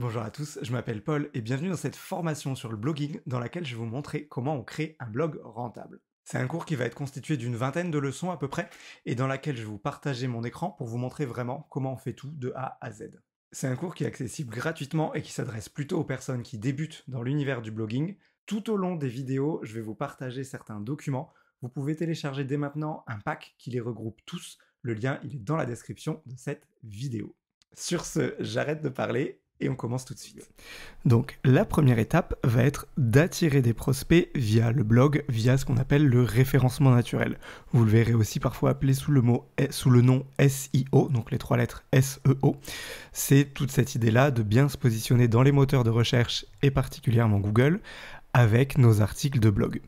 Bonjour à tous, je m'appelle Paul et bienvenue dans cette formation sur le blogging dans laquelle je vais vous montrer comment on crée un blog rentable. C'est un cours qui va être constitué d'une vingtaine de leçons à peu près et dans laquelle je vais vous partager mon écran pour vous montrer vraiment comment on fait tout de A à Z. C'est un cours qui est accessible gratuitement et qui s'adresse plutôt aux personnes qui débutent dans l'univers du blogging. Tout au long des vidéos, je vais vous partager certains documents. Vous pouvez télécharger dès maintenant un pack qui les regroupe tous. Le lien, il est dans la description de cette vidéo. Sur ce, j'arrête de parler et on commence tout de suite. Donc la première étape va être d'attirer des prospects via le blog, via ce qu'on appelle le référencement naturel. Vous le verrez aussi parfois appelé sous le, mot, eh, sous le nom SEO, donc les trois lettres SEO. C'est toute cette idée-là de bien se positionner dans les moteurs de recherche et particulièrement Google avec nos articles de blog.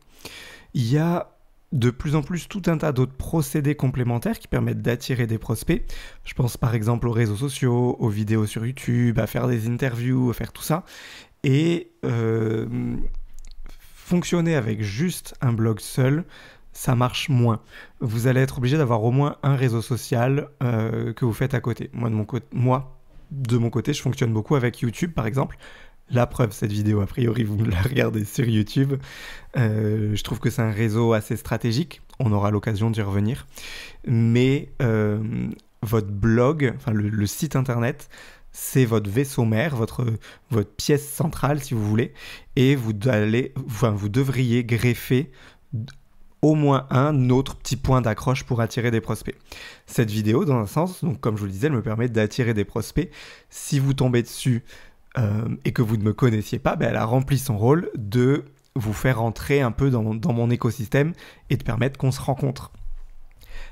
Il y a de plus en plus tout un tas d'autres procédés complémentaires qui permettent d'attirer des prospects. Je pense par exemple aux réseaux sociaux, aux vidéos sur YouTube, à faire des interviews, à faire tout ça. Et euh, fonctionner avec juste un blog seul, ça marche moins. Vous allez être obligé d'avoir au moins un réseau social euh, que vous faites à côté. Moi de, mon côté, moi, de mon côté, je fonctionne beaucoup avec YouTube par exemple, la preuve, cette vidéo, a priori, vous la regardez sur YouTube. Euh, je trouve que c'est un réseau assez stratégique. On aura l'occasion d'y revenir. Mais euh, votre blog, enfin le, site internet, c'est votre vaisseau mère, votre, pièce centrale, si vous voulez. Et vous, allez, enfin, vous devriez greffer au moins un autre petit point d'accroche pour attirer des prospects. Cette vidéo, dans un sens, donc comme je vous le disais, elle me permet d'attirer des prospects. Si vous tombez dessus euh, et que vous ne me connaissiez pas, ben, elle a rempli son rôle de vous faire entrer un peu dans, mon écosystème et de permettre qu'on se rencontre.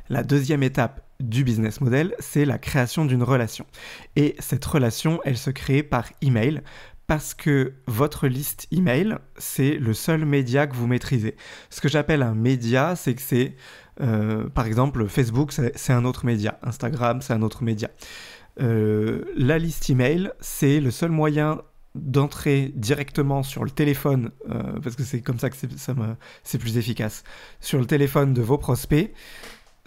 La deuxième étape du business model, c'est la création d'une relation. Et cette relation, elle se crée par email parce que votre liste email, c'est le seul média que vous maîtrisez. Ce que j'appelle un média, c'est que c'est, euh, par exemple, Facebook, c'est un autre média, Instagram, c'est un autre média. Euh, la liste email, c'est le seul moyen d'entrer directement sur le téléphone, euh, parce que c'est comme ça que c'est plus efficace, sur le téléphone de vos prospects,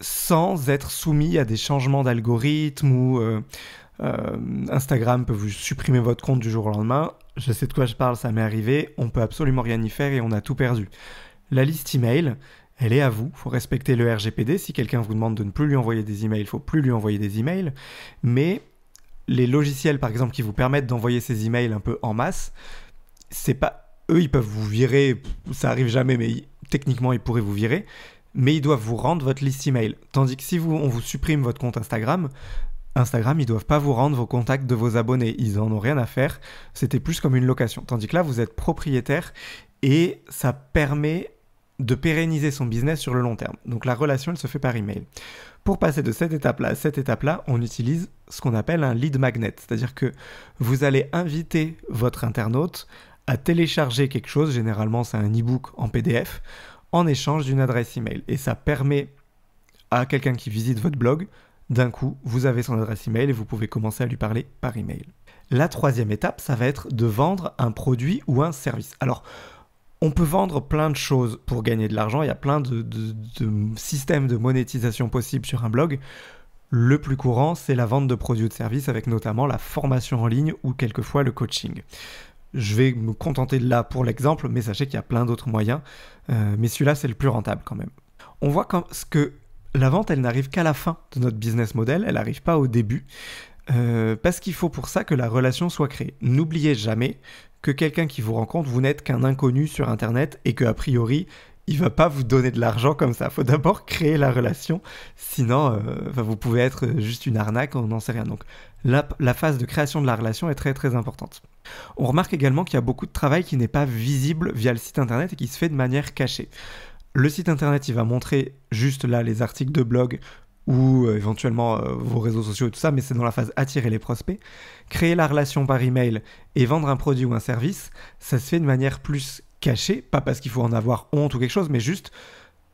sans être soumis à des changements d'algorithme ou euh, Instagram peut vous supprimer votre compte du jour au lendemain. Je sais de quoi je parle, ça m'est arrivé, on peut absolument rien y faire et on a tout perdu. La liste email, elle est à vous. Il faut respecter le RGPD. Si quelqu'un vous demande de ne plus lui envoyer des emails, il faut plus lui envoyer des emails. Mais les logiciels, par exemple, qui vous permettent d'envoyer ces emails un peu en masse, c'est pas eux, ils peuvent vous virer. Ça arrive jamais, mais techniquement, ils pourraient vous virer. Mais ils doivent vous rendre votre liste email. Tandis que si on vous supprime votre compte Instagram, Instagram, ils doivent pas vous rendre vos contacts de vos abonnés. Ils en ont rien à faire. C'était plus comme une location. Tandis que là, vous êtes propriétaire et ça permet de pérenniser son business sur le long terme. Donc la relation, elle se fait par email. Pour passer de cette étape-là à cette étape-là, on utilise ce qu'on appelle un lead magnet, c'est-à-dire que vous allez inviter votre internaute à télécharger quelque chose, généralement c'est un e-book en PDF, en échange d'une adresse email. Et ça permet à quelqu'un qui visite votre blog, d'un coup, vous avez son adresse email et vous pouvez commencer à lui parler par email. La troisième étape, ça va être de vendre un produit ou un service. Alors, on peut vendre plein de choses pour gagner de l'argent. Il y a plein de, systèmes de monétisation possibles sur un blog. Le plus courant, c'est la vente de produits ou de services avec notamment la formation en ligne ou quelquefois le coaching. Je vais me contenter de là pour l'exemple, mais sachez qu'il y a plein d'autres moyens. Euh, mais celui-là, c'est le plus rentable quand même. On voit ce que la vente, elle n'arrive qu'à la fin de notre business model, elle n'arrive pas au début. Euh, parce qu'il faut pour ça que la relation soit créée. N'oubliez jamais que quelqu'un qui vous rencontre, vous n'êtes qu'un inconnu sur Internet et que a priori, il va pas vous donner de l'argent comme ça. Faut d'abord créer la relation, sinon, euh, vous pouvez être juste une arnaque, on n'en sait rien. Donc, la, la, phase de création de la relation est très très importante. On remarque également qu'il y a beaucoup de travail qui n'est pas visible via le site internet et qui se fait de manière cachée. Le site internet, il va montrer juste là les articles de blog ou euh, éventuellement euh, vos réseaux sociaux et tout ça, mais c'est dans la phase attirer les prospects. Créer la relation par email et vendre un produit ou un service, ça se fait de manière plus cachée, pas parce qu'il faut en avoir honte ou quelque chose, mais juste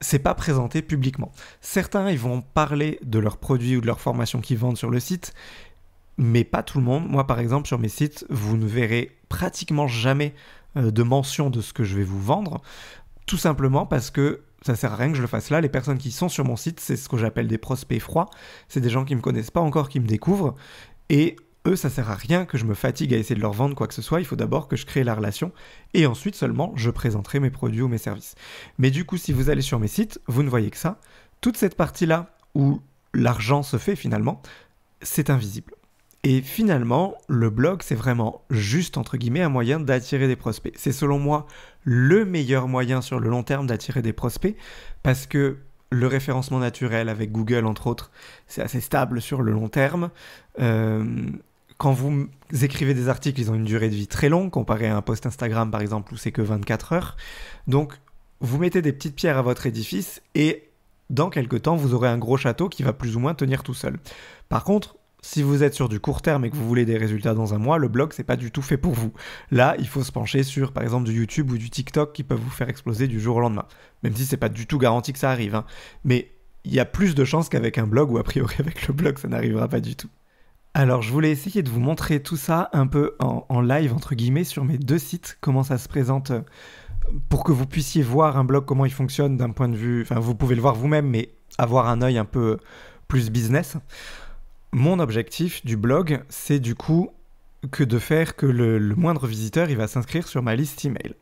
c'est pas présenté publiquement. Certains, ils vont parler de leurs produits ou de leurs formations qu'ils vendent sur le site, mais pas tout le monde. Moi, par exemple, sur mes sites, vous ne verrez pratiquement jamais euh, de mention de ce que je vais vous vendre, tout simplement parce que ça sert à rien que je le fasse là. Les personnes qui sont sur mon site, c'est ce que j'appelle des prospects froids. C'est des gens qui me connaissent pas encore, qui me découvrent. Et eux, ça sert à rien que je me fatigue à essayer de leur vendre quoi que ce soit. Il faut d'abord que je crée la relation et ensuite seulement je présenterai mes produits ou mes services. Mais du coup, si vous allez sur mes sites, vous ne voyez que ça. Toute cette partie-là où l'argent se fait finalement, c'est invisible. Et finalement, le blog, c'est vraiment juste, entre guillemets, un moyen d'attirer des prospects. C'est selon moi le meilleur moyen sur le long terme d'attirer des prospects parce que le référencement naturel avec Google, entre autres, c'est assez stable sur le long terme. Euh, quand vous écrivez des articles, ils ont une durée de vie très longue comparé à un post Instagram, par exemple, où c'est que 24 heures. Donc, vous mettez des petites pierres à votre édifice et dans quelques temps, vous aurez un gros château qui va plus ou moins tenir tout seul. Par contre, si vous êtes sur du court terme et que vous voulez des résultats dans un mois, le blog, c'est pas du tout fait pour vous. Là, il faut se pencher sur, par exemple, du YouTube ou du TikTok qui peuvent vous faire exploser du jour au lendemain. Même si c'est pas du tout garanti que ça arrive. Hein. Mais il y a plus de chances qu'avec un blog, ou a priori avec le blog, ça n'arrivera pas du tout. Alors, je voulais essayer de vous montrer tout ça un peu en, en live, entre guillemets, sur mes deux sites, comment ça se présente euh, pour que vous puissiez voir un blog, comment il fonctionne d'un point de vue. Enfin, vous pouvez le voir vous-même, mais avoir un œil un peu plus business mon objectif du blog, c'est du coup que de faire que le, moindre visiteur, il va s'inscrire sur ma liste email.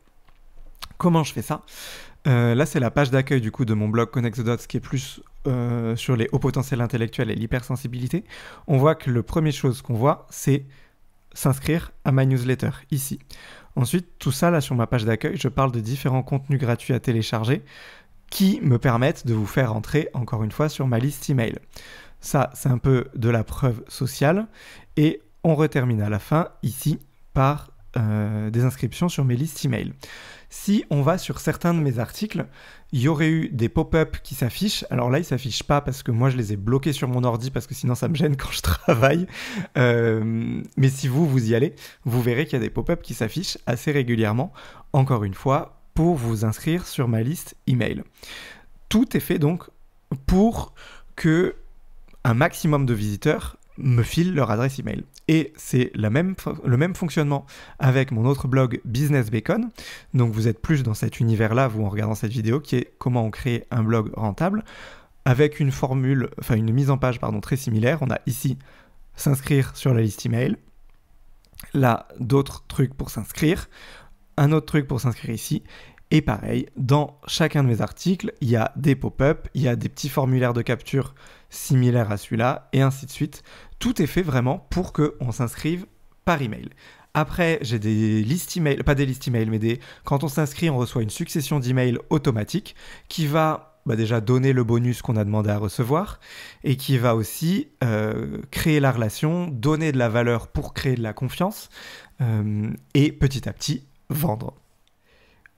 Comment je fais ça euh, Là, c'est la page d'accueil du coup de mon blog Connect the Dots qui est plus euh, sur les hauts potentiels intellectuels et l'hypersensibilité. On voit que le première chose qu'on voit, c'est s'inscrire à ma newsletter ici. Ensuite, tout ça là sur ma page d'accueil, je parle de différents contenus gratuits à télécharger qui me permettent de vous faire entrer encore une fois sur ma liste email. Ça, c'est un peu de la preuve sociale. Et on retermine à la fin, ici, par euh, des inscriptions sur mes listes email. Si on va sur certains de mes articles, il y aurait eu des pop-up qui s'affichent. Alors là, ils s'affichent pas parce que moi, je les ai bloqués sur mon ordi parce que sinon, ça me gêne quand je travaille. Euh, mais si vous, vous y allez, vous verrez qu'il y a des pop-up qui s'affichent assez régulièrement, encore une fois, pour vous inscrire sur ma liste email. Tout est fait donc pour que un maximum de visiteurs me filent leur adresse email. Et c'est même, le même fonctionnement avec mon autre blog Business Bacon. Donc vous êtes plus dans cet univers-là, vous en regardant cette vidéo, qui est comment on crée un blog rentable, avec une formule, enfin une mise en page pardon, très similaire. On a ici s'inscrire sur la liste email. Là, d'autres trucs pour s'inscrire. Un autre truc pour s'inscrire ici. Et pareil, dans chacun de mes articles, il y a des pop-up, il y a des petits formulaires de capture similaire à celui-là, et ainsi de suite. Tout est fait vraiment pour qu'on s'inscrive par email. Après, j'ai des listes email, pas des listes email, mais des. Quand on s'inscrit, on reçoit une succession d'emails automatiques qui va bah, déjà donner le bonus qu'on a demandé à recevoir et qui va aussi euh, créer la relation, donner de la valeur pour créer de la confiance euh, et petit à petit vendre.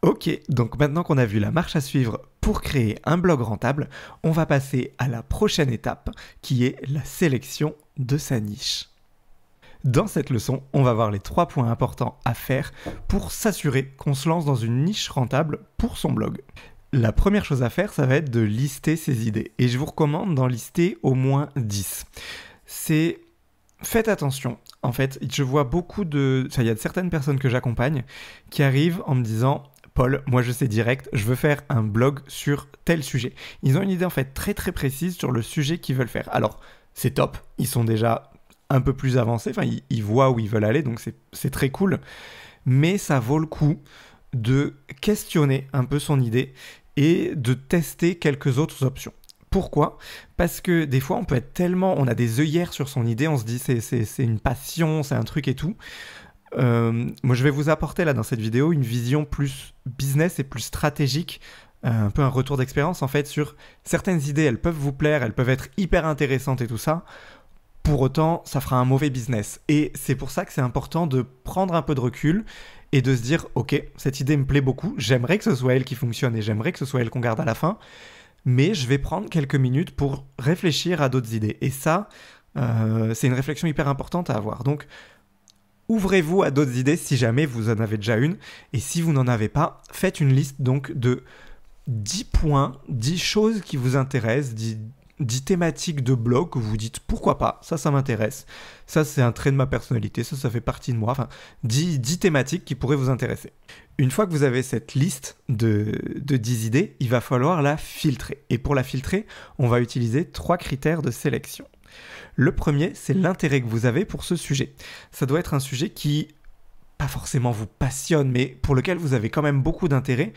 Ok, donc maintenant qu'on a vu la marche à suivre pour créer un blog rentable, on va passer à la prochaine étape qui est la sélection de sa niche. Dans cette leçon, on va voir les trois points importants à faire pour s'assurer qu'on se lance dans une niche rentable pour son blog. La première chose à faire, ça va être de lister ses idées et je vous recommande d'en lister au moins 10. C'est faites attention. En fait, je vois beaucoup de. Il y a certaines personnes que j'accompagne qui arrivent en me disant Paul, moi je sais direct, je veux faire un blog sur tel sujet. Ils ont une idée en fait très très précise sur le sujet qu'ils veulent faire. Alors, c'est top, ils sont déjà un peu plus avancés, enfin ils, voient où ils veulent aller, donc c'est très cool. Mais ça vaut le coup de questionner un peu son idée et de tester quelques autres options. Pourquoi Parce que des fois, on peut être tellement. On a des œillères sur son idée, on se dit c'est une passion, c'est un truc et tout. Euh, moi, je vais vous apporter là dans cette vidéo une vision plus business et plus stratégique, euh, un peu un retour d'expérience en fait sur certaines idées. Elles peuvent vous plaire, elles peuvent être hyper intéressantes et tout ça. Pour autant, ça fera un mauvais business. Et c'est pour ça que c'est important de prendre un peu de recul et de se dire, ok, cette idée me plaît beaucoup, j'aimerais que ce soit elle qui fonctionne et j'aimerais que ce soit elle qu'on garde à la fin, mais je vais prendre quelques minutes pour réfléchir à d'autres idées. Et ça, euh, c'est une réflexion hyper importante à avoir. Donc, Ouvrez-vous à d'autres idées si jamais vous en avez déjà une. Et si vous n'en avez pas, faites une liste donc de 10 points, 10 choses qui vous intéressent, 10, thématiques de blog que vous dites pourquoi pas, ça, ça m'intéresse, ça, c'est un trait de ma personnalité, ça, ça fait partie de moi, enfin, 10, thématiques qui pourraient vous intéresser. Une fois que vous avez cette liste de, de 10 idées, il va falloir la filtrer. Et pour la filtrer, on va utiliser trois critères de sélection. Le premier, c'est l'intérêt que vous avez pour ce sujet. Ça doit être un sujet qui, pas forcément vous passionne, mais pour lequel vous avez quand même beaucoup d'intérêt,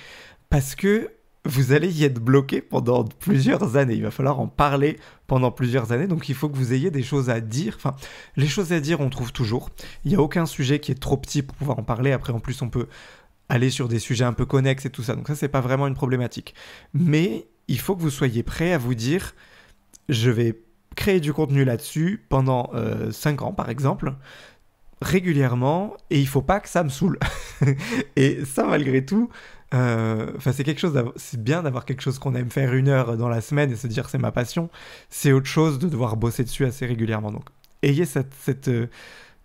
parce que vous allez y être bloqué pendant plusieurs années. Il va falloir en parler pendant plusieurs années. Donc il faut que vous ayez des choses à dire. Enfin, les choses à dire, on trouve toujours. Il n'y a aucun sujet qui est trop petit pour pouvoir en parler. Après, en plus, on peut aller sur des sujets un peu connexes et tout ça. Donc ça, c'est pas vraiment une problématique. Mais il faut que vous soyez prêt à vous dire, je vais créer du contenu là-dessus pendant 5 euh, ans par exemple, régulièrement, et il faut pas que ça me saoule. et ça malgré tout, euh, Enfin, c'est quelque chose. C'est bien d'avoir quelque chose qu'on aime faire une heure dans la semaine et se dire c'est ma passion. C'est autre chose de devoir bosser dessus assez régulièrement. Donc, ayez cette, cette, euh,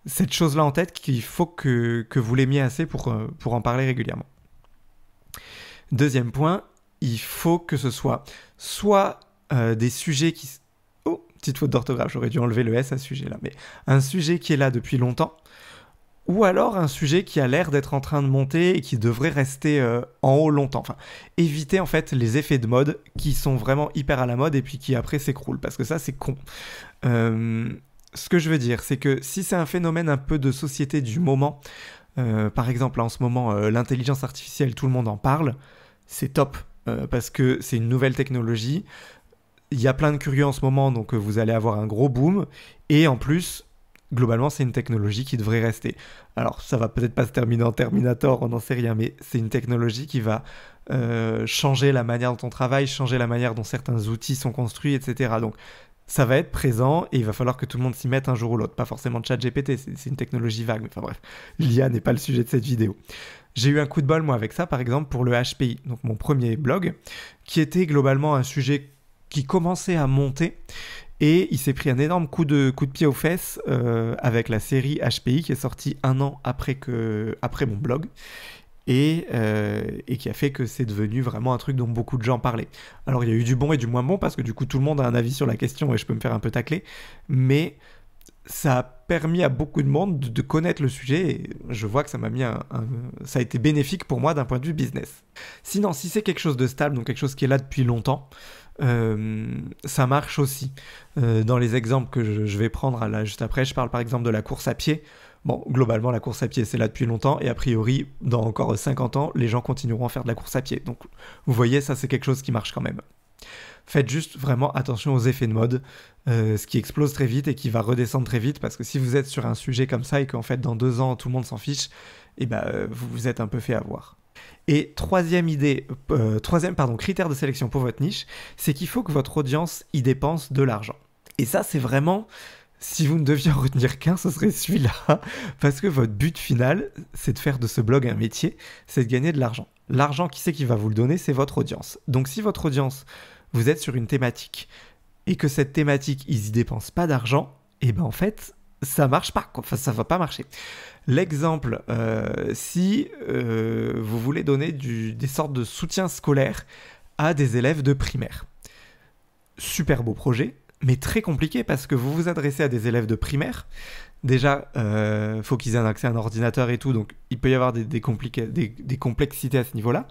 cette chose-là en tête qu'il faut que, que vous l'aimiez assez pour, pour en parler régulièrement. Deuxième point, il faut que ce soit soit des sujets qui, petite faute d'orthographe, j'aurais dû enlever le S à ce sujet-là, mais un sujet qui est là depuis longtemps, ou alors un sujet qui a l'air d'être en train de monter et qui devrait rester euh, en haut longtemps. Enfin, éviter en fait les effets de mode qui sont vraiment hyper à la mode et puis qui après s'écroulent, parce que ça c'est con. Euh, ce que je veux dire, c'est que si c'est un phénomène un peu de société du moment, euh, par exemple en ce moment l'intelligence artificielle, tout le monde en parle, c'est top, parce que c'est une nouvelle technologie, il y a plein de curieux en ce moment, donc euh, vous allez avoir un gros boom. Et en plus, globalement, c'est une technologie qui devrait rester. Alors, ça va peut-être pas se terminer en Terminator, on n'en sait rien, mais c'est une technologie qui va euh, changer la manière dont on travaille, changer la manière dont certains outils sont construits, etc. Donc, ça va être présent et il va falloir que tout le monde s'y mette un jour ou l'autre. Pas forcément ChatGPT, c'est une technologie vague, mais enfin bref, l'IA n'est pas le sujet de cette vidéo. J'ai eu un coup de bol, moi, avec ça, par exemple, pour le HPI, donc mon premier blog, qui était globalement un sujet qui commençait à monter. Et il s'est pris un énorme coup de, coup de pied aux fesses euh, avec la série HPI qui est sortie un an après, que, après mon blog. Euh, et, qui a fait que c'est devenu vraiment un truc dont beaucoup de gens parlaient. Alors il y a eu du bon et du moins bon parce que du coup tout le monde a un avis sur la question et je peux me faire un peu tacler, mais ça a permis à beaucoup de monde de, connaître le sujet et je vois que ça m'a mis un, ça a été bénéfique pour moi d'un point de vue business. Sinon, si c'est quelque chose de stable, donc quelque chose qui est là depuis longtemps, euh, ça marche aussi. Euh, dans les exemples que je, vais prendre hein, là, juste après, je parle par exemple de la course à pied. Bon, globalement, la course à pied, c'est là depuis longtemps, et a priori, dans encore 50 ans, les gens continueront à faire de la course à pied. Donc, vous voyez, ça, c'est quelque chose qui marche quand même. Faites juste vraiment attention aux effets de mode, euh, ce qui explose très vite et qui va redescendre très vite, parce que si vous êtes sur un sujet comme ça et qu'en fait, dans deux ans, tout le monde s'en fiche, et eh ben, vous vous êtes un peu fait avoir. Et troisième idée, euh, troisième pardon, critère de sélection pour votre niche, c'est qu'il faut que votre audience y dépense de l'argent. Et ça, c'est vraiment si vous ne deviez en retenir qu'un, ce serait celui-là. Parce que votre but final, c'est de faire de ce blog un métier, c'est de gagner de l'argent. L'argent, qui c'est qui va vous le donner C'est votre audience. Donc si votre audience, vous êtes sur une thématique et que cette thématique, ils n'y dépensent pas d'argent, et eh ben en fait, ça marche pas. Enfin, ça va pas marcher. L'exemple, euh, si euh, vous voulez donner des sortes de soutien scolaire à des élèves de primaire. Super beau projet, mais très compliqué parce que vous vous adressez à des élèves de primaire. Déjà, il euh, faut qu'ils aient accès à un ordinateur et tout, donc il peut y avoir des, des, des complexités à ce niveau-là.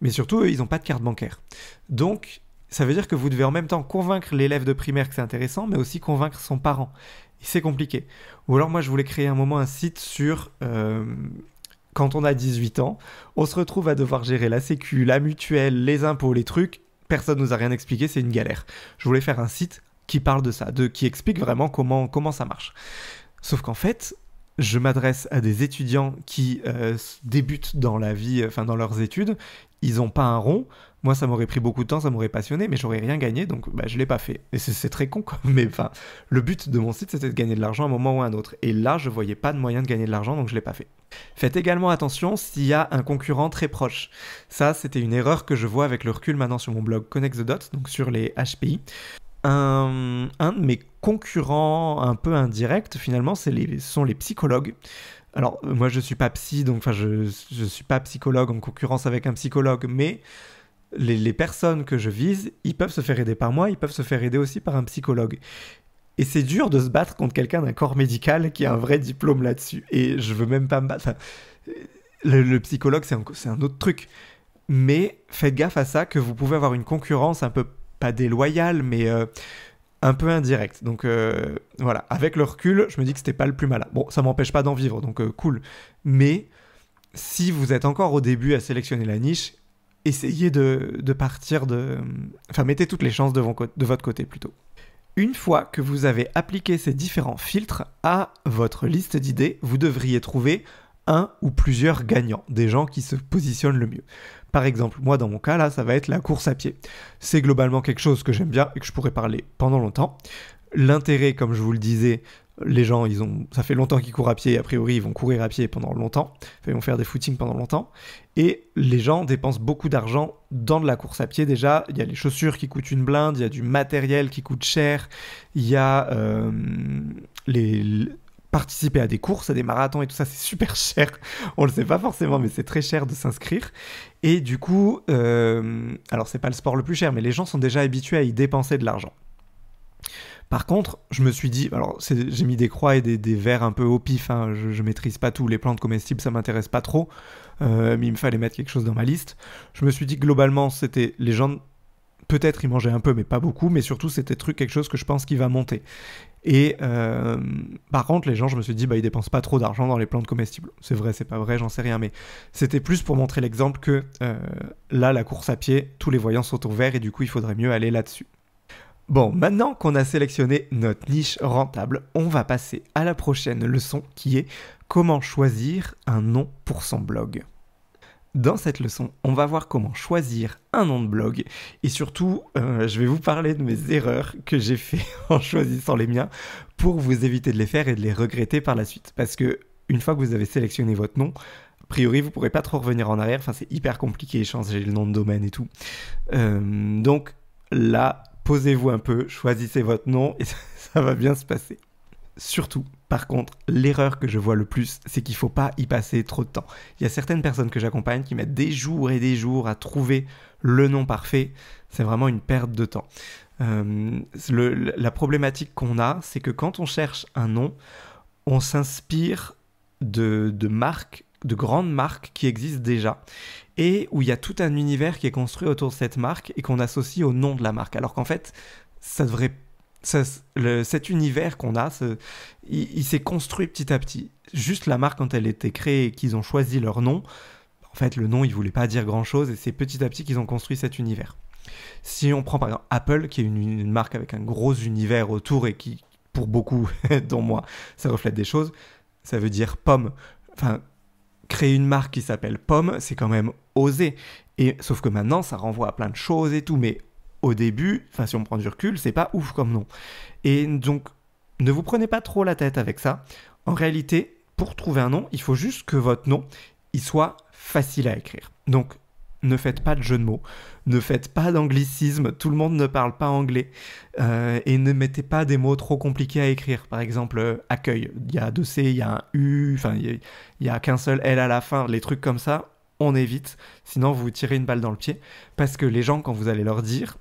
Mais surtout, ils n'ont pas de carte bancaire. Donc, ça veut dire que vous devez en même temps convaincre l'élève de primaire que c'est intéressant, mais aussi convaincre son parent c'est compliqué. Ou alors moi je voulais créer un moment un site sur euh, quand on a 18 ans, on se retrouve à devoir gérer la sécu, la mutuelle, les impôts, les trucs, personne ne nous a rien expliqué, c'est une galère. Je voulais faire un site qui parle de ça, de, qui explique vraiment comment, comment ça marche. Sauf qu'en fait, je m'adresse à des étudiants qui euh, débutent dans la vie, enfin dans leurs études, ils n'ont pas un rond, moi, ça m'aurait pris beaucoup de temps, ça m'aurait passionné, mais j'aurais rien gagné, donc bah, je l'ai pas fait. Et c'est très con, quoi. Mais enfin, le but de mon site, c'était de gagner de l'argent à un moment ou à un autre. Et là, je voyais pas de moyen de gagner de l'argent, donc je l'ai pas fait. Faites également attention s'il y a un concurrent très proche. Ça, c'était une erreur que je vois avec le recul maintenant sur mon blog Connect the Dots, donc sur les HPI. Un, un de mes concurrents un peu indirects, finalement, les, sont les psychologues. Alors, moi, je suis pas psy, donc enfin, je, je suis pas psychologue en concurrence avec un psychologue, mais les, personnes que je vise, ils peuvent se faire aider par moi, ils peuvent se faire aider aussi par un psychologue. Et c'est dur de se battre contre quelqu'un d'un corps médical qui a un vrai diplôme là-dessus. Et je veux même pas me battre. le, psychologue, c'est un, autre truc. Mais faites gaffe à ça, que vous pouvez avoir une concurrence un peu, pas déloyale, mais euh, un peu indirecte. Donc euh, voilà, avec le recul, je me dis que c'était pas le plus malin. Bon, ça m'empêche pas d'en vivre, donc euh, cool. Mais si vous êtes encore au début à sélectionner la niche, essayez de, partir de... Enfin, mettez toutes les chances de, de votre côté plutôt. Une fois que vous avez appliqué ces différents filtres à votre liste d'idées, vous devriez trouver un ou plusieurs gagnants, des gens qui se positionnent le mieux. Par exemple, moi dans mon cas là, ça va être la course à pied. C'est globalement quelque chose que j'aime bien et que je pourrais parler pendant longtemps. L'intérêt, comme je vous le disais, les gens, ils ont, ça fait longtemps qu'ils courent à pied, a priori ils vont courir à pied pendant longtemps, ils vont faire des footings pendant longtemps, et les gens dépensent beaucoup d'argent dans de la course à pied déjà, il y a les chaussures qui coûtent une blinde, il y a du matériel qui coûte cher, il y a euh, les, participer à des courses, à des marathons et tout ça, c'est super cher. On le sait pas forcément, mais c'est très cher de s'inscrire. Et du coup, euh, alors c'est pas le sport le plus cher, mais les gens sont déjà habitués à y dépenser de l'argent. Par contre, je me suis dit, alors j'ai mis des croix et des, verres un peu au pif, hein. je, maîtrise pas tout, les plantes comestibles ça m'intéresse pas trop, euh, mais il me fallait mettre quelque chose dans ma liste. Je me suis dit globalement, c'était les gens, peut-être ils mangeaient un peu, mais pas beaucoup, mais surtout c'était truc, quelque chose que je pense qui va monter. Et euh, par contre, les gens, je me suis dit, bah, ils dépensent pas trop d'argent dans les plantes comestibles. C'est vrai, c'est pas vrai, j'en sais rien, mais c'était plus pour montrer l'exemple que euh, là, la course à pied, tous les voyants sont au vert et du coup, il faudrait mieux aller là-dessus. Bon, maintenant qu'on a sélectionné notre niche rentable, on va passer à la prochaine leçon qui est comment choisir un nom pour son blog. Dans cette leçon, on va voir comment choisir un nom de blog et surtout, euh, je vais vous parler de mes erreurs que j'ai fait en choisissant les miens pour vous éviter de les faire et de les regretter par la suite. Parce que une fois que vous avez sélectionné votre nom, a priori, vous ne pourrez pas trop revenir en arrière. Enfin, c'est hyper compliqué, changer le nom de domaine et tout. Euh, donc là, posez-vous un peu, choisissez votre nom et ça va bien se passer. Surtout, par contre, l'erreur que je vois le plus, c'est qu'il ne faut pas y passer trop de temps. Il y a certaines personnes que j'accompagne qui mettent des jours et des jours à trouver le nom parfait. C'est vraiment une perte de temps. Euh, la problématique qu'on a, c'est que quand on cherche un nom, on s'inspire de, de marques de grandes marques qui existent déjà et où il y a tout un univers qui est construit autour de cette marque et qu'on associe au nom de la marque. Alors qu'en fait, ça devrait ça, cet univers qu'on a, il, s'est construit petit à petit. Juste la marque, quand elle était créée et qu'ils ont choisi leur nom, en fait, le nom, il voulait pas dire grand-chose et c'est petit à petit qu'ils ont construit cet univers. Si on prend par exemple Apple, qui est une, une marque avec un gros univers autour et qui, pour beaucoup, dont moi, ça reflète des choses, ça veut dire pomme. Enfin, créer une marque qui s'appelle Pomme, c'est quand même osé. Et sauf que maintenant, ça renvoie à plein de choses et tout, mais au début, enfin si on prend du recul, c'est pas ouf comme nom. Et donc, ne vous prenez pas trop la tête avec ça. En réalité, pour trouver un nom, il faut juste que votre nom, il soit facile à écrire. Donc, ne faites pas de jeu de mots, ne faites pas d'anglicisme, tout le monde ne parle pas anglais, euh, et ne mettez pas des mots trop compliqués à écrire. Par exemple, euh, accueil, il y a deux C, il y a un U, enfin, il n'y a, qu'un seul L à la fin, les trucs comme ça, on évite, sinon vous tirez une balle dans le pied, parce que les gens, quand vous allez leur dire,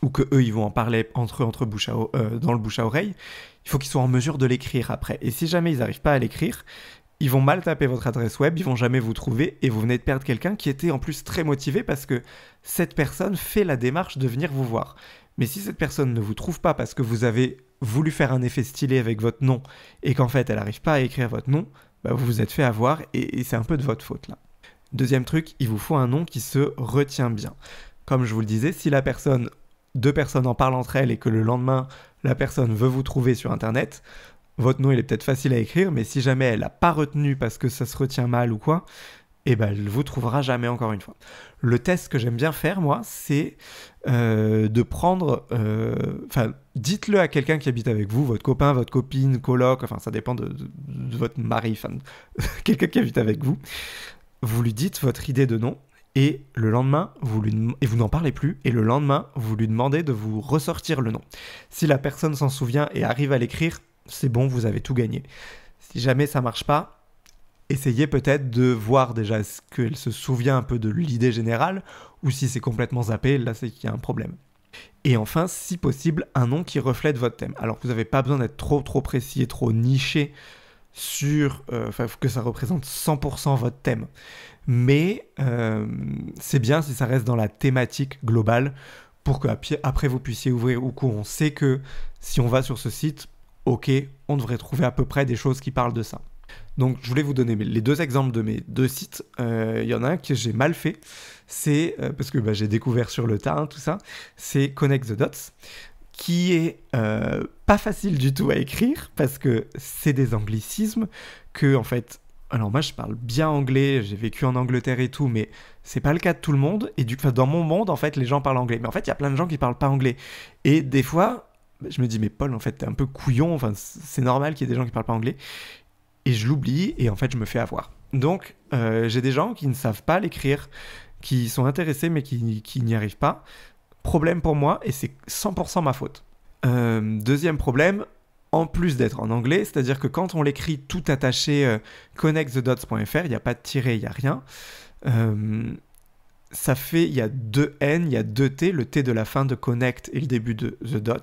ou que eux ils vont en parler entre eux entre bouche à, euh, dans le bouche à oreille, il faut qu'ils soient en mesure de l'écrire après. Et si jamais ils n'arrivent pas à l'écrire, ils vont mal taper votre adresse web, ils vont jamais vous trouver et vous venez de perdre quelqu'un qui était en plus très motivé parce que cette personne fait la démarche de venir vous voir. Mais si cette personne ne vous trouve pas parce que vous avez voulu faire un effet stylé avec votre nom et qu'en fait elle n'arrive pas à écrire votre nom, bah, vous vous êtes fait avoir et, et c'est un peu de votre faute là. Deuxième truc, il vous faut un nom qui se retient bien. Comme je vous le disais, si la personne, deux personnes en parlent entre elles et que le lendemain la personne veut vous trouver sur internet, votre nom il est peut-être facile à écrire, mais si jamais elle n'a pas retenu parce que ça se retient mal ou quoi, eh ben, elle vous trouvera jamais encore une fois. Le test que j'aime bien faire, moi, c'est euh, de prendre... Euh, enfin, dites-le à quelqu'un qui habite avec vous, votre copain, votre copine, coloc, enfin, ça dépend de, votre mari, enfin, quelqu'un qui habite avec vous. Vous lui dites votre idée de nom, et le lendemain, vous, lui, et vous n'en parlez plus, et le lendemain, vous lui demandez de vous ressortir le nom. Si la personne s'en souvient et arrive à l'écrire, c'est bon, vous avez tout gagné. Si jamais ça marche pas, essayez peut-être de voir déjà est-ce qu'elle se souvient un peu de l'idée générale, ou si c'est complètement zappé, là c'est qu'il y a un problème. Et enfin, si possible, un nom qui reflète votre thème. Alors vous n'avez pas besoin d'être trop trop précis et trop niché sur euh, que ça représente 100% votre thème. Mais euh, c'est bien si ça reste dans la thématique globale pour qu'après, après vous puissiez ouvrir ou qu'on On sait que si on va sur ce site, ok, on devrait trouver à peu près des choses qui parlent de ça. Donc je voulais vous donner les deux exemples de mes deux sites. Il euh, y en a un que j'ai mal fait, c'est euh, parce que bah, j'ai découvert sur le tas hein, tout ça, c'est Connect the Dots, qui est euh, pas facile du tout à écrire parce que c'est des anglicismes que en fait. Alors moi je parle bien anglais, j'ai vécu en Angleterre et tout, mais c'est pas le cas de tout le monde. Et du, coup, dans mon monde en fait les gens parlent anglais, mais en fait il y a plein de gens qui parlent pas anglais. Et des fois je me dis, mais Paul, en fait, t'es un peu couillon, enfin, c'est normal qu'il y ait des gens qui parlent pas anglais. Et je l'oublie, et en fait, je me fais avoir. Donc, euh, j'ai des gens qui ne savent pas l'écrire, qui sont intéressés, mais qui, n'y arrivent pas. Problème pour moi, et c'est 100% ma faute. Euh, deuxième problème, en plus d'être en anglais, c'est-à-dire que quand on l'écrit tout attaché euh, connectthedots.fr, il n'y a pas de tiret, il n'y a rien ça fait, il y a deux N, il y a deux T, le T de la fin de connect et le début de the dots.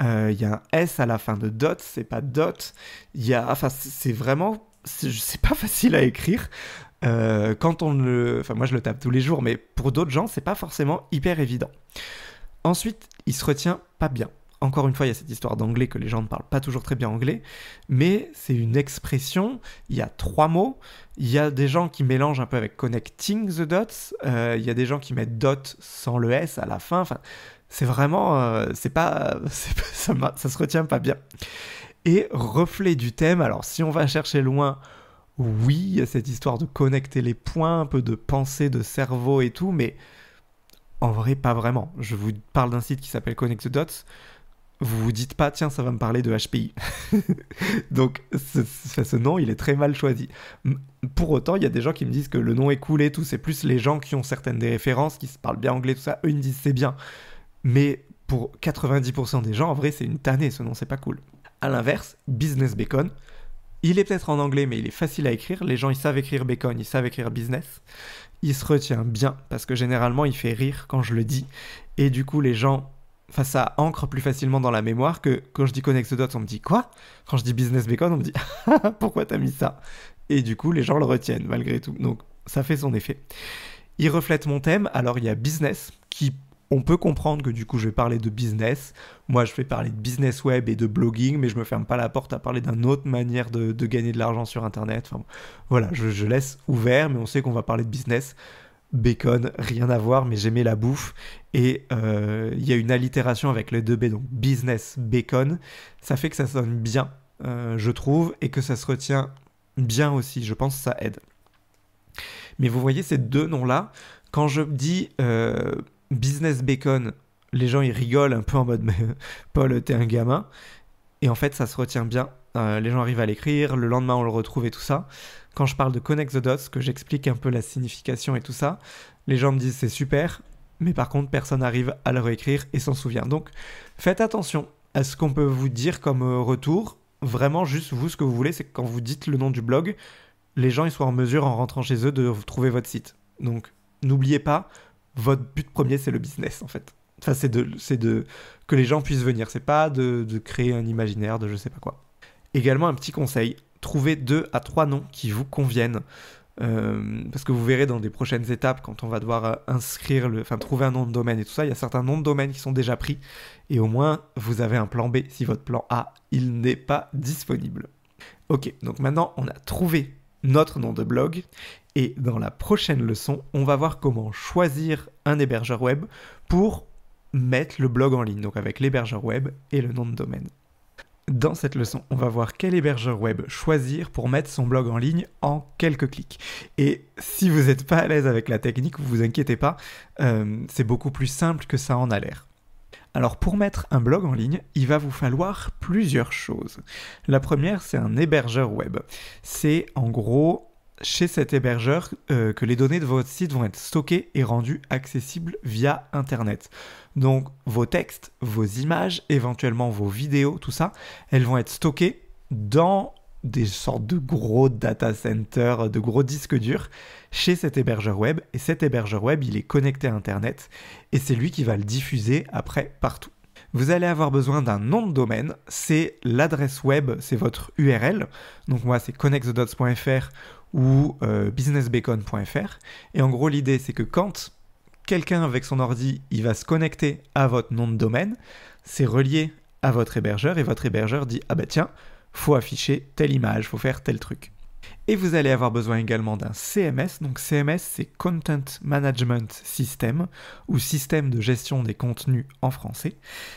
Euh, il y a un S à la fin de dots, c'est pas dot. Il y a, enfin, c'est vraiment, c'est pas facile à écrire. Euh, quand on le, enfin, moi je le tape tous les jours, mais pour d'autres gens, c'est pas forcément hyper évident. Ensuite, il se retient pas bien encore une fois, il y a cette histoire d'anglais que les gens ne parlent pas toujours très bien anglais, mais c'est une expression, il y a trois mots, il y a des gens qui mélangent un peu avec connecting the dots, euh, il y a des gens qui mettent dot sans le S à la fin, enfin, c'est vraiment, euh, c'est pas, ça, ça se retient pas bien. Et reflet du thème, alors si on va chercher loin, oui, il y a cette histoire de connecter les points, un peu de pensée, de cerveau et tout, mais en vrai, pas vraiment. Je vous parle d'un site qui s'appelle Connect the Dots vous vous dites pas, tiens, ça va me parler de HPI. Donc, ce, nom, il est très mal choisi. Pour autant, il y a des gens qui me disent que le nom est cool et tout. C'est plus les gens qui ont certaines des références, qui se parlent bien anglais, tout ça. Eux, ils me disent c'est bien. Mais pour 90% des gens, en vrai, c'est une tannée. Ce nom, c'est pas cool. À l'inverse, Business Bacon, il est peut-être en anglais, mais il est facile à écrire. Les gens, ils savent écrire bacon, ils savent écrire business. Il se retient bien parce que généralement, il fait rire quand je le dis. Et du coup, les gens Enfin, ça ancre plus facilement dans la mémoire que quand je dis Connect Dots, on me dit quoi Quand je dis Business Bacon, on me dit pourquoi t'as mis ça Et du coup, les gens le retiennent malgré tout. Donc, ça fait son effet. Il reflète mon thème. Alors, il y a business qui on peut comprendre que du coup je vais parler de business. Moi je fais parler de business web et de blogging, mais je me ferme pas la porte à parler d'une autre manière de, gagner de l'argent sur internet. voilà, je, laisse ouvert, mais on sait qu'on va parler de business bacon, rien à voir, mais j'aimais la bouffe. Et euh, il y a une allitération avec les deux B, donc business, bacon. Ça fait que ça sonne bien, euh, je trouve, et que ça se retient bien aussi. Je pense ça aide. Mais vous voyez ces deux noms-là, quand je dis euh, business bacon, les gens ils rigolent un peu en mode mais, Paul, t'es un gamin. Et en fait, ça se retient bien. les gens arrivent à l'écrire, le lendemain on le retrouve et tout ça quand je parle de Connect the Dots, que j'explique un peu la signification et tout ça, les gens me disent c'est super, mais par contre personne n'arrive à le réécrire et s'en souvient. Donc faites attention à ce qu'on peut vous dire comme euh, retour. Vraiment, juste vous, ce que vous voulez, c'est que quand vous dites le nom du blog, les gens ils soient en mesure, en rentrant chez eux, de trouver votre site. Donc n'oubliez pas, votre but premier, c'est le business en fait. Enfin, c'est de, que les gens puissent venir. C'est pas de, de créer un imaginaire de je sais pas quoi. Également un petit conseil, Trouver deux à trois noms qui vous conviennent. Euh, parce que vous verrez dans des prochaines étapes, quand on va devoir euh, inscrire, le, enfin trouver un nom de domaine et tout ça, il y a certains noms de domaine qui sont déjà pris. Et au moins, vous avez un plan B si votre plan A, il n'est pas disponible. Ok, donc maintenant, on a trouvé notre nom de blog. Et dans la prochaine leçon, on va voir comment choisir un hébergeur web pour mettre le blog en ligne, donc avec l'hébergeur web et le nom de domaine. Dans cette leçon, on va voir quel hébergeur web choisir pour mettre son blog en ligne en quelques clics. Et si vous n'êtes pas à l'aise avec la technique, vous vous inquiétez pas, euh, c'est beaucoup plus simple que ça en a l'air. Alors pour mettre un blog en ligne, il va vous falloir plusieurs choses. La première, c'est un hébergeur web. C'est en gros chez cet hébergeur euh, que les données de votre site vont être stockées et rendues accessibles via Internet. Donc vos textes, vos images, éventuellement vos vidéos, tout ça, elles vont être stockées dans des sortes de gros data centers, de gros disques durs chez cet hébergeur web. Et cet hébergeur web, il est connecté à Internet et c'est lui qui va le diffuser après partout vous allez avoir besoin d'un nom de domaine, c'est l'adresse web, c'est votre URL. Donc moi c'est connexdots.fr ou euh, businessbacon.fr. Et en gros, l'idée, c'est que quand quelqu'un avec son ordi, il va se connecter à votre nom de domaine, c'est relié à votre hébergeur et votre hébergeur dit ah bah tiens, faut afficher telle image, faut faire tel truc. Et vous allez avoir besoin également d'un CMS. Donc CMS, c'est Content Management System ou système de gestion des contenus en français.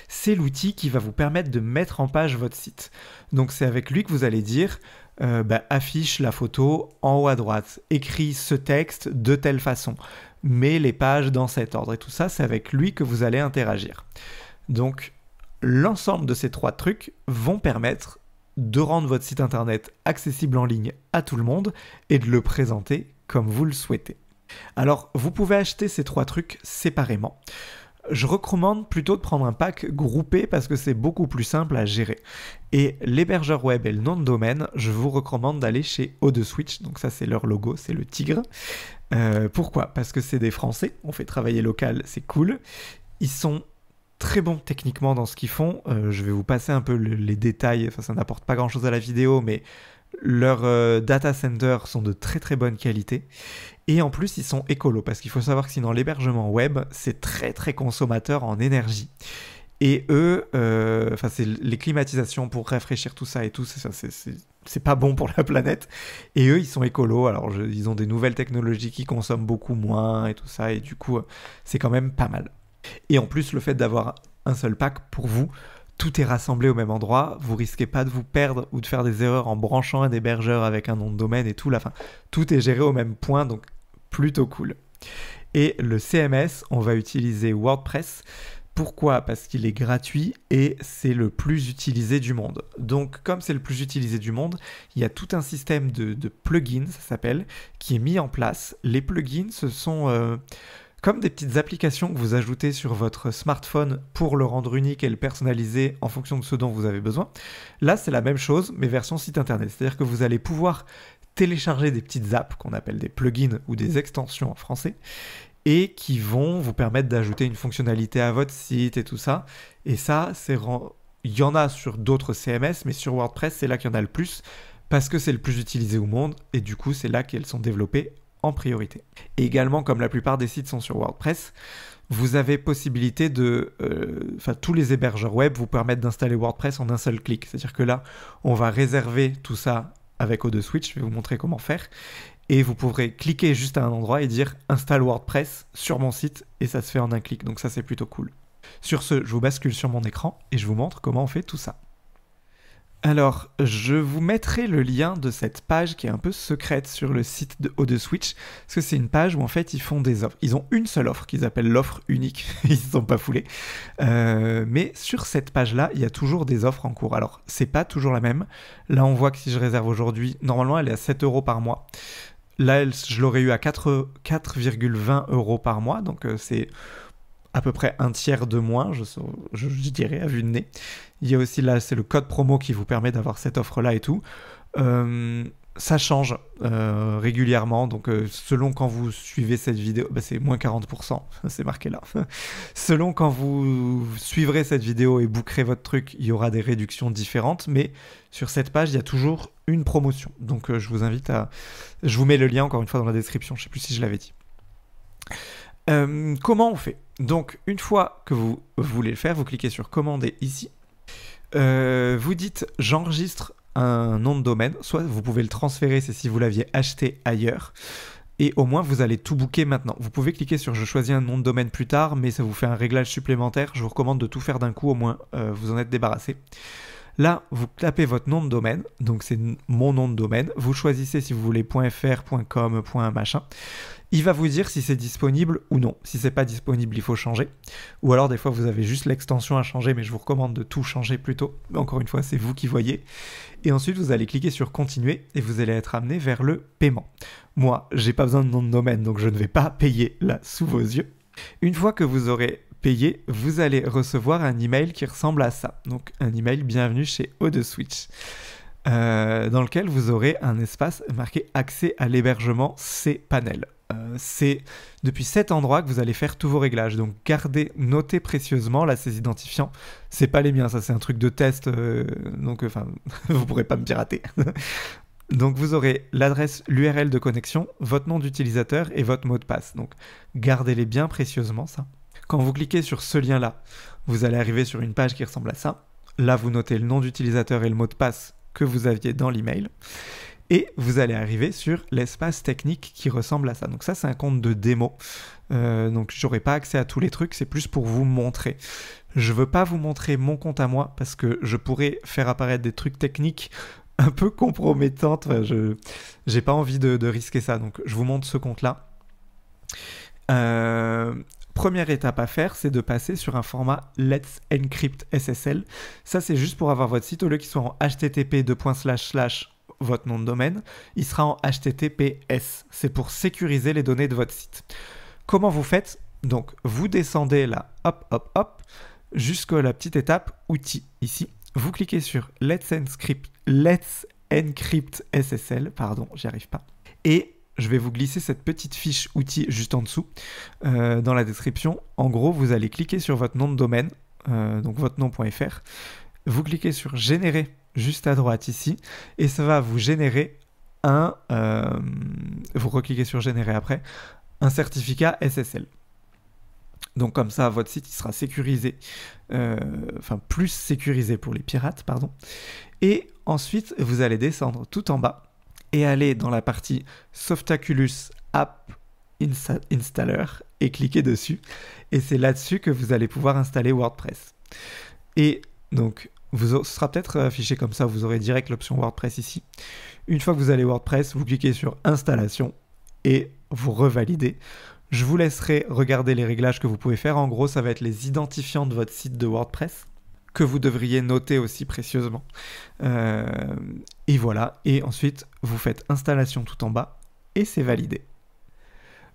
C'est l'outil qui va vous permettre de mettre en page votre site. Donc c'est avec lui que vous allez dire euh, bah, affiche la photo en haut à droite, écrit ce texte de telle façon, met les pages dans cet ordre. Et tout ça, c'est avec lui que vous allez interagir. Donc, l'ensemble de ces trois trucs vont permettre de rendre votre site internet accessible en ligne à tout le monde et de le présenter comme vous le souhaitez. Alors, vous pouvez acheter ces trois trucs séparément je recommande plutôt de prendre un pack groupé parce que c'est beaucoup plus simple à gérer. Et l'hébergeur web et le nom de domaine, je vous recommande d'aller chez O2 Switch. Donc ça c'est leur logo, c'est le tigre. Euh, pourquoi Parce que c'est des Français, on fait travailler local, c'est cool. Ils sont très bons techniquement dans ce qu'ils font. Euh, je vais vous passer un peu les détails, enfin ça n'apporte pas grand-chose à la vidéo, mais leurs euh, data centers sont de très très bonne qualité. Et en plus, ils sont écolos, parce qu'il faut savoir que sinon l'hébergement web, c'est très très consommateur en énergie. Et eux, euh, enfin, c'est les climatisations pour rafraîchir tout ça et tout, c'est pas bon pour la planète. Et eux, ils sont écolos. Alors, ils ont des nouvelles technologies qui consomment beaucoup moins et tout ça. Et du coup, euh, c'est quand même pas mal. Et en plus, le fait d'avoir un seul pack pour vous, tout est rassemblé au même endroit, vous risquez pas de vous perdre ou de faire des erreurs en branchant un hébergeur avec un nom de domaine et tout, la fin. Tout est géré au même point, donc plutôt cool. Et le CMS, on va utiliser WordPress. Pourquoi Parce qu'il est gratuit et c'est le plus utilisé du monde. Donc comme c'est le plus utilisé du monde, il y a tout un système de, plugins, ça s'appelle, qui est mis en place. Les plugins, ce sont... Euh, comme des petites applications que vous ajoutez sur votre smartphone pour le rendre unique et le personnaliser en fonction de ce dont vous avez besoin. Là, c'est la même chose, mais version site internet. C'est-à-dire que vous allez pouvoir télécharger des petites apps qu'on appelle des plugins ou des extensions en français et qui vont vous permettre d'ajouter une fonctionnalité à votre site et tout ça. Et ça, c'est il y en a sur d'autres CMS, mais sur WordPress, c'est là qu'il y en a le plus parce que c'est le plus utilisé au monde et du coup, c'est là qu'elles sont développées en priorité. Et également, comme la plupart des sites sont sur WordPress, vous avez possibilité de... Euh, enfin, tous les hébergeurs web vous permettent d'installer WordPress en un seul clic. C'est-à-dire que là, on va réserver tout ça avec O2 Switch, je vais vous montrer comment faire. Et vous pourrez cliquer juste à un endroit et dire installe WordPress sur mon site et ça se fait en un clic. Donc ça c'est plutôt cool. Sur ce, je vous bascule sur mon écran et je vous montre comment on fait tout ça. Alors, je vous mettrai le lien de cette page qui est un peu secrète sur le site de O2 Switch, parce que c'est une page où en fait ils font des offres. Ils ont une seule offre qu'ils appellent l'offre unique, ils ne sont pas foulés. Euh, mais sur cette page-là, il y a toujours des offres en cours. Alors, c'est pas toujours la même. Là, on voit que si je réserve aujourd'hui, normalement elle est à 7 euros par mois. Là, je l'aurais eu à 4,20 euros par mois, donc euh, c'est à peu près un tiers de moins, je, dirais, à vue de nez. Il y a aussi là, c'est le code promo qui vous permet d'avoir cette offre-là et tout. Euh, ça change euh, régulièrement, donc euh, selon quand vous suivez cette vidéo, bah, c'est moins 40%, c'est marqué là. selon quand vous suivrez cette vidéo et bookerez votre truc, il y aura des réductions différentes, mais sur cette page, il y a toujours une promotion. Donc je vous invite à... Je vous mets le lien encore une fois dans la description, je sais plus si je l'avais dit. Euh, comment on fait Donc, une fois que vous voulez le faire, vous cliquez sur commander ici. Euh, vous dites j'enregistre un nom de domaine, soit vous pouvez le transférer, c'est si vous l'aviez acheté ailleurs. Et au moins, vous allez tout booker maintenant. Vous pouvez cliquer sur Je choisis un nom de domaine plus tard, mais ça vous fait un réglage supplémentaire. Je vous recommande de tout faire d'un coup, au moins euh, vous en êtes débarrassé. Là, vous tapez votre nom de domaine, donc c'est mon nom de domaine. Vous choisissez si vous voulez .fr, .com, .machin. Il va vous dire si c'est disponible ou non. Si c'est pas disponible, il faut changer. Ou alors des fois vous avez juste l'extension à changer, mais je vous recommande de tout changer plutôt. Encore une fois, c'est vous qui voyez. Et ensuite vous allez cliquer sur continuer et vous allez être amené vers le paiement. Moi, j'ai pas besoin de nom de domaine, donc je ne vais pas payer là sous vos yeux. Une fois que vous aurez payé, vous allez recevoir un email qui ressemble à ça. Donc un email bienvenue chez O2 Switch. Euh, dans lequel vous aurez un espace marqué accès à l'hébergement Panel. Euh, c'est depuis cet endroit que vous allez faire tous vos réglages. Donc gardez, notez précieusement là ces identifiants. C'est pas les miens, ça c'est un truc de test, euh, donc euh, enfin vous pourrez pas me pirater. donc vous aurez l'adresse, l'URL de connexion, votre nom d'utilisateur et votre mot de passe. Donc gardez-les bien précieusement ça. Quand vous cliquez sur ce lien là, vous allez arriver sur une page qui ressemble à ça. Là vous notez le nom d'utilisateur et le mot de passe que vous aviez dans l'email et vous allez arriver sur l'espace technique qui ressemble à ça. Donc ça c'est un compte de démo, euh, donc j'aurai pas accès à tous les trucs, c'est plus pour vous montrer. Je veux pas vous montrer mon compte à moi parce que je pourrais faire apparaître des trucs techniques un peu compromettantes, je j'ai pas envie de, risquer ça, donc je vous montre ce compte là. Euh, première étape à faire, c'est de passer sur un format Let's Encrypt SSL. Ça, c'est juste pour avoir votre site au lieu qu'il soit en http votre nom de domaine, il sera en HTTPS. C'est pour sécuriser les données de votre site. Comment vous faites Donc, vous descendez là, hop, hop, hop, jusqu'à la petite étape outils ici. Vous cliquez sur Let's Encrypt, Let's Encrypt SSL, pardon, j'y arrive pas. Et je vais vous glisser cette petite fiche outil juste en dessous euh, dans la description. En gros, vous allez cliquer sur votre nom de domaine, euh, donc votre nom.fr. Vous cliquez sur Générer juste à droite ici, et ça va vous générer un, euh, vous recliquez sur générer après, un certificat SSL. Donc comme ça, votre site il sera sécurisé, euh, enfin plus sécurisé pour les pirates, pardon. Et ensuite, vous allez descendre tout en bas et aller dans la partie Softaculous App Installer et cliquer dessus. Et c'est là-dessus que vous allez pouvoir installer WordPress. Et donc vous, ce sera peut-être euh, affiché comme ça, vous aurez direct l'option WordPress ici. Une fois que vous allez WordPress, vous cliquez sur Installation et vous revalidez. Je vous laisserai regarder les réglages que vous pouvez faire. En gros, ça va être les identifiants de votre site de WordPress que vous devriez noter aussi précieusement. Euh, et voilà, et ensuite, vous faites Installation tout en bas et c'est validé.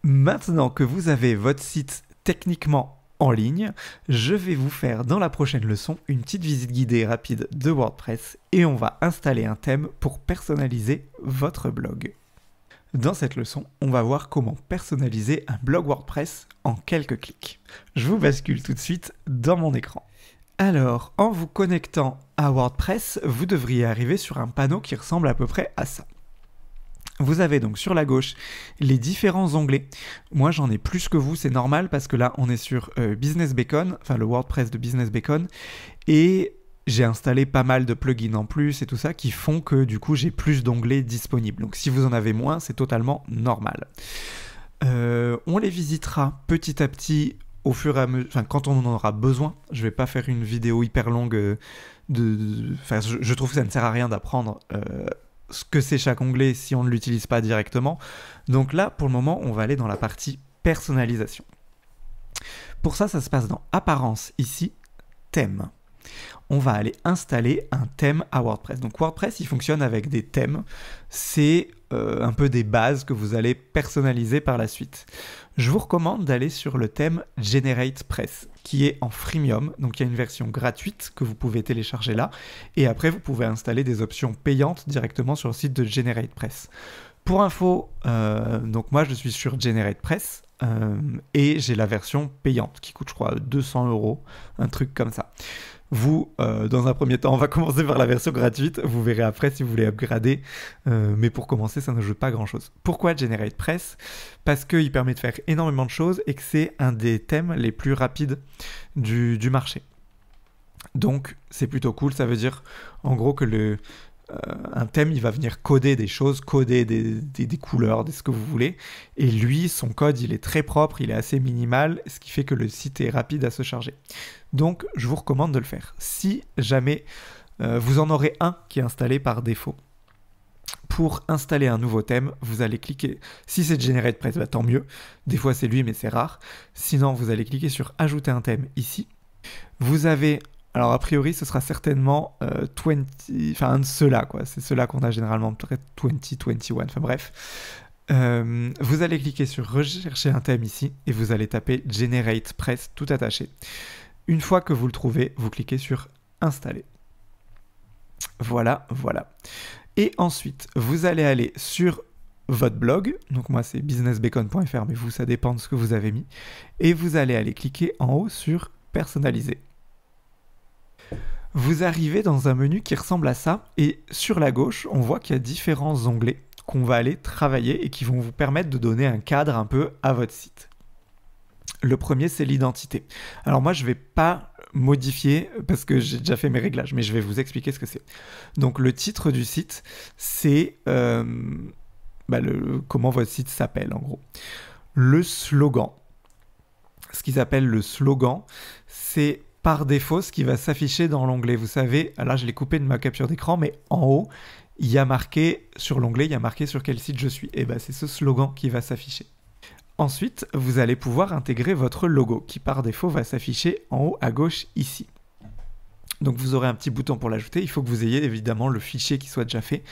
Maintenant que vous avez votre site techniquement en ligne, je vais vous faire dans la prochaine leçon une petite visite guidée rapide de WordPress et on va installer un thème pour personnaliser votre blog. Dans cette leçon, on va voir comment personnaliser un blog WordPress en quelques clics. Je vous bascule tout de suite dans mon écran. Alors, en vous connectant à WordPress, vous devriez arriver sur un panneau qui ressemble à peu près à ça. Vous avez donc sur la gauche les différents onglets. Moi j'en ai plus que vous, c'est normal parce que là on est sur euh, Business Bacon, enfin le WordPress de Business Bacon, et j'ai installé pas mal de plugins en plus et tout ça qui font que du coup j'ai plus d'onglets disponibles. Donc si vous en avez moins, c'est totalement normal. Euh, on les visitera petit à petit au fur et à mesure, enfin quand on en aura besoin. Je ne vais pas faire une vidéo hyper longue. Euh, de, enfin, je, trouve que ça ne sert à rien d'apprendre ce que c'est chaque onglet si on ne l'utilise pas directement. Donc là, pour le moment, on va aller dans la partie personnalisation. Pour ça, ça se passe dans Apparence, ici, Thème. On va aller installer un thème à WordPress. Donc WordPress, il fonctionne avec des thèmes. C'est euh, un peu des bases que vous allez personnaliser par la suite je vous recommande d'aller sur le thème Generate Press, qui est en freemium. Donc il y a une version gratuite que vous pouvez télécharger là, et après vous pouvez installer des options payantes directement sur le site de Generate Press. Pour info, euh, donc moi je suis sur Generate Press, euh, et j'ai la version payante qui coûte je crois 200 euros, un truc comme ça vous, euh, dans un premier temps, on va commencer par la version gratuite. Vous verrez après si vous voulez upgrader. Euh, mais pour commencer, ça ne joue pas grand-chose. Pourquoi Generate Press Parce qu'il permet de faire énormément de choses et que c'est un des thèmes les plus rapides du, marché. Donc, c'est plutôt cool. Ça veut dire, en gros, que le, euh, un thème, il va venir coder des choses, coder des, couleurs, de ce que vous voulez. Et lui, son code, il est très propre, il est assez minimal, ce qui fait que le site est rapide à se charger. Donc je vous recommande de le faire. Si jamais euh, vous en aurez un qui est installé par défaut, pour installer un nouveau thème, vous allez cliquer. Si c'est GeneratePress », Press, bah, tant mieux. Des fois c'est lui, mais c'est rare. Sinon, vous allez cliquer sur Ajouter un thème ici. Vous avez alors a priori, ce sera certainement 20, euh, enfin un de ceux-là, quoi. C'est ceux-là qu'on a généralement, peut-être 2021, enfin bref. Euh, vous allez cliquer sur rechercher un thème ici et vous allez taper Generate Press tout attaché. Une fois que vous le trouvez, vous cliquez sur installer. Voilà, voilà. Et ensuite, vous allez aller sur votre blog, donc moi c'est businessbacon.fr, mais vous ça dépend de ce que vous avez mis, et vous allez aller cliquer en haut sur personnaliser. Vous arrivez dans un menu qui ressemble à ça, et sur la gauche, on voit qu'il y a différents onglets qu'on va aller travailler et qui vont vous permettre de donner un cadre un peu à votre site. Le premier, c'est l'identité. Alors moi, je vais pas modifier parce que j'ai déjà fait mes réglages, mais je vais vous expliquer ce que c'est. Donc le titre du site, c'est euh, bah, comment votre site s'appelle en gros. Le slogan. Ce qu'ils appellent le slogan, c'est par défaut ce qui va s'afficher dans l'onglet. Vous savez, là je l'ai coupé de ma capture d'écran, mais en haut, il y a marqué sur l'onglet, il y a marqué sur quel site je suis. Et bien bah, c'est ce slogan qui va s'afficher. Ensuite, vous allez pouvoir intégrer votre logo qui par défaut va s'afficher en haut à gauche ici. Donc vous aurez un petit bouton pour l'ajouter. Il faut que vous ayez évidemment le fichier qui soit déjà fait.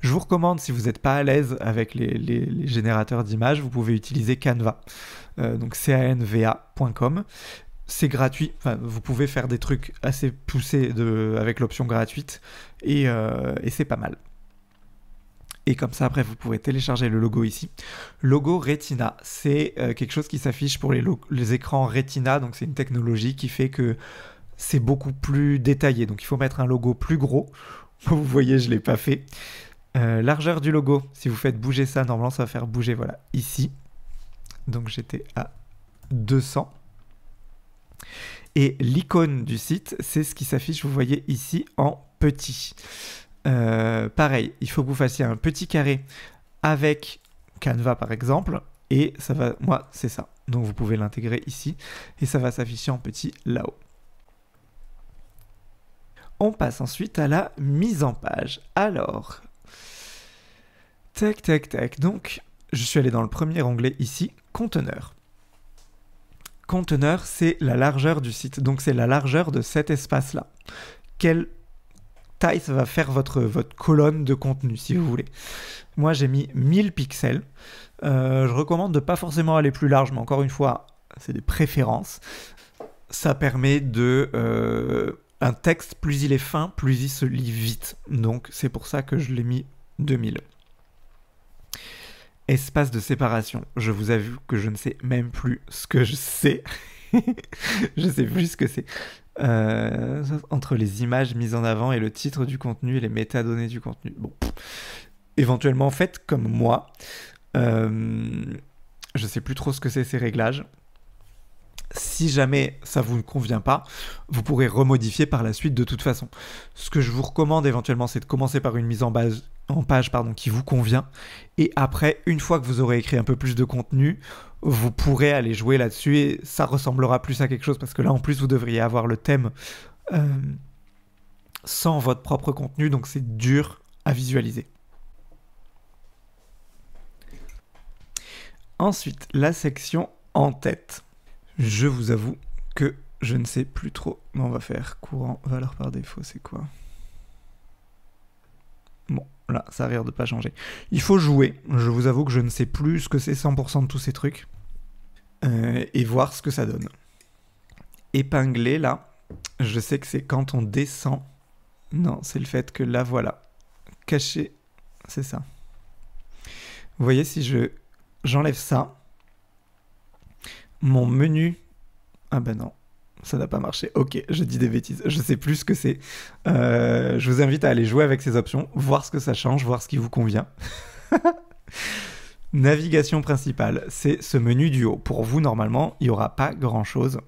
Je vous recommande, si vous n'êtes pas à l'aise avec les, générateurs d'images, vous pouvez utiliser Canva. Euh, donc canva.com. C'est gratuit. vous pouvez faire des trucs assez poussés avec l'option gratuite et euh, c'est pas mal et comme ça après vous pourrez télécharger le logo ici. Logo Retina, c'est euh, quelque chose qui s'affiche pour les, écrans Retina, donc c'est une technologie qui fait que c'est beaucoup plus détaillé. Donc il faut mettre un logo plus gros. Vous voyez, je ne l'ai pas fait. Euh, largeur du logo, si vous faites bouger ça, normalement ça va faire bouger, voilà, ici. Donc j'étais à 200. Et l'icône du site, c'est ce qui s'affiche, vous voyez ici, en petit. Euh, pareil, il faut que vous fassiez un petit carré avec Canva par exemple, et ça va, moi c'est ça. Donc vous pouvez l'intégrer ici, et ça va s'afficher en petit là-haut. On passe ensuite à la mise en page. Alors, tac tac tac, donc je suis allé dans le premier onglet ici, conteneur. Conteneur, c'est la largeur du site, donc c'est la largeur de cet espace-là. Quelle ça va faire votre, votre colonne de contenu, si vous voulez. Moi, j'ai mis 1000 pixels. Euh, je recommande de pas forcément aller plus large, mais encore une fois, c'est des préférences. Ça permet de... Euh, un texte, plus il est fin, plus il se lit vite. Donc, c'est pour ça que je l'ai mis 2000. Espace de séparation. Je vous avoue que je ne sais même plus ce que je sais. je sais plus ce que c'est. Euh, entre les images mises en avant et le titre du contenu et les métadonnées du contenu. Bon, éventuellement éventuellement, fait, comme moi. Je euh, je sais plus trop ce que c'est ces réglages. Si jamais ça vous ne convient pas, vous pourrez remodifier par la suite de toute façon. Ce que je vous recommande éventuellement, c'est de commencer par une mise en, base, en page pardon, qui vous convient. Et après, une fois que vous aurez écrit un peu plus de contenu, vous pourrez aller jouer là-dessus et ça ressemblera plus à quelque chose parce que là en plus vous devriez avoir le thème euh, sans votre propre contenu donc c'est dur à visualiser. Ensuite, la section en tête. Je vous avoue que je ne sais plus trop. on va faire courant, valeur par défaut, c'est quoi Bon, là, ça a de pas changer. Il faut jouer. Je vous avoue que je ne sais plus ce que c'est 100% de tous ces trucs. Euh, et voir ce que ça donne. Épinglé là, je sais que c'est quand on descend. Non, c'est le fait que là voilà, caché, c'est ça. Vous voyez si je j'enlève ça, mon menu. Ah ben non, ça n'a pas marché. Ok, je dis des bêtises. Je sais plus ce que c'est. Euh, je vous invite à aller jouer avec ces options, voir ce que ça change, voir ce qui vous convient. Navigation principale, c'est ce menu du haut. Pour vous, normalement, il n'y aura pas grand-chose.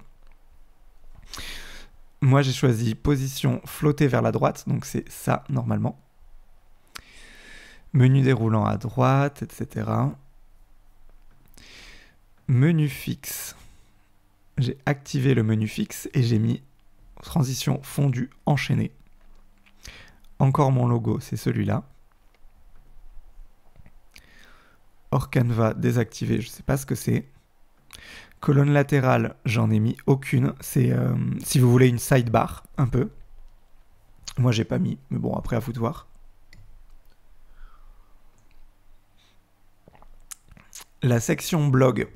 Moi, j'ai choisi position flottée vers la droite, donc c'est ça, normalement. Menu déroulant à droite, etc. Menu fixe. J'ai activé le menu fixe et j'ai mis transition fondue enchaînée. Encore mon logo, c'est celui-là. hors Canva désactivé, je ne sais pas ce que c'est. Colonne latérale, j'en ai mis aucune. C'est euh, si vous voulez une sidebar un peu. Moi j'ai pas mis, mais bon après à vous de voir. La section blog.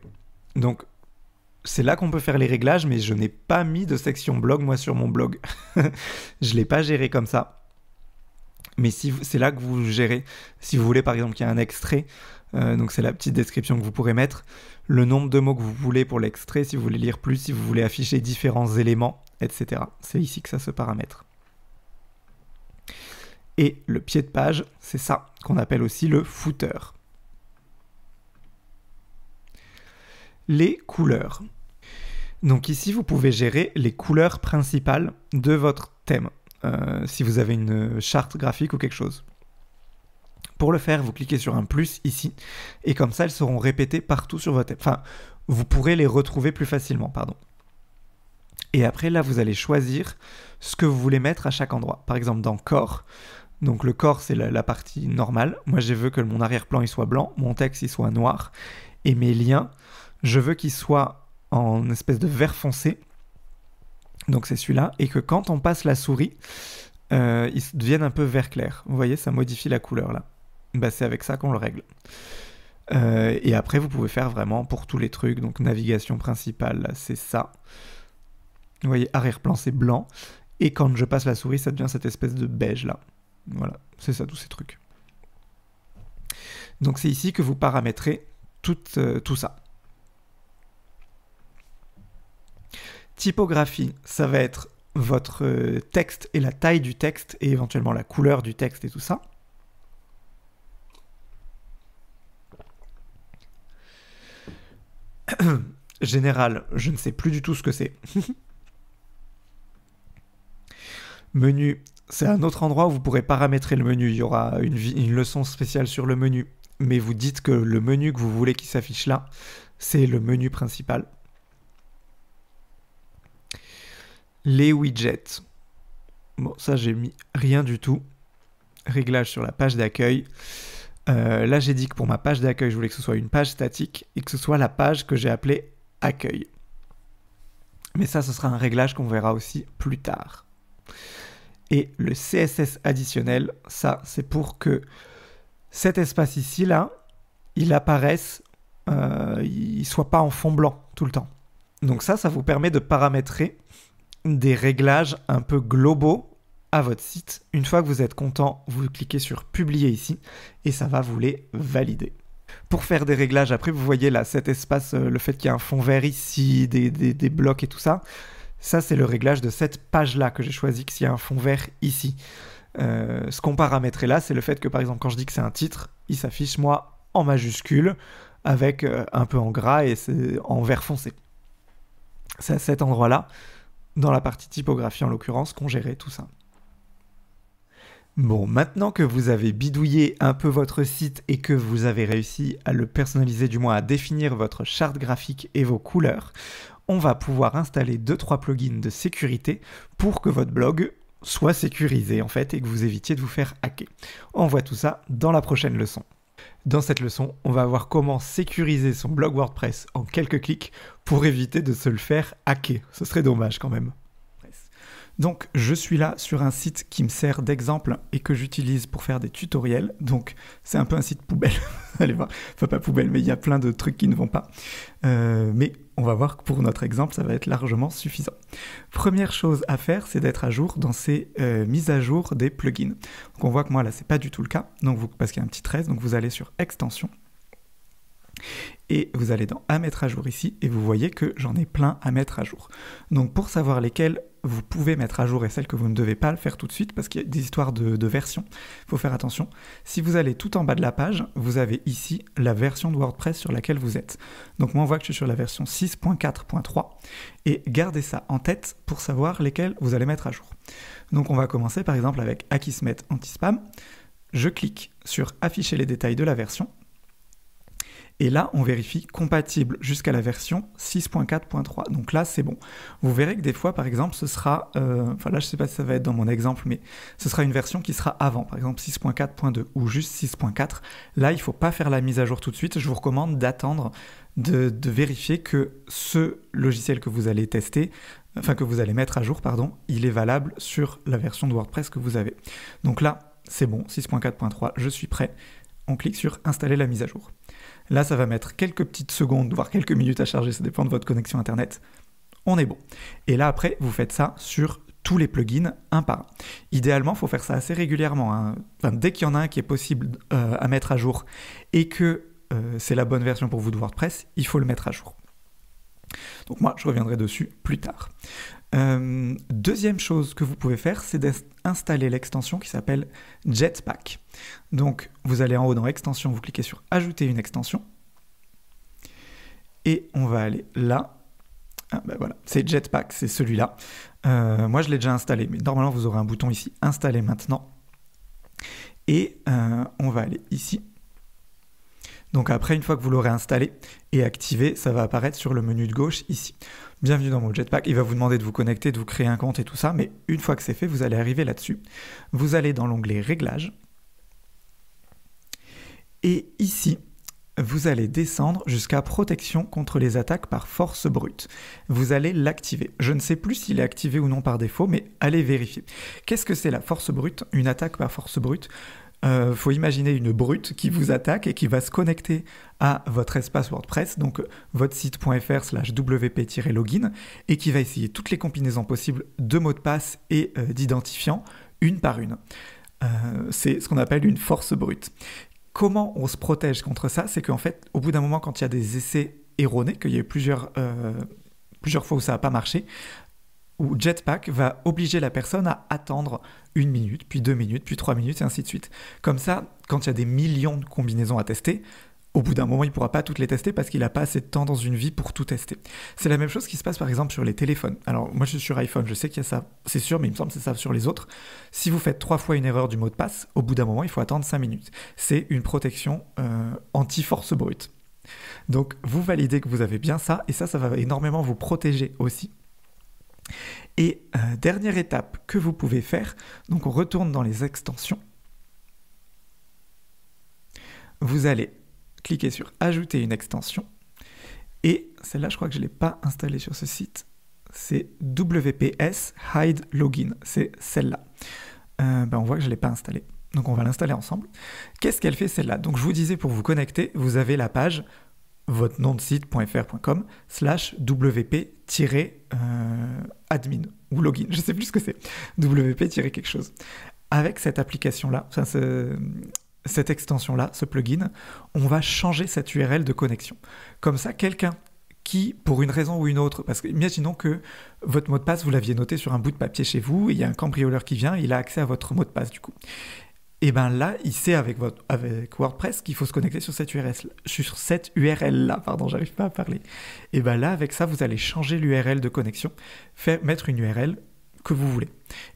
Donc c'est là qu'on peut faire les réglages, mais je n'ai pas mis de section blog moi sur mon blog. je ne l'ai pas géré comme ça. Mais si c'est là que vous gérez. Si vous voulez par exemple qu'il y ait un extrait, euh, donc c'est la petite description que vous pourrez mettre. Le nombre de mots que vous voulez pour l'extrait, si vous voulez lire plus, si vous voulez afficher différents éléments, etc. C'est ici que ça se paramètre. Et le pied de page, c'est ça qu'on appelle aussi le footer. Les couleurs. Donc ici, vous pouvez gérer les couleurs principales de votre thème, euh, si vous avez une charte graphique ou quelque chose. Pour le faire, vous cliquez sur un plus ici, et comme ça, elles seront répétées partout sur votre... Enfin, vous pourrez les retrouver plus facilement, pardon. Et après, là, vous allez choisir ce que vous voulez mettre à chaque endroit. Par exemple, dans corps, donc le corps, c'est la, partie normale. Moi, je veux que mon arrière-plan, il soit blanc, mon texte, il soit noir, et mes liens, je veux qu'ils soient en espèce de vert foncé. Donc c'est celui-là, et que quand on passe la souris, euh, ils deviennent un peu vert clair. Vous voyez, ça modifie la couleur là. Bah, c'est avec ça qu'on le règle. Euh, et après, vous pouvez faire vraiment pour tous les trucs. Donc, navigation principale, c'est ça. Vous voyez, arrière-plan, c'est blanc. Et quand je passe la souris, ça devient cette espèce de beige là. Voilà, c'est ça tous ces trucs. Donc c'est ici que vous paramétrez tout, euh, tout ça. Typographie, ça va être votre euh, texte et la taille du texte et éventuellement la couleur du texte et tout ça. général, je ne sais plus du tout ce que c'est. menu, c'est un autre endroit où vous pourrez paramétrer le menu. Il y aura une, leçon spéciale sur le menu. Mais vous dites que le menu que vous voulez qui s'affiche là, c'est le menu principal. Les widgets. Bon, ça j'ai mis rien du tout. Réglage sur la page d'accueil. Euh, là, j'ai dit que pour ma page d'accueil, je voulais que ce soit une page statique et que ce soit la page que j'ai appelée accueil. Mais ça, ce sera un réglage qu'on verra aussi plus tard. Et le CSS additionnel, ça, c'est pour que cet espace ici, là, il apparaisse, il euh, il soit pas en fond blanc tout le temps. Donc ça, ça vous permet de paramétrer des réglages un peu globaux votre site. Une fois que vous êtes content, vous cliquez sur publier ici et ça va vous les valider. Pour faire des réglages, après vous voyez là cet espace, euh, le fait qu'il y a un fond vert ici, des, blocs et tout ça, ça c'est le réglage de cette page là que j'ai choisi, s'il y a un fond vert ici. Euh, ce qu'on paramétrait là, c'est le fait que par exemple quand je dis que c'est un titre, il s'affiche moi en majuscule avec euh, un peu en gras et c'est en vert foncé. C'est à cet endroit là, dans la partie typographie en l'occurrence, qu'on gérait tout ça. Bon, maintenant que vous avez bidouillé un peu votre site et que vous avez réussi à le personnaliser, du moins à définir votre charte graphique et vos couleurs, on va pouvoir installer 2-3 plugins de sécurité pour que votre blog soit sécurisé en fait et que vous évitiez de vous faire hacker. On voit tout ça dans la prochaine leçon. Dans cette leçon, on va voir comment sécuriser son blog WordPress en quelques clics pour éviter de se le faire hacker. Ce serait dommage quand même. Donc je suis là sur un site qui me sert d'exemple et que j'utilise pour faire des tutoriels. Donc c'est un peu un site poubelle. Allez voir, enfin pas poubelle, mais il y a plein de trucs qui ne vont pas. Euh, mais on va voir que pour notre exemple, ça va être largement suffisant. Première chose à faire, c'est d'être à jour dans ces euh, mises à jour des plugins. Donc on voit que moi là, c'est pas du tout le cas. Donc vous, parce qu'il y a un petit 13, donc vous allez sur extension. Et vous allez dans à mettre à jour ici et vous voyez que j'en ai plein à mettre à jour. Donc pour savoir lesquels vous pouvez mettre à jour et celles que vous ne devez pas le faire tout de suite parce qu'il y a des histoires de, de versions. Il faut faire attention. Si vous allez tout en bas de la page, vous avez ici la version de WordPress sur laquelle vous êtes. Donc moi on voit que je suis sur la version 6.4.3 et gardez ça en tête pour savoir lesquelles vous allez mettre à jour. Donc on va commencer par exemple avec Akismet Anti-Spam. Je clique sur afficher les détails de la version et là, on vérifie compatible jusqu'à la version 6.4.3. Donc là, c'est bon. Vous verrez que des fois, par exemple, ce sera, euh, enfin là, je ne sais pas si ça va être dans mon exemple, mais ce sera une version qui sera avant, par exemple 6.4.2 ou juste 6.4. Là, il ne faut pas faire la mise à jour tout de suite. Je vous recommande d'attendre de, de, vérifier que ce logiciel que vous allez tester, enfin que vous allez mettre à jour, pardon, il est valable sur la version de WordPress que vous avez. Donc là, c'est bon, 6.4.3, je suis prêt. On clique sur installer la mise à jour. Là, ça va mettre quelques petites secondes, voire quelques minutes à charger, ça dépend de votre connexion Internet. On est bon. Et là, après, vous faites ça sur tous les plugins un par un. Idéalement, il faut faire ça assez régulièrement. Hein. dès qu'il y en a un qui est possible euh, à mettre à jour et que euh, c'est la bonne version pour vous de WordPress, il faut le mettre à jour. Donc moi, je reviendrai dessus plus tard. Euh, deuxième chose que vous pouvez faire, c'est d'installer l'extension qui s'appelle Jetpack. Donc vous allez en haut dans Extension, vous cliquez sur Ajouter une extension. Et on va aller là. Ah, ben voilà, c'est Jetpack, c'est celui-là. Euh, moi je l'ai déjà installé, mais normalement vous aurez un bouton ici Installer maintenant. Et euh, on va aller ici. Donc après, une fois que vous l'aurez installé et activé, ça va apparaître sur le menu de gauche ici bienvenue dans mon jetpack. Il va vous demander de vous connecter, de vous créer un compte et tout ça, mais une fois que c'est fait, vous allez arriver là-dessus. Vous allez dans l'onglet réglages. Et ici, vous allez descendre jusqu'à protection contre les attaques par force brute. Vous allez l'activer. Je ne sais plus s'il est activé ou non par défaut, mais allez vérifier. Qu'est-ce que c'est la force brute Une attaque par force brute euh, faut imaginer une brute qui vous attaque et qui va se connecter à votre espace WordPress, donc euh, votre site.fr slash wp-login, et qui va essayer toutes les combinaisons possibles de mots de passe et euh, d'identifiants, une par une. c'est ce qu'on appelle une force brute. Comment on se protège contre ça C'est qu'en fait, au bout d'un moment, quand il y a des essais erronés, qu'il y a eu plusieurs plusieurs fois où ça n'a pas marché, où Jetpack va obliger la personne à attendre une minute, puis deux minutes, puis trois minutes, et ainsi de suite. Comme ça, quand il y a des millions de combinaisons à tester, au bout d'un moment, il ne pourra pas toutes les tester parce qu'il n'a pas assez de temps dans une vie pour tout tester. C'est la même chose qui se passe par exemple sur les téléphones. Alors moi je suis sur iPhone, je sais qu'il y a ça, c'est sûr, mais il me semble que c'est ça sur les autres. Si vous faites trois fois une erreur du mot de passe, au bout d'un moment, il faut attendre cinq minutes. C'est une protection euh, anti-force brute. Donc vous validez que vous avez bien ça, et ça, ça va énormément vous protéger aussi et euh, dernière étape que vous pouvez faire, donc on retourne dans les extensions. Vous allez cliquer sur Ajouter une extension. Et celle-là, je crois que je ne l'ai pas installée sur ce site. C'est WPS Hide Login. C'est celle-là. Euh, ben on voit que je ne l'ai pas installée. Donc on va l'installer ensemble. Qu'est-ce qu'elle fait celle-là Donc je vous disais pour vous connecter, vous avez la page votre nom de site.fr.com slash wp-admin ou login, je sais plus ce que c'est, wp-quelque chose. Avec cette application-là, cette extension-là, ce plugin, on va changer cette URL de connexion. Comme ça, quelqu'un qui, pour une raison ou une autre, parce que imaginons que votre mot de passe, vous l'aviez noté sur un bout de papier chez vous, il y a un cambrioleur qui vient, il a accès à votre mot de passe du coup et eh ben là, il sait avec, WordPress qu'il faut se connecter sur cette URL, sur cette URL là, pardon, j'arrive pas à parler. Et eh ben là, avec ça, vous allez changer l'URL de connexion, faire, mettre une URL que vous voulez.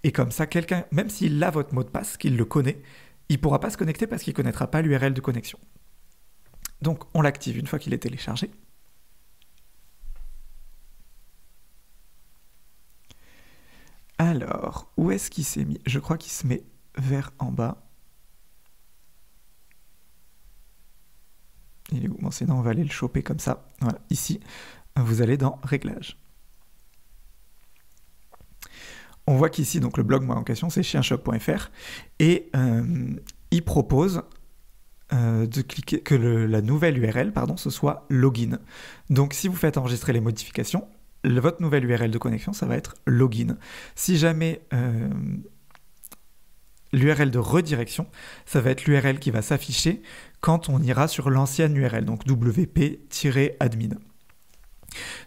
Et comme ça, quelqu'un, même s'il a votre mot de passe, qu'il le connaît, il pourra pas se connecter parce qu'il connaîtra pas l'URL de connexion. Donc, on l'active une fois qu'il est téléchargé. Alors, où est-ce qu'il s'est mis Je crois qu'il se met vers en bas. Il est où bon, sinon, on va aller le choper comme ça. Voilà, ici, vous allez dans Réglages. On voit qu'ici, donc le blog moi en question, c'est chienshop.fr et euh, il propose euh, de cliquer que la nouvelle URL, pardon, ce soit login. Donc, si vous faites enregistrer les modifications, votre nouvelle URL de connexion, ça va être login. Si jamais euh, l'URL de redirection, ça va être l'URL qui va s'afficher quand on ira sur l'ancienne URL, donc wp-admin.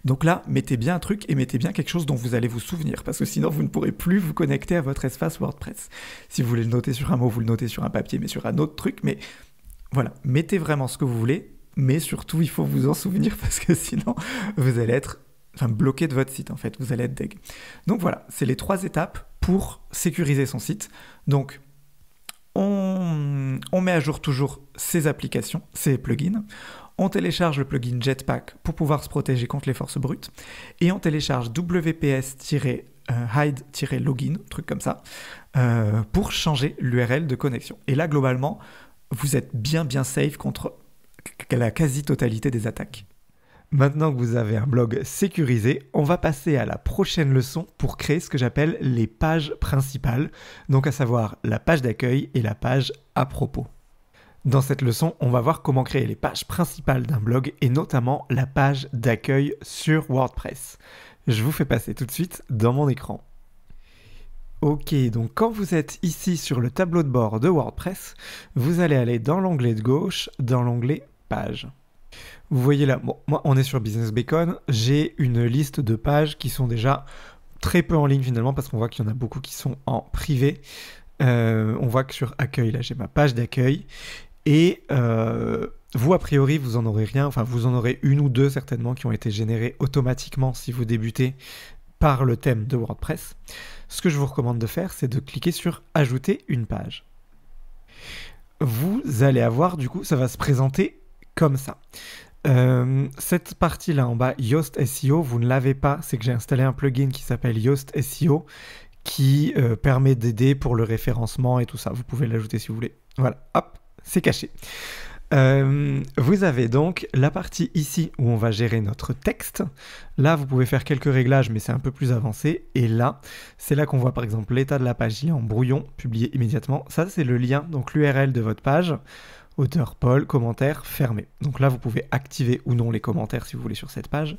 Donc là, mettez bien un truc et mettez bien quelque chose dont vous allez vous souvenir, parce que sinon vous ne pourrez plus vous connecter à votre espace WordPress. Si vous voulez le noter sur un mot, vous le notez sur un papier, mais sur un autre truc, mais voilà, mettez vraiment ce que vous voulez, mais surtout il faut vous en souvenir, parce que sinon vous allez être enfin, bloqué de votre site en fait, vous allez être deg. Donc voilà, c'est les trois étapes pour sécuriser son site. Donc on, met à jour toujours ses applications, ses plugins. On télécharge le plugin Jetpack pour pouvoir se protéger contre les forces brutes. Et on télécharge WPS-hide-login, truc comme ça, euh, pour changer l'URL de connexion. Et là, globalement, vous êtes bien bien safe contre la quasi-totalité des attaques. Maintenant que vous avez un blog sécurisé, on va passer à la prochaine leçon pour créer ce que j'appelle les pages principales, donc à savoir la page d'accueil et la page à propos. Dans cette leçon, on va voir comment créer les pages principales d'un blog et notamment la page d'accueil sur WordPress. Je vous fais passer tout de suite dans mon écran. Ok, donc quand vous êtes ici sur le tableau de bord de WordPress, vous allez aller dans l'onglet de gauche, dans l'onglet Pages ». Vous voyez là, moi on est sur Business Bacon, j'ai une liste de pages qui sont déjà très peu en ligne finalement parce qu'on voit qu'il y en a beaucoup qui sont en privé. Euh, on voit que sur accueil, là j'ai ma page d'accueil et euh, vous, a priori, vous en aurez rien. Enfin, vous en aurez une ou deux certainement qui ont été générées automatiquement si vous débutez par le thème de WordPress. Ce que je vous recommande de faire, c'est de cliquer sur Ajouter une page. Vous allez avoir, du coup, ça va se présenter comme ça. Euh, cette partie-là en bas, Yoast SEO, vous ne l'avez pas, c'est que j'ai installé un plugin qui s'appelle Yoast SEO qui euh, permet d'aider pour le référencement et tout ça. Vous pouvez l'ajouter si vous voulez. Voilà, hop, c'est caché. Euh, vous avez donc la partie ici où on va gérer notre texte. Là, vous pouvez faire quelques réglages, mais c'est un peu plus avancé. Et là, c'est là qu'on voit par exemple l'état de la page. Il est en brouillon, publié immédiatement. Ça, c'est le lien, donc l'URL de votre page auteur Paul, commentaire fermé. Donc là, vous pouvez activer ou non les commentaires si vous voulez sur cette page.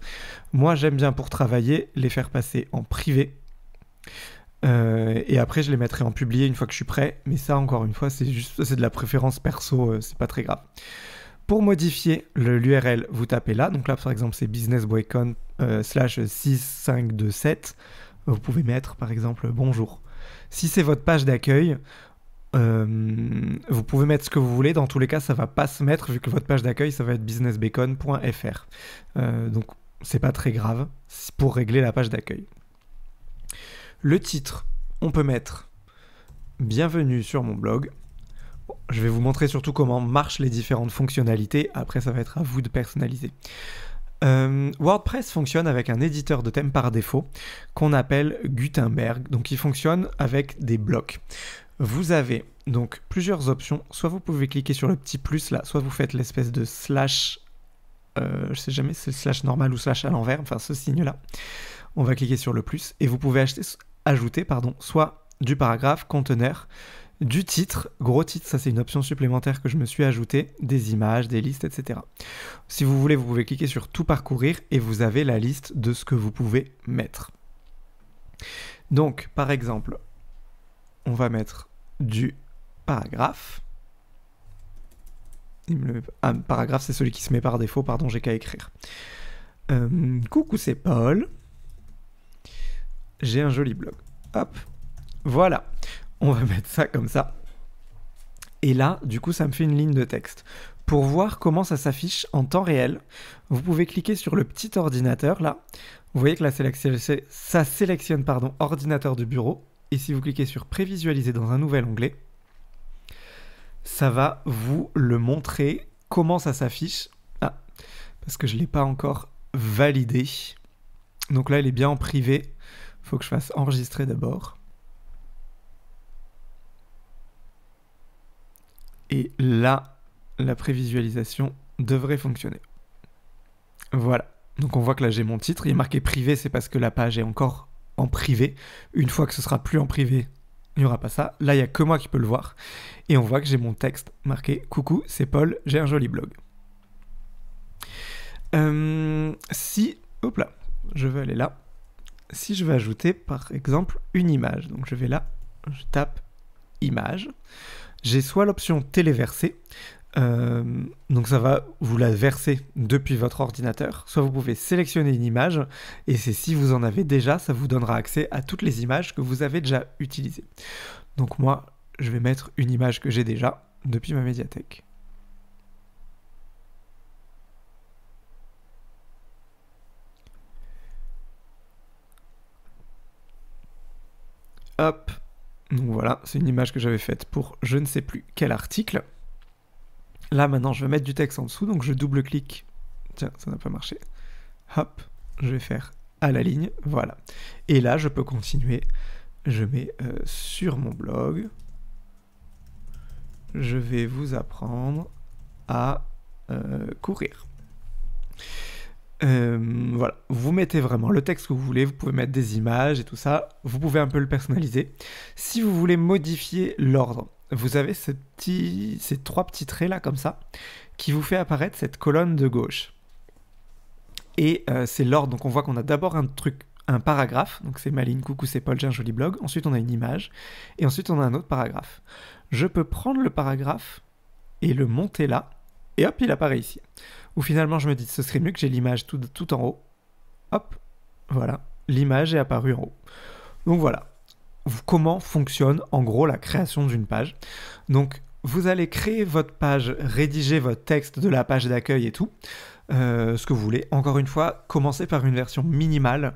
Moi, j'aime bien pour travailler les faire passer en privé. Euh, et après, je les mettrai en publié une fois que je suis prêt. Mais ça, encore une fois, c'est juste c'est de la préférence perso, euh, c'est pas très grave. Pour modifier l'URL, vous tapez là. Donc là, par exemple, c'est businessboycon euh, slash 6527. Vous pouvez mettre, par exemple, bonjour. Si c'est votre page d'accueil, euh, vous pouvez mettre ce que vous voulez, dans tous les cas ça va pas se mettre vu que votre page d'accueil ça va être businessbacon.fr. Euh, donc c'est pas très grave pour régler la page d'accueil. Le titre, on peut mettre Bienvenue sur mon blog. Je vais vous montrer surtout comment marchent les différentes fonctionnalités, après ça va être à vous de personnaliser. Euh, WordPress fonctionne avec un éditeur de thème par défaut qu'on appelle Gutenberg. Donc il fonctionne avec des blocs. Vous avez donc plusieurs options. Soit vous pouvez cliquer sur le petit plus là, soit vous faites l'espèce de slash, Je euh, je sais jamais si c'est slash normal ou slash à l'envers, enfin ce signe là. On va cliquer sur le plus et vous pouvez ajouter pardon, soit du paragraphe, conteneur, du titre, gros titre, ça c'est une option supplémentaire que je me suis ajoutée, des images, des listes, etc. Si vous voulez, vous pouvez cliquer sur tout parcourir et vous avez la liste de ce que vous pouvez mettre. Donc, par exemple, on va mettre du paragraphe. Ah, paragraphe, c'est celui qui se met par défaut, pardon, j'ai qu'à écrire. Euh, coucou, c'est Paul. J'ai un joli blog. Hop, voilà. On va mettre ça comme ça. Et là, du coup, ça me fait une ligne de texte. Pour voir comment ça s'affiche en temps réel, vous pouvez cliquer sur le petit ordinateur là. Vous voyez que là, ça sélectionne pardon, ordinateur du bureau et si vous cliquez sur prévisualiser dans un nouvel onglet, ça va vous le montrer comment ça s'affiche. Ah, parce que je ne l'ai pas encore validé. Donc là, il est bien en privé. Il Faut que je fasse enregistrer d'abord. Et là, la prévisualisation devrait fonctionner. Voilà. Donc on voit que là j'ai mon titre, il est marqué privé, c'est parce que la page est encore privé. Une fois que ce sera plus en privé, il n'y aura pas ça. Là, il n'y a que moi qui peux le voir. Et on voit que j'ai mon texte marqué Coucou, c'est Paul, j'ai un joli blog. Euh, si. Hop là, je veux aller là. Si je veux ajouter par exemple une image, donc je vais là, je tape image, j'ai soit l'option Téléverser ». Euh, donc ça va vous la verser depuis votre ordinateur. Soit vous pouvez sélectionner une image et c'est si vous en avez déjà, ça vous donnera accès à toutes les images que vous avez déjà utilisées. Donc moi, je vais mettre une image que j'ai déjà depuis ma médiathèque. Hop. Donc voilà, c'est une image que j'avais faite pour je ne sais plus quel article. Là, maintenant, je vais mettre du texte en dessous, donc je double-clique. Tiens, ça n'a pas marché. Hop, je vais faire à la ligne, voilà. Et là, je peux continuer. Je mets euh, sur mon blog. Je vais vous apprendre à euh, courir. Euh, voilà, vous mettez vraiment le texte que vous voulez, vous pouvez mettre des images et tout ça, vous pouvez un peu le personnaliser. Si vous voulez modifier l'ordre, vous avez ces trois petits traits là comme ça qui vous fait apparaître cette colonne de gauche. Et euh, c'est l'ordre, donc on voit qu'on a d'abord un truc, un paragraphe, donc c'est Maline, coucou, c'est Paul, j'ai un joli blog, ensuite on a une image, et ensuite on a un autre paragraphe. Je peux prendre le paragraphe et le monter là, et hop, il apparaît ici. Ou finalement je me dis, ce serait mieux que j'ai l'image tout, tout en haut. Hop, voilà, l'image est apparue en haut. Donc voilà, comment fonctionne en gros la création d'une page. Donc vous allez créer votre page, rédiger votre texte de la page d'accueil et tout, euh, ce que vous voulez. Encore une fois, commencez par une version minimale.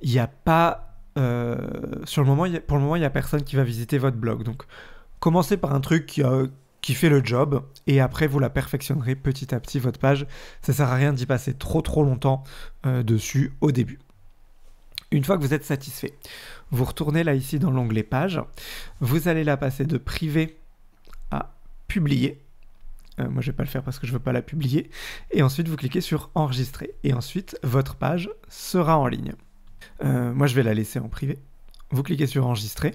Il n'y a pas... Euh, sur le moment, pour le moment, il n'y a personne qui va visiter votre blog. Donc commencez par un truc euh, qui, fait le job et après vous la perfectionnerez petit à petit votre page. Ça ne sert à rien d'y passer trop trop longtemps dessus au début. Une fois que vous êtes satisfait, vous retournez là ici dans l'onglet page. Vous allez la passer de privé à publier. Euh, moi, je vais pas le faire parce que je veux pas la publier. Et ensuite, vous cliquez sur enregistrer. Et ensuite, votre page sera en ligne. Euh, moi, je vais la laisser en privé. Vous cliquez sur enregistrer.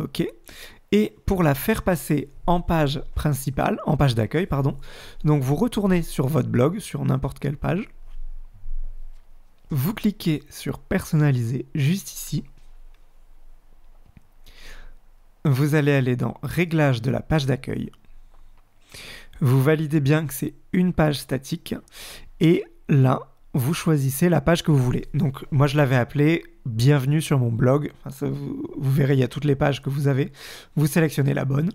OK. Et pour la faire passer en page principale, en page d'accueil, pardon, donc vous retournez sur votre blog, sur n'importe quelle page, vous cliquez sur personnaliser juste ici. Vous allez aller dans réglages de la page d'accueil. Vous validez bien que c'est une page statique et là, vous choisissez la page que vous voulez. Donc moi je l'avais appelée Bienvenue sur mon blog. vous verrez, il y a toutes les pages que vous avez. Vous sélectionnez la bonne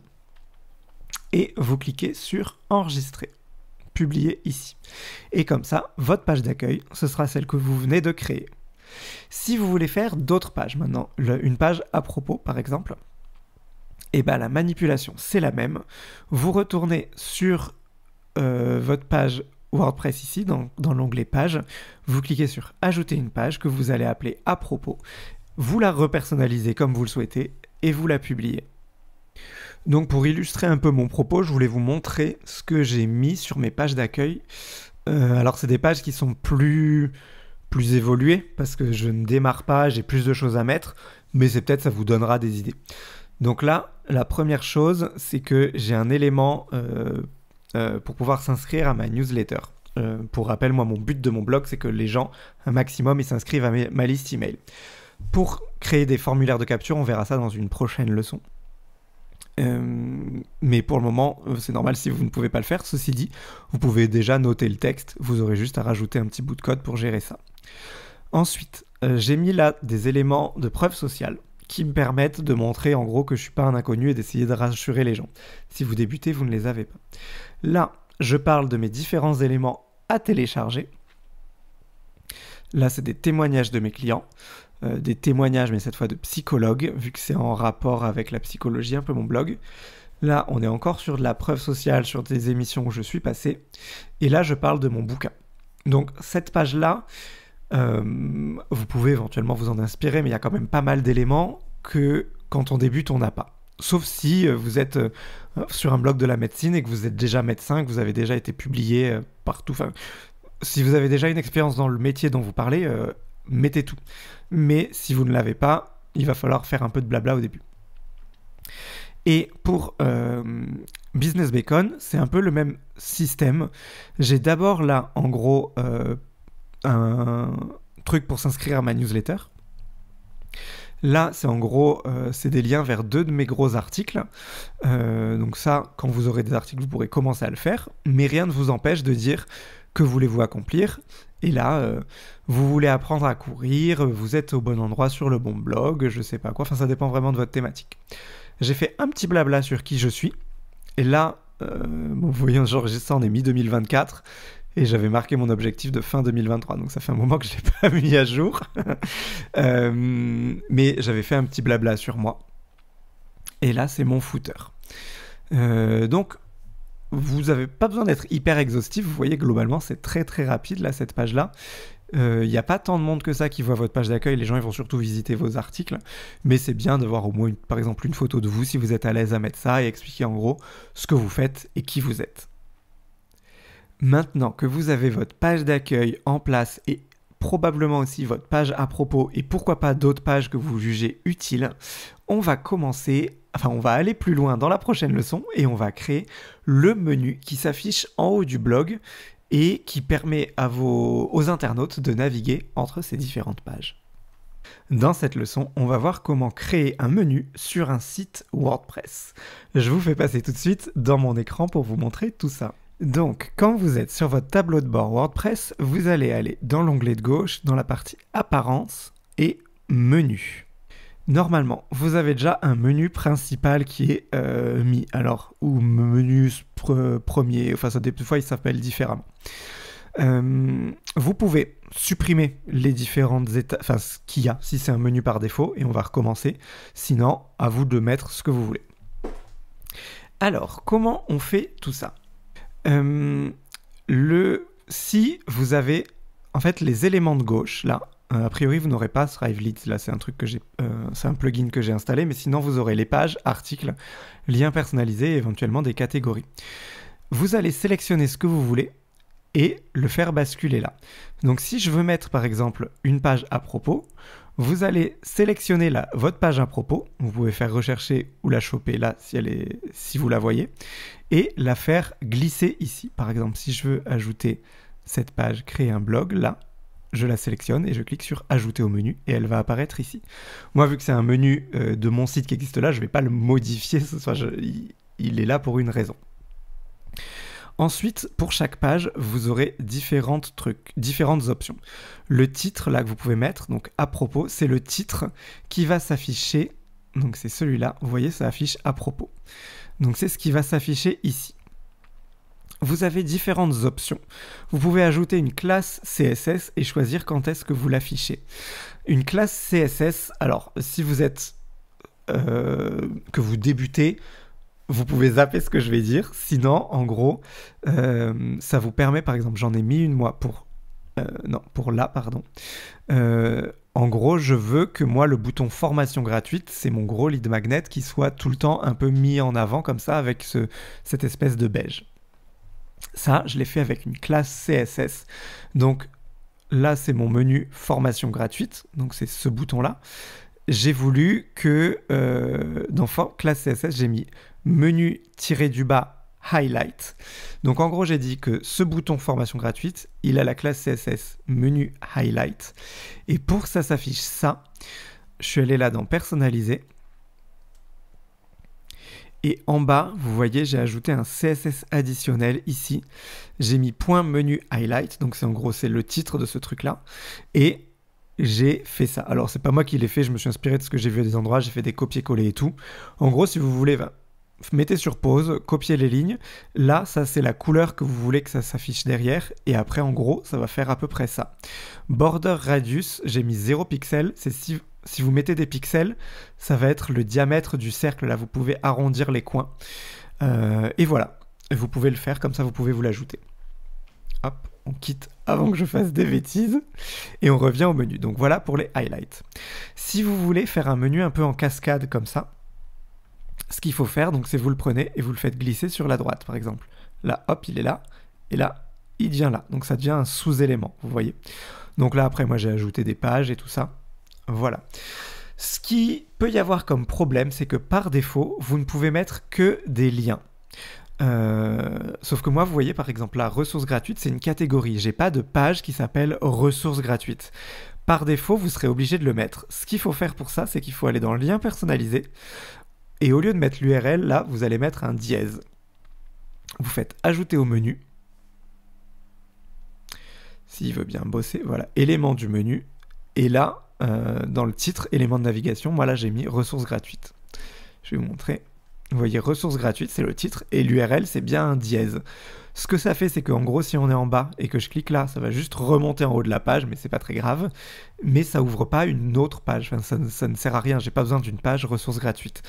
et vous cliquez sur Enregistrer publier ici. Et comme ça, votre page d'accueil, ce sera celle que vous venez de créer. Si vous voulez faire d'autres pages maintenant, une page à propos par exemple, et eh bien la manipulation c'est la même. Vous retournez sur euh, votre page WordPress ici, dans, l'onglet page, vous cliquez sur ajouter une page que vous allez appeler à propos, vous la repersonnalisez comme vous le souhaitez et vous la publiez. Donc pour illustrer un peu mon propos, je voulais vous montrer ce que j'ai mis sur mes pages d'accueil. Euh, alors c'est des pages qui sont plus plus évoluées parce que je ne démarre pas, j'ai plus de choses à mettre, mais c'est peut-être ça vous donnera des idées. Donc là, la première chose, c'est que j'ai un élément euh, euh, pour pouvoir s'inscrire à ma newsletter. pour rappel, moi, mon but de mon blog, c'est que les gens, un maximum, ils s'inscrivent à ma liste email. Pour créer des formulaires de capture, on verra ça dans une prochaine leçon. Euh, mais pour le moment, euh, c'est normal si vous ne pouvez pas le faire. Ceci dit, vous pouvez déjà noter le texte, vous aurez juste à rajouter un petit bout de code pour gérer ça. Ensuite, euh, j'ai mis là des éléments de preuve sociale qui me permettent de montrer en gros que je suis pas un inconnu et d'essayer de rassurer les gens. Si vous débutez, vous ne les avez pas. Là, je parle de mes différents éléments à télécharger. Là, c'est des témoignages de mes clients. Euh, des témoignages, mais cette fois de psychologues, vu que c'est en rapport avec la psychologie, un peu mon blog. Là, on est encore sur de la preuve sociale, sur des émissions où je suis passé. Et là, je parle de mon bouquin. Donc, cette page-là, euh, vous pouvez éventuellement vous en inspirer, mais il y a quand même pas mal d'éléments que quand on débute, on n'a pas. Sauf si euh, vous êtes sur un blog de la médecine et que vous êtes déjà médecin, que vous avez déjà été publié partout. Enfin, si vous avez déjà une expérience dans le métier dont vous parlez, mettez tout. Mais si vous ne l'avez pas, il va falloir faire un peu de blabla au début. Et pour euh, Business Bacon, c'est un peu le même système. J'ai d'abord là, en gros, euh, un truc pour s'inscrire à ma newsletter. Là, c'est en gros, euh, c'est des liens vers deux de mes gros articles. donc ça, quand vous aurez des articles, vous pourrez commencer à le faire. Mais rien ne vous empêche de dire que voulez-vous accomplir, et là, euh, vous voulez apprendre à courir, vous êtes au bon endroit sur le bon blog, je sais pas quoi, enfin ça dépend vraiment de votre thématique. J'ai fait un petit blabla sur qui je suis, et là, euh, vous voyez, j'enregistre en est mi-2024, et j'avais marqué mon objectif de fin 2023, donc ça fait un moment que je l'ai pas mis à jour. Euh, mais j'avais fait un petit blabla sur moi. Et là, c'est mon footer. donc, vous n'avez pas besoin d'être hyper exhaustif. Vous voyez, globalement, c'est très très rapide, là, cette page-là. Il euh, n'y a pas tant de monde que ça qui voit votre page d'accueil. Les gens, ils vont surtout visiter vos articles. Mais c'est bien de voir au moins, par exemple, une photo de vous si vous êtes à l'aise à mettre ça et expliquer en gros ce que vous faites et qui vous êtes. Maintenant que vous avez votre page d'accueil en place et probablement aussi votre page à propos et pourquoi pas d'autres pages que vous jugez utiles, on va commencer enfin on va aller plus loin dans la prochaine leçon et on va créer le menu qui s'affiche en haut du blog et qui permet aux internautes de naviguer entre ces différentes pages. Dans cette leçon, on va voir comment créer un menu sur un site WordPress. Je vous fais passer tout de suite dans mon écran pour vous montrer tout ça. Donc, quand vous êtes sur votre tableau de bord WordPress, vous allez aller dans l'onglet de gauche, dans la partie Apparence et Menu. Normalement, vous avez déjà un menu principal qui est euh, mis, alors, ou menu premier, enfin, ça, des fois, il s'appelle différemment. Euh, vous pouvez supprimer les différentes étapes, enfin, ce qu'il y a, si c'est un menu par défaut, et on va recommencer. Sinon, à vous de mettre ce que vous voulez. Alors, comment on fait tout ça euh, le, Si vous avez, en fait, les éléments de gauche, là, euh, a priori, vous n'aurez pas ce Leads. Là, c'est un truc que j'ai, euh, c'est un plugin que j'ai installé, mais sinon, vous aurez les pages, articles, liens personnalisés et éventuellement des catégories. Vous allez sélectionner ce que vous voulez et le faire basculer là. Donc, si je veux mettre par exemple une page à propos, vous allez sélectionner la, votre page à propos. Vous pouvez faire rechercher ou la choper là si, elle est, si vous la voyez et la faire glisser ici. Par exemple, si je veux ajouter cette page, créer un blog là je la sélectionne et je clique sur ajouter au menu et elle va apparaître ici. Moi, vu que c'est un menu euh, de mon site qui existe là, je ne vais pas le modifier, il est là pour une raison. Ensuite, pour chaque page, vous aurez différentes trucs, différentes options. Le titre là que vous pouvez mettre, donc à propos, c'est le titre qui va s'afficher. Donc c'est celui-là, vous voyez, ça affiche à propos. Donc c'est ce qui va s'afficher ici vous avez différentes options. Vous pouvez ajouter une classe CSS et choisir quand est-ce que vous l'affichez. Une classe CSS, alors si vous êtes euh, que vous débutez, vous pouvez zapper ce que je vais dire. Sinon, en gros, euh, ça vous permet, par exemple, j'en ai mis une moi pour euh, non pour là, pardon. en gros, je veux que moi le bouton formation gratuite, c'est mon gros lead magnet qui soit tout le temps un peu mis en avant comme ça avec cette espèce de beige. Ça, je l'ai fait avec une classe CSS. Donc là, c'est mon menu formation gratuite. Donc c'est ce bouton-là. J'ai voulu que euh, dans classe CSS, j'ai mis menu tiré du bas highlight. Donc en gros, j'ai dit que ce bouton formation gratuite, il a la classe CSS menu highlight. Et pour que ça s'affiche ça, je suis allé là dans personnaliser et en bas, vous voyez, j'ai ajouté un CSS additionnel ici. J'ai mis point menu highlight, donc c'est en gros c'est le titre de ce truc-là. Et j'ai fait ça. Alors c'est pas moi qui l'ai fait, je me suis inspiré de ce que j'ai vu à des endroits, j'ai fait des copier-coller et tout. En gros, si vous voulez, ben, mettez sur pause, copiez les lignes. Là, ça c'est la couleur que vous voulez que ça s'affiche derrière. Et après, en gros, ça va faire à peu près ça. Border radius, j'ai mis 0 pixels, c'est si si vous mettez des pixels, ça va être le diamètre du cercle. Là, vous pouvez arrondir les coins. Euh, et voilà, vous pouvez le faire comme ça, vous pouvez vous l'ajouter. Hop, on quitte avant que je fasse des bêtises. Et on revient au menu. Donc voilà pour les highlights. Si vous voulez faire un menu un peu en cascade comme ça, ce qu'il faut faire, donc c'est vous le prenez et vous le faites glisser sur la droite, par exemple. Là, hop, il est là. Et là, il vient là. Donc ça devient un sous-élément, vous voyez. Donc là, après, moi, j'ai ajouté des pages et tout ça. Voilà. Ce qui peut y avoir comme problème, c'est que par défaut, vous ne pouvez mettre que des liens. Euh, sauf que moi, vous voyez par exemple la ressources gratuites, c'est une catégorie. J'ai pas de page qui s'appelle ressources gratuites. Par défaut, vous serez obligé de le mettre. Ce qu'il faut faire pour ça, c'est qu'il faut aller dans le lien personnalisé. Et au lieu de mettre l'URL, là, vous allez mettre un dièse. Vous faites ajouter au menu. S'il veut bien bosser, voilà, élément du menu. Et là, euh, dans le titre élément de navigation, moi là j'ai mis ressources gratuites. Je vais vous montrer. Vous voyez, ressources gratuites, c'est le titre, et l'URL, c'est bien un dièse. Ce que ça fait, c'est qu'en gros, si on est en bas et que je clique là, ça va juste remonter en haut de la page, mais c'est pas très grave. Mais ça ouvre pas une autre page. Enfin, ça, ça ne sert à rien. J'ai pas besoin d'une page ressources gratuites.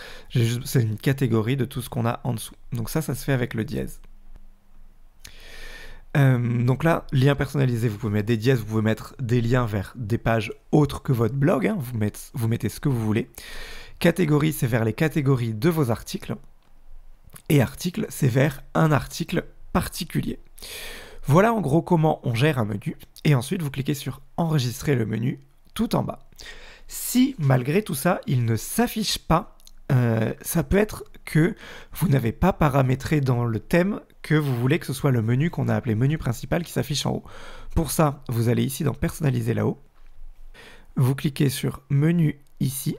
C'est une catégorie de tout ce qu'on a en dessous. Donc ça, ça se fait avec le dièse. Euh, donc là, lien personnalisé, vous pouvez mettre des dièses, vous pouvez mettre des liens vers des pages autres que votre blog, hein. vous, mettez, ce que vous voulez. Catégorie, c'est vers les catégories de vos articles. Et article, c'est vers un article particulier. Voilà en gros comment on gère un menu. Et ensuite, vous cliquez sur Enregistrer le menu tout en bas. Si malgré tout ça, il ne s'affiche pas, euh, ça peut être que vous n'avez pas paramétré dans le thème vous voulez que ce soit le menu qu'on a appelé menu principal qui s'affiche en haut. Pour ça, vous allez ici dans personnaliser là-haut. Vous cliquez sur menu ici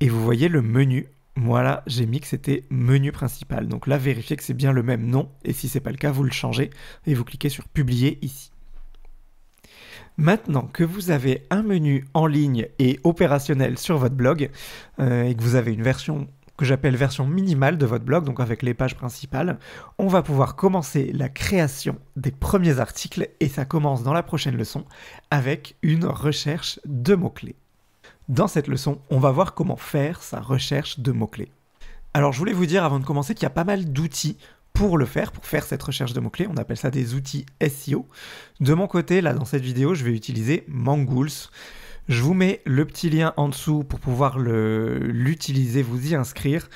et vous voyez le menu. Moi j'ai mis que c'était menu principal. Donc là, vérifiez que c'est bien le même nom et si c'est pas le cas, vous le changez et vous cliquez sur publier ici. Maintenant que vous avez un menu en ligne et opérationnel sur votre blog euh, et que vous avez une version que j'appelle version minimale de votre blog, donc avec les pages principales, on va pouvoir commencer la création des premiers articles et ça commence dans la prochaine leçon avec une recherche de mots-clés. Dans cette leçon, on va voir comment faire sa recherche de mots-clés. Alors je voulais vous dire avant de commencer qu'il y a pas mal d'outils pour le faire, pour faire cette recherche de mots-clés. On appelle ça des outils SEO. De mon côté, là, dans cette vidéo, je vais utiliser Mangools. Je vous mets le petit lien en dessous pour pouvoir l'utiliser, vous y inscrire.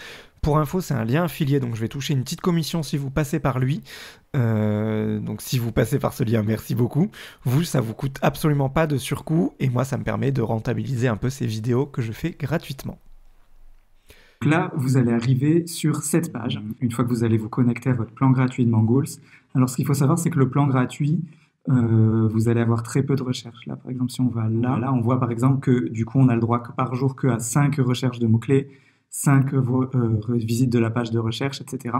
Pour info, c'est un lien affilié, donc je vais toucher une petite commission si vous passez par lui. Euh, donc si vous passez par ce lien, merci beaucoup. Vous, ça vous coûte absolument pas de surcoût, et moi, ça me permet de rentabiliser un peu ces vidéos que je fais gratuitement. Là, vous allez arriver sur cette page, une fois que vous allez vous connecter à votre plan gratuit de Mangoals. Alors ce qu'il faut savoir, c'est que le plan gratuit, euh, vous allez avoir très peu de recherches. Là, par exemple, si on va là, là, on voit par exemple que du coup, on a le droit par jour qu'à 5 recherches de mots-clés, 5 euh, visites de la page de recherche, etc.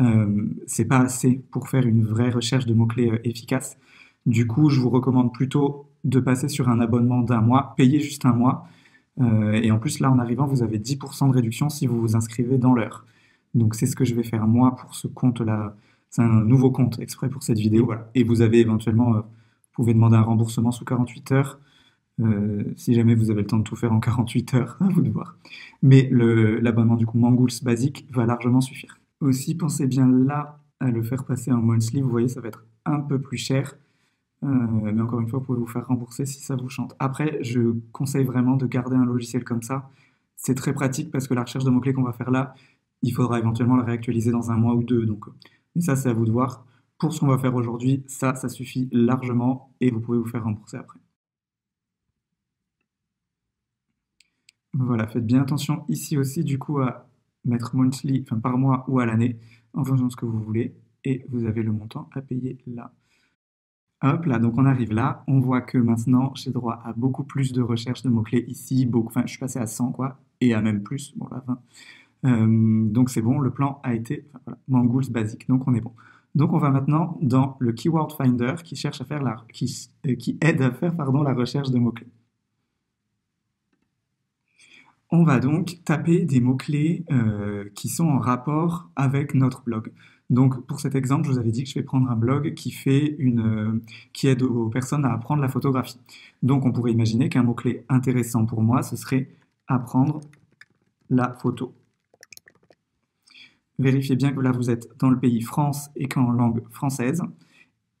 Euh, c'est pas assez pour faire une vraie recherche de mots-clés euh, efficace. Du coup, je vous recommande plutôt de passer sur un abonnement d'un mois, payer juste un mois. et en plus, là, en arrivant, vous avez 10% de réduction si vous vous inscrivez dans l'heure. Donc, c'est ce que je vais faire moi pour ce compte-là c'est un nouveau compte exprès pour cette vidéo. Et vous avez éventuellement, euh, vous pouvez demander un remboursement sous 48 heures. Euh, si jamais vous avez le temps de tout faire en 48 heures, à vous de voir. Mais l'abonnement du coup Mangools basique va largement suffire. Aussi, pensez bien là à le faire passer en monthly. Vous voyez, ça va être un peu plus cher. Euh, mais encore une fois, vous pouvez vous faire rembourser si ça vous chante. Après, je conseille vraiment de garder un logiciel comme ça. C'est très pratique parce que la recherche de mots-clés qu'on va faire là, il faudra éventuellement la réactualiser dans un mois ou deux. Donc, et ça, c'est à vous de voir. Pour ce qu'on va faire aujourd'hui, ça, ça suffit largement et vous pouvez vous faire rembourser après. Voilà, faites bien attention ici aussi du coup à mettre monthly, enfin par mois ou à l'année, en fonction de ce que vous voulez, et vous avez le montant à payer là. Hop là, donc on arrive là, on voit que maintenant j'ai droit à beaucoup plus de recherches de mots-clés ici, beaucoup, enfin je suis passé à 100 quoi, et à même plus, bon là 20. Euh, donc c'est bon, le plan a été enfin, basique, donc on est bon. Donc on va maintenant dans le Keyword Finder qui, cherche à faire la, qui, euh, aide à faire pardon, la recherche de mots-clés. On va donc taper des mots-clés euh, qui sont en rapport avec notre blog. Donc pour cet exemple, je vous avais dit que je vais prendre un blog qui, fait qui aide aux personnes à apprendre la photographie. Donc on pourrait imaginer qu'un mot-clé intéressant pour moi, ce serait apprendre la photo. Vérifiez bien que là, vous êtes dans le pays France et qu'en langue française,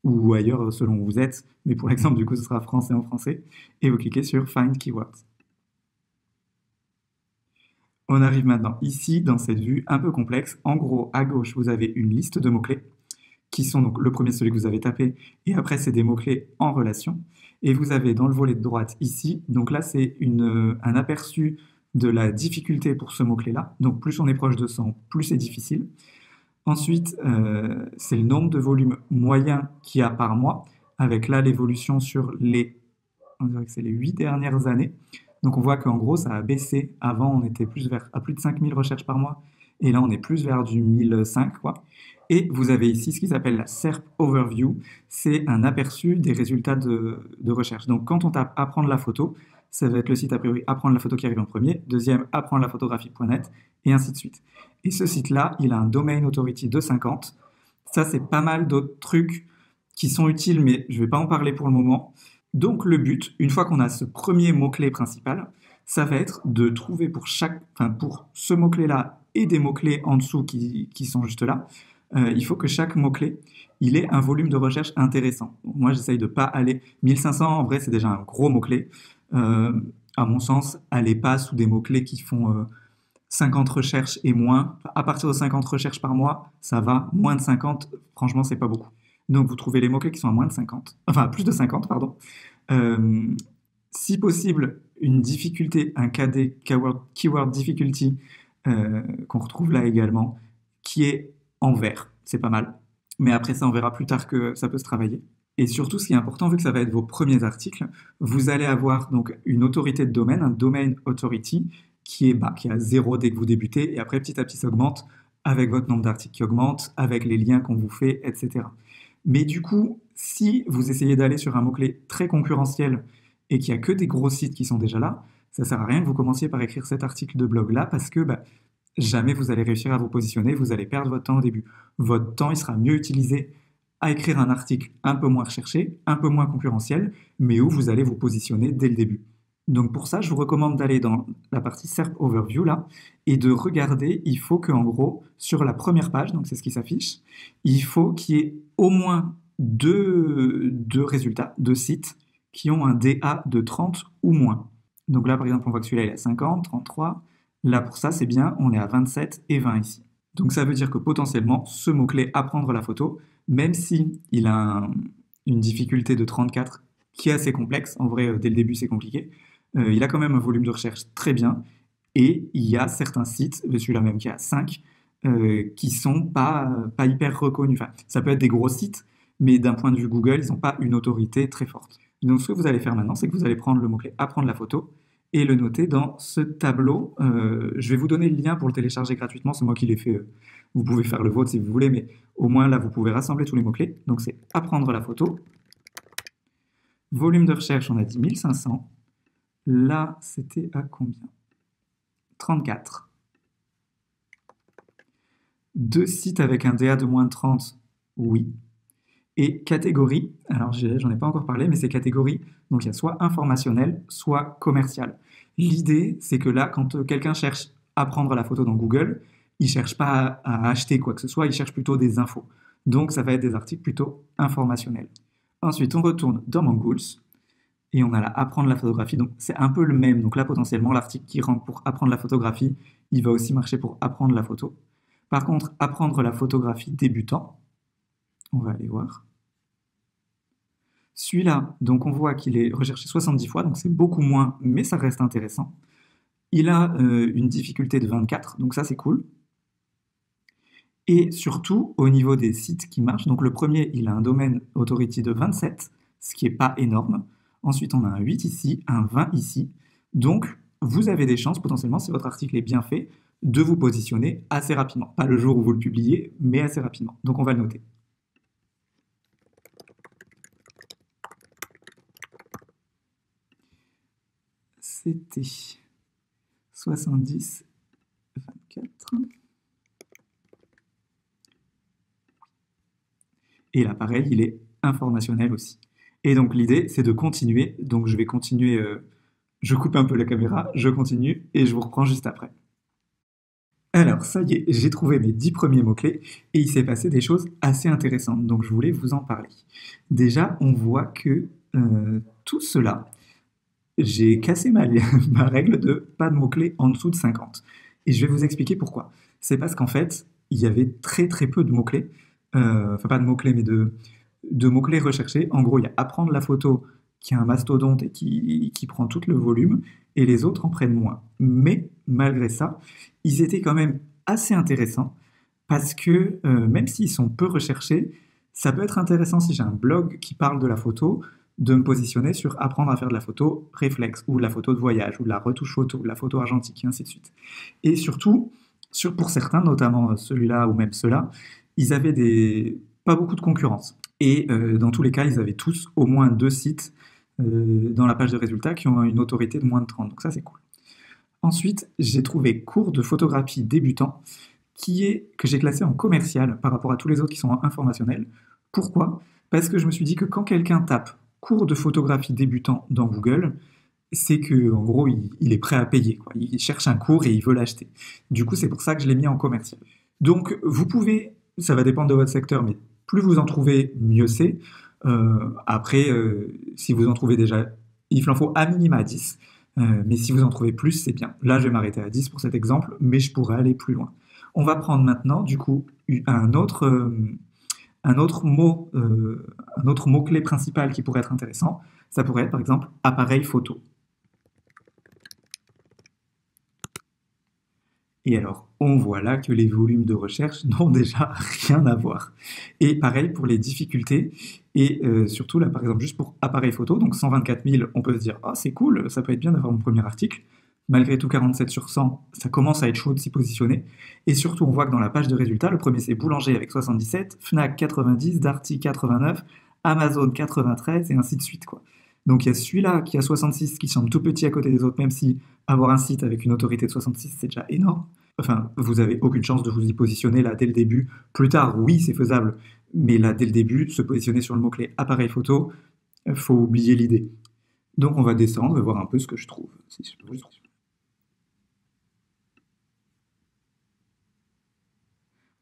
ou ailleurs selon où vous êtes, mais pour l'exemple, du coup, ce sera français en français, et vous cliquez sur Find Keywords. On arrive maintenant ici dans cette vue un peu complexe. En gros, à gauche, vous avez une liste de mots-clés qui sont donc le premier celui que vous avez tapé et après c'est des mots-clés en relation. Et vous avez dans le volet de droite ici, donc là c'est un aperçu de la difficulté pour ce mot-clé-là. Donc plus on est proche de 100, plus c'est difficile. Ensuite, euh, c'est le nombre de volumes moyens qu'il y a par mois, avec là l'évolution sur les, les 8 dernières années. Donc on voit qu'en gros, ça a baissé. Avant, on était plus vers, à plus de 5000 recherches par mois, et là, on est plus vers du 1005. Quoi. Et vous avez ici ce qui s'appelle la SERP Overview. C'est un aperçu des résultats de, de recherche. Donc quand on tape prendre la photo, ça va être le site a priori Apprendre la photo qui arrive en premier, deuxième Apprendre la photographie.net, et ainsi de suite. Et ce site-là, il a un domain authority de 50. Ça, c'est pas mal d'autres trucs qui sont utiles, mais je ne vais pas en parler pour le moment. Donc le but, une fois qu'on a ce premier mot-clé principal, ça va être de trouver pour chaque, pour ce mot-clé-là et des mots-clés en dessous qui, sont juste là, euh, il faut que chaque mot-clé, il ait un volume de recherche intéressant. Moi, j'essaye de ne pas aller 1500, en vrai, c'est déjà un gros mot-clé. Euh, à mon sens, allez pas sous des mots-clés qui font 50 euh, recherches et moins. À partir de 50 recherches par mois, ça va. Moins de 50, franchement, c'est pas beaucoup. Donc, vous trouvez les mots-clés qui sont à moins de 50, enfin, plus de 50, pardon. Euh, si possible, une difficulté, un KD, keyword, difficulty, qu'on retrouve là également, qui est en vert. C'est pas mal. Mais après ça, on verra plus tard que ça peut se travailler. Et surtout, ce qui est important, vu que ça va être vos premiers articles, vous allez avoir donc une autorité de domaine, un domain authority, qui est, à bah, zéro dès que vous débutez, et après petit à petit ça augmente avec votre nombre d'articles qui augmente, avec les liens qu'on vous fait, etc. Mais du coup, si vous essayez d'aller sur un mot-clé très concurrentiel et qu'il n'y a que des gros sites qui sont déjà là, ça ne sert à rien que vous commenciez par écrire cet article de blog là parce que bah, jamais vous allez réussir à vous positionner, vous allez perdre votre temps au début. Votre temps, il sera mieux utilisé à écrire un article un peu moins recherché, un peu moins concurrentiel, mais où vous allez vous positionner dès le début. Donc pour ça, je vous recommande d'aller dans la partie SERP Overview là et de regarder, il faut que en gros sur la première page, donc c'est ce qui s'affiche, il faut qu'il y ait au moins deux, deux résultats, deux sites qui ont un DA de 30 ou moins. Donc là par exemple, on voit que celui-là est à 50, 33. Là pour ça, c'est bien, on est à 27 et 20 ici. Donc ça veut dire que potentiellement ce mot-clé apprendre la photo, même si il a une difficulté de 34 qui est assez complexe, en vrai, euh, dès le début, c'est compliqué, euh, il a quand même un volume de recherche très bien, et il y a certains sites, celui-là même qui a 5, euh, qui sont pas, hyper reconnus. ça peut être des gros sites, mais d'un point de vue Google, ils n'ont pas une autorité très forte. Donc ce que vous allez faire maintenant, c'est que vous allez prendre le mot-clé apprendre la photo et le noter dans ce tableau. je vais vous donner le lien pour le télécharger gratuitement, c'est moi qui l'ai fait vous pouvez faire le vôtre si vous voulez, mais au moins là, vous pouvez rassembler tous les mots-clés. Donc c'est apprendre la photo. Volume de recherche, on a dit 1500. Là, c'était à combien 34. Deux sites avec un DA de moins de 30, oui. Et catégorie, alors j'en ai pas encore parlé, mais c'est catégorie, donc il y a soit informationnel, soit commercial. L'idée, c'est que là, quand euh, quelqu'un cherche apprendre la photo dans Google, ils cherchent pas à, acheter quoi que ce soit, ils cherchent plutôt des infos. Donc ça va être des articles plutôt informationnels. Ensuite, on retourne dans Mangools et on a là apprendre la photographie. Donc c'est un peu le même. Donc là potentiellement l'article qui rentre pour apprendre la photographie, il va aussi marcher pour apprendre la photo. Par contre, apprendre la photographie débutant, on va aller voir. Celui-là, donc on voit qu'il est recherché 70 fois, donc c'est beaucoup moins, mais ça reste intéressant. Il a euh, une difficulté de 24, donc ça c'est cool et surtout au niveau des sites qui marchent. Donc le premier, il a un domaine authority de 27, ce qui n'est pas énorme. Ensuite, on a un 8 ici, un 20 ici. Donc, vous avez des chances potentiellement, si votre article est bien fait, de vous positionner assez rapidement. Pas le jour où vous le publiez, mais assez rapidement. Donc, on va le noter. C'était 70, 24. Et l'appareil, il est informationnel aussi. Et donc l'idée, c'est de continuer. Donc je vais continuer, euh, je coupe un peu la caméra, je continue et je vous reprends juste après. Alors ça y est, j'ai trouvé mes dix premiers mots-clés et il s'est passé des choses assez intéressantes, donc je voulais vous en parler. Déjà, on voit que euh, tout cela, j'ai cassé ma règle de pas de mots-clés en dessous de 50. Et je vais vous expliquer pourquoi. C'est parce qu'en fait, il y avait très très peu de mots-clés euh, enfin pas de mots-clés, mais de, mots-clés recherchés. En gros, il y a apprendre la photo, qui est un mastodonte et qui, prend tout le volume, et les autres en prennent moins. Mais malgré ça, ils étaient quand même assez intéressants, parce que euh, même s'ils sont peu recherchés, ça peut être intéressant si j'ai un blog qui parle de la photo, de me positionner sur apprendre à faire de la photo réflexe, ou de la photo de voyage, ou de la retouche photo, de la photo argentique, et ainsi de suite. Et surtout, pour certains, notamment euh, celui-là ou même ceux-là, ils avaient des, pas beaucoup de concurrence. Et euh, dans tous les cas, ils avaient tous au moins deux sites euh, dans la page de résultats qui ont une autorité de moins de 30. Donc ça, c'est cool. Ensuite, j'ai trouvé cours de photographie débutant qui est, que j'ai classé en commercial par rapport à tous les autres qui sont informationnels. Pourquoi Parce que je me suis dit que quand quelqu'un tape cours de photographie débutant dans Google, c'est que en gros il, est prêt à payer. Quoi. Il cherche un cours et il veut l'acheter. Du coup, c'est pour ça que je l'ai mis en commercial. Donc, vous pouvez ça va dépendre de votre secteur, mais plus vous en trouvez, mieux c'est. Euh, après, euh, si vous en trouvez déjà, il en faut à minima 10. Euh, mais si vous en trouvez plus, c'est bien. Là, je vais m'arrêter à 10 pour cet exemple, mais je pourrais aller plus loin. On va prendre maintenant, du coup, un autre, un autre mot, un autre mot-clé principal qui pourrait être intéressant. Ça pourrait être, par exemple, appareil photo. Et alors, on voit là que les volumes de recherche n'ont déjà rien à voir. Et pareil pour les difficultés. Et euh, surtout, là, par exemple, juste pour appareil photo, donc 124 000, on peut se dire, ah, oh, c'est cool, ça peut être bien d'avoir mon premier article. Malgré tout, 47 sur 100, ça commence à être chaud de s'y positionner. Et surtout, on voit que dans la page de résultats, le premier c'est Boulanger avec 77, Fnac 90, Darty 89, Amazon 93, et ainsi de suite, quoi. Donc il y a celui-là qui a 66 qui semble tout petit à côté des autres, même si avoir un site avec une autorité de 66, c'est déjà énorme. Enfin, vous avez aucune chance de vous y positionner là dès le début. Plus tard, oui, c'est faisable, mais là dès le début, se positionner sur le mot-clé appareil photo, faut oublier l'idée. Donc on va descendre et voir un peu ce que je trouve.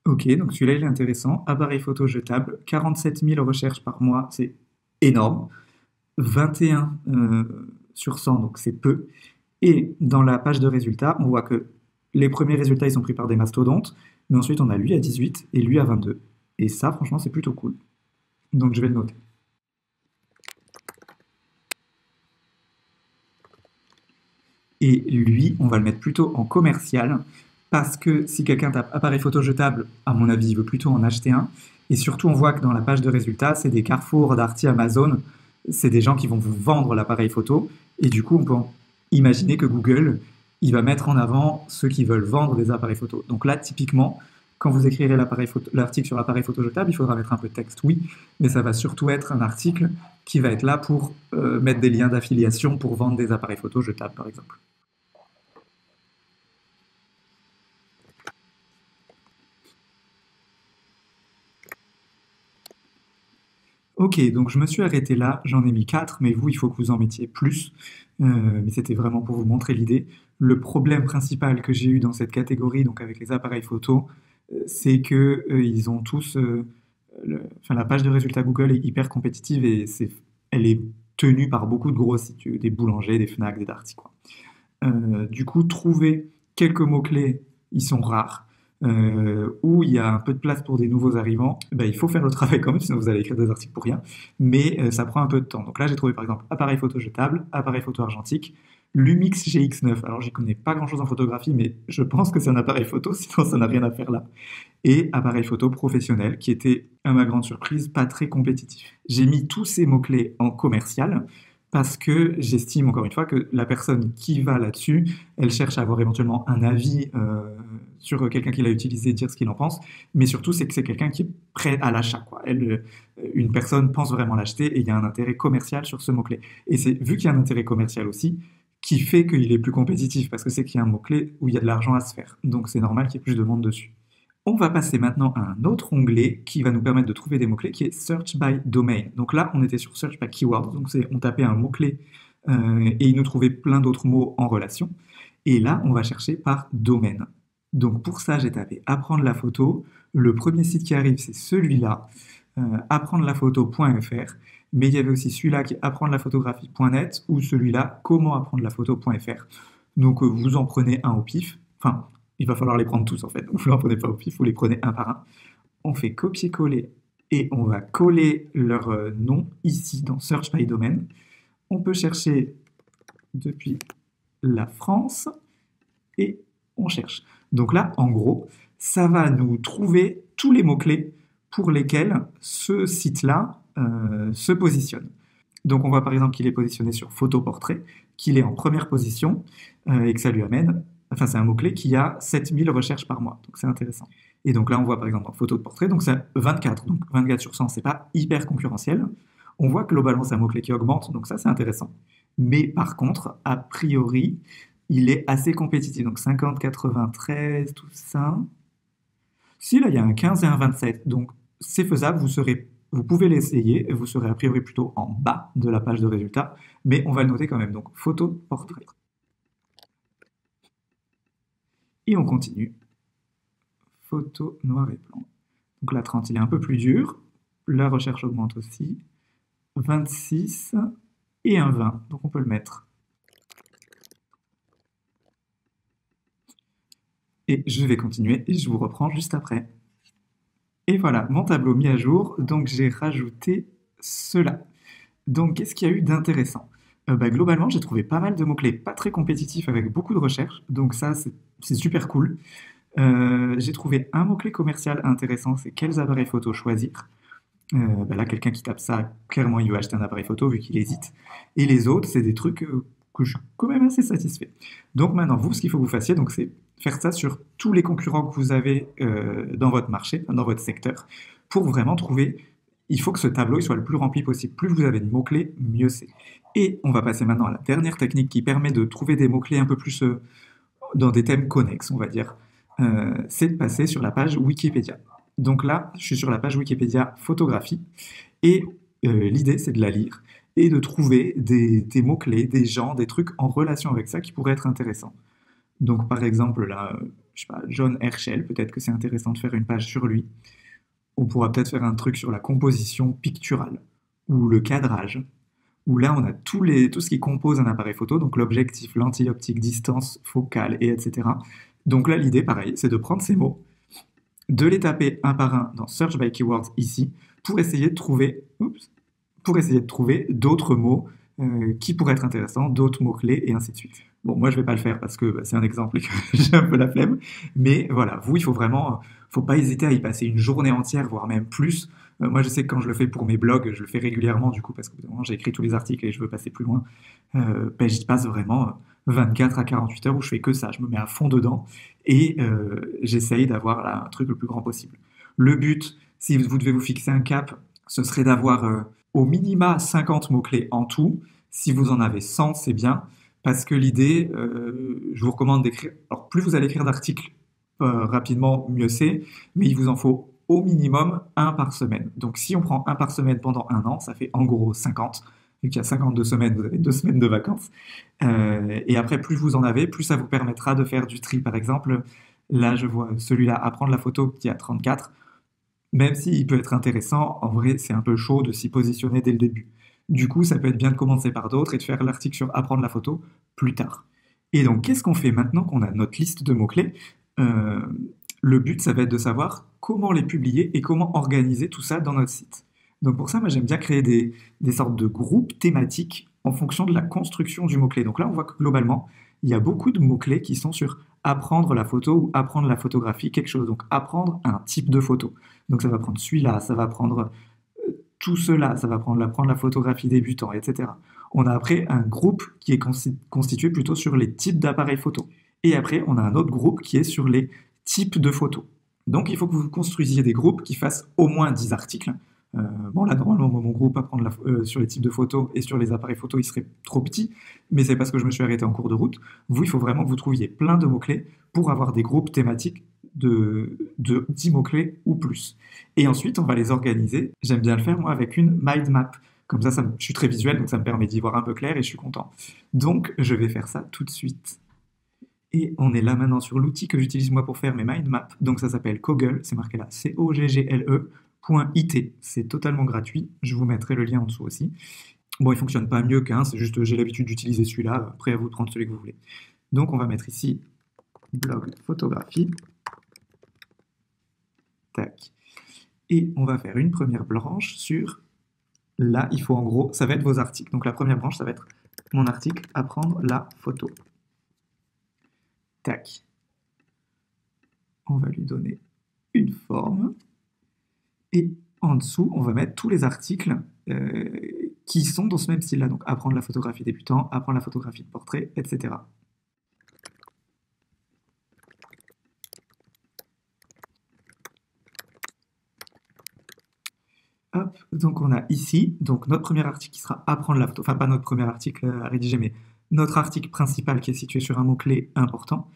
Ok, donc celui-là est intéressant. Appareil photo jetable, 47 000 recherches par mois, c'est énorme. 21 euh, sur 100, donc c'est peu. Et dans la page de résultats, on voit que les premiers résultats, ils sont pris par des mastodontes, mais ensuite on a lui à 18 et lui à 22. Et ça, franchement, c'est plutôt cool. Donc je vais le noter. Et lui, on va le mettre plutôt en commercial, parce que si quelqu'un tape appareil photo jetable, à mon avis, il veut plutôt en acheter un. Et surtout, on voit que dans la page de résultats, c'est des carrefours, Darty, Amazon, c'est des gens qui vont vous vendre l'appareil photo, et du coup, on peut en imaginez que Google, il va mettre en avant ceux qui veulent vendre des appareils photo. Donc là, typiquement, quand vous écrirez l'article sur l'appareil photo jetable, il faudra mettre un peu de texte, oui, mais ça va surtout être un article qui va être là pour euh, mettre des liens d'affiliation pour vendre des appareils photo jetables, par exemple. Ok, donc je me suis arrêté là, j'en ai mis 4, mais vous, il faut que vous en mettiez plus. Euh, mais c'était vraiment pour vous montrer l'idée. Le problème principal que j'ai eu dans cette catégorie, donc avec les appareils photo, euh, c'est que euh, ont tous. enfin, la page de résultats Google est hyper compétitive et elle est tenue par beaucoup de grosses sites, des boulangers, des Fnac, des Darty. du coup, trouver quelques mots-clés, ils sont rares. Euh, où il y a un peu de place pour des nouveaux arrivants, ben, il faut faire le travail quand même, sinon vous allez écrire des articles pour rien, mais euh, ça prend un peu de temps. Donc là, j'ai trouvé par exemple appareil photo jetable, appareil photo argentique, Lumix GX9. Alors, j'y connais pas grand chose en photographie, mais je pense que c'est un appareil photo, sinon ça n'a rien à faire là. Et appareil photo professionnel, qui était, à ma grande surprise, pas très compétitif. J'ai mis tous ces mots-clés en commercial parce que j'estime encore une fois que la personne qui va là-dessus, elle cherche à avoir éventuellement un avis euh, sur quelqu'un qui l'a utilisé, dire ce qu'il en pense, mais surtout c'est que c'est quelqu'un qui est prêt à l'achat. Euh, une personne pense vraiment l'acheter et il y a un intérêt commercial sur ce mot-clé. Et c'est vu qu'il y a un intérêt commercial aussi qui fait qu'il est plus compétitif parce que c'est qu'il y a un mot-clé où il y a de l'argent à se faire. Donc c'est normal qu'il y ait plus de monde dessus. On va passer maintenant à un autre onglet qui va nous permettre de trouver des mots-clés, qui est Search by Domain. Donc là, on était sur Search by Keyword, donc on tapait un mot-clé euh, et il nous trouvait plein d'autres mots en relation. Et là, on va chercher par domaine. Donc pour ça, j'ai tapé apprendre la photo. Le premier site qui arrive, c'est celui-là, euh, apprendre la photo.fr. Mais il y avait aussi celui-là qui est apprendre la photographie.net ou celui-là comment apprendre la photo.fr. Donc euh, vous en prenez un au pif. Enfin, il va falloir les prendre tous en fait. Vous ne prenez pas au pif, vous les prenez un par un. On fait copier-coller et on va coller leur euh, nom ici dans Search by Domain. On peut chercher depuis la France et on cherche. Donc là, en gros, ça va nous trouver tous les mots-clés pour lesquels ce site-là euh, se positionne. Donc on voit par exemple qu'il est positionné sur photo portrait, qu'il est en première position euh, et que ça lui amène enfin c'est un mot-clé qui a 7000 recherches par mois, donc c'est intéressant. Et donc là, on voit par exemple photo de portrait, donc c'est 24, donc 24 sur 100, ce n'est pas hyper concurrentiel. On voit que globalement, c'est un mot-clé qui augmente, donc ça c'est intéressant. Mais par contre, a priori, il est assez compétitif, donc 50, 93, tout ça. Si là, il y a un 15 et un 27, donc c'est faisable, vous vous pouvez l'essayer, vous serez a priori plutôt en bas de la page de résultats, mais on va le noter quand même. Donc, photo, portrait. Et on continue. Photo noir et blanc. Donc la 30, il est un peu plus dur. La recherche augmente aussi. 26 et un 20. Donc on peut le mettre. Et je vais continuer et je vous reprends juste après. Et voilà, mon tableau mis à jour. Donc j'ai rajouté cela. Donc qu'est-ce qu'il y a eu d'intéressant euh, bah, globalement, j'ai trouvé pas mal de mots-clés pas très compétitifs avec beaucoup de recherches. Donc ça, c'est super cool. Euh, j'ai trouvé un mot-clé commercial intéressant, c'est quels appareils photo choisir. Euh, bah, là, quelqu'un qui tape ça, clairement, il veut acheter un appareil photo vu qu'il hésite. Et les autres, c'est des trucs que je suis quand même assez satisfait. Donc maintenant, vous, ce qu'il faut que vous fassiez, c'est faire ça sur tous les concurrents que vous avez dans votre marché, dans votre secteur, pour vraiment trouver il faut que ce tableau soit le plus rempli possible. Plus vous avez de mots-clés, mieux c'est. Et on va passer maintenant à la dernière technique qui permet de trouver des mots-clés un peu plus euh, dans des thèmes connexes, on va dire. Euh, c'est de passer sur la page Wikipédia. Donc là, je suis sur la page Wikipédia photographie et euh, l'idée c'est de la lire et de trouver des, mots-clés, des gens, des trucs en relation avec ça qui pourraient être intéressants. Donc par exemple là, je sais pas, John Herschel, peut-être que c'est intéressant de faire une page sur lui on pourra peut-être faire un truc sur la composition picturale ou le cadrage, où là on a tous les, tout ce qui compose un appareil photo, donc l'objectif, lentille optique, distance, focale, et etc. Donc là l'idée, pareil, c'est de prendre ces mots, de les taper un par un dans Search by Keywords ici, pour essayer de trouver, pour essayer de trouver d'autres mots euh, qui pourraient être intéressants, d'autres mots-clés, et ainsi de suite. Bon, moi, je ne vais pas le faire parce que bah, c'est un exemple et que j'ai un peu la flemme. Mais voilà, vous, il faut vraiment, faut pas hésiter à y passer une journée entière, voire même plus. Euh, moi, je sais que quand je le fais pour mes blogs, je le fais régulièrement, du coup, parce que j'ai écrit tous les articles et je veux passer plus loin. Euh, ben, j'y passe vraiment 24 euh, à 48 heures où je fais que ça. Je me mets à fond dedans et j'essaye d'avoir un truc le plus grand possible. Le but, si vous devez vous fixer un cap, ce serait d'avoir au minima 50 mots-clés en tout. Si vous en avez 100, c'est bien. Parce que l'idée, euh, je vous recommande d'écrire. Alors, plus vous allez écrire d'articles euh, rapidement, mieux c'est, mais il vous en faut au minimum un par semaine. Donc, si on prend un par semaine pendant un an, ça fait en gros 50. Vu qu'il y a 52 semaines, vous avez deux semaines de vacances. Euh, et après, plus vous en avez, plus ça vous permettra de faire du tri. Par exemple, là, je vois celui-là à prendre la photo qui a 34. Même s'il peut être intéressant, en vrai, c'est un peu chaud de s'y positionner dès le début. Du coup, ça peut être bien de commencer par d'autres et de faire l'article sur apprendre la photo plus tard. Et donc, qu'est-ce qu'on fait maintenant qu'on a notre liste de mots-clés euh, Le but, ça va être de savoir comment les publier et comment organiser tout ça dans notre site. Donc pour ça, moi j'aime bien créer des, des, sortes de groupes thématiques en fonction de la construction du mot-clé. Donc là, on voit que globalement, il y a beaucoup de mots-clés qui sont sur apprendre la photo ou apprendre la photographie, quelque chose. Donc apprendre un type de photo. Donc ça va prendre celui-là, ça va prendre tout cela, ça va prendre, prendre la photographie débutant, etc. On a après un groupe qui est constitué plutôt sur les types d'appareils photo. Et après, on a un autre groupe qui est sur les types de photos. Donc il faut que vous construisiez des groupes qui fassent au moins 10 articles. Euh, bon là normalement mon groupe à prendre euh, sur les types de photos et sur les appareils photo il serait trop petit, mais c'est parce que je me suis arrêté en cours de route. Vous il faut vraiment que vous trouviez plein de mots clés pour avoir des groupes thématiques de, 10 mots-clés ou plus. Et ensuite, on va les organiser. J'aime bien le faire, moi, avec une mind map. Comme ça, ça je suis très visuel, donc ça me permet d'y voir un peu clair et je suis content. Donc, je vais faire ça tout de suite. Et on est là maintenant sur l'outil que j'utilise moi pour faire mes mind maps. Donc, ça s'appelle Koggle, c'est marqué là, c o g g l eit c'est totalement gratuit, je vous mettrai le lien en dessous aussi. Bon, il fonctionne pas mieux qu'un, c'est juste j'ai l'habitude d'utiliser celui-là, après à vous prendre celui que vous voulez. Donc on va mettre ici blog photographie Tac. Et on va faire une première branche sur... Là, il faut en gros, ça va être vos articles. Donc la première branche, ça va être mon article, apprendre la photo. Tac. On va lui donner une forme. Et en dessous, on va mettre tous les articles euh, qui sont dans ce même style-là. Donc apprendre la photographie débutant, apprendre la photographie de portrait, etc. donc on a ici donc notre premier article qui sera apprendre la photo, enfin pas notre premier article euh, à rédiger, mais notre article principal qui est situé sur un mot-clé important,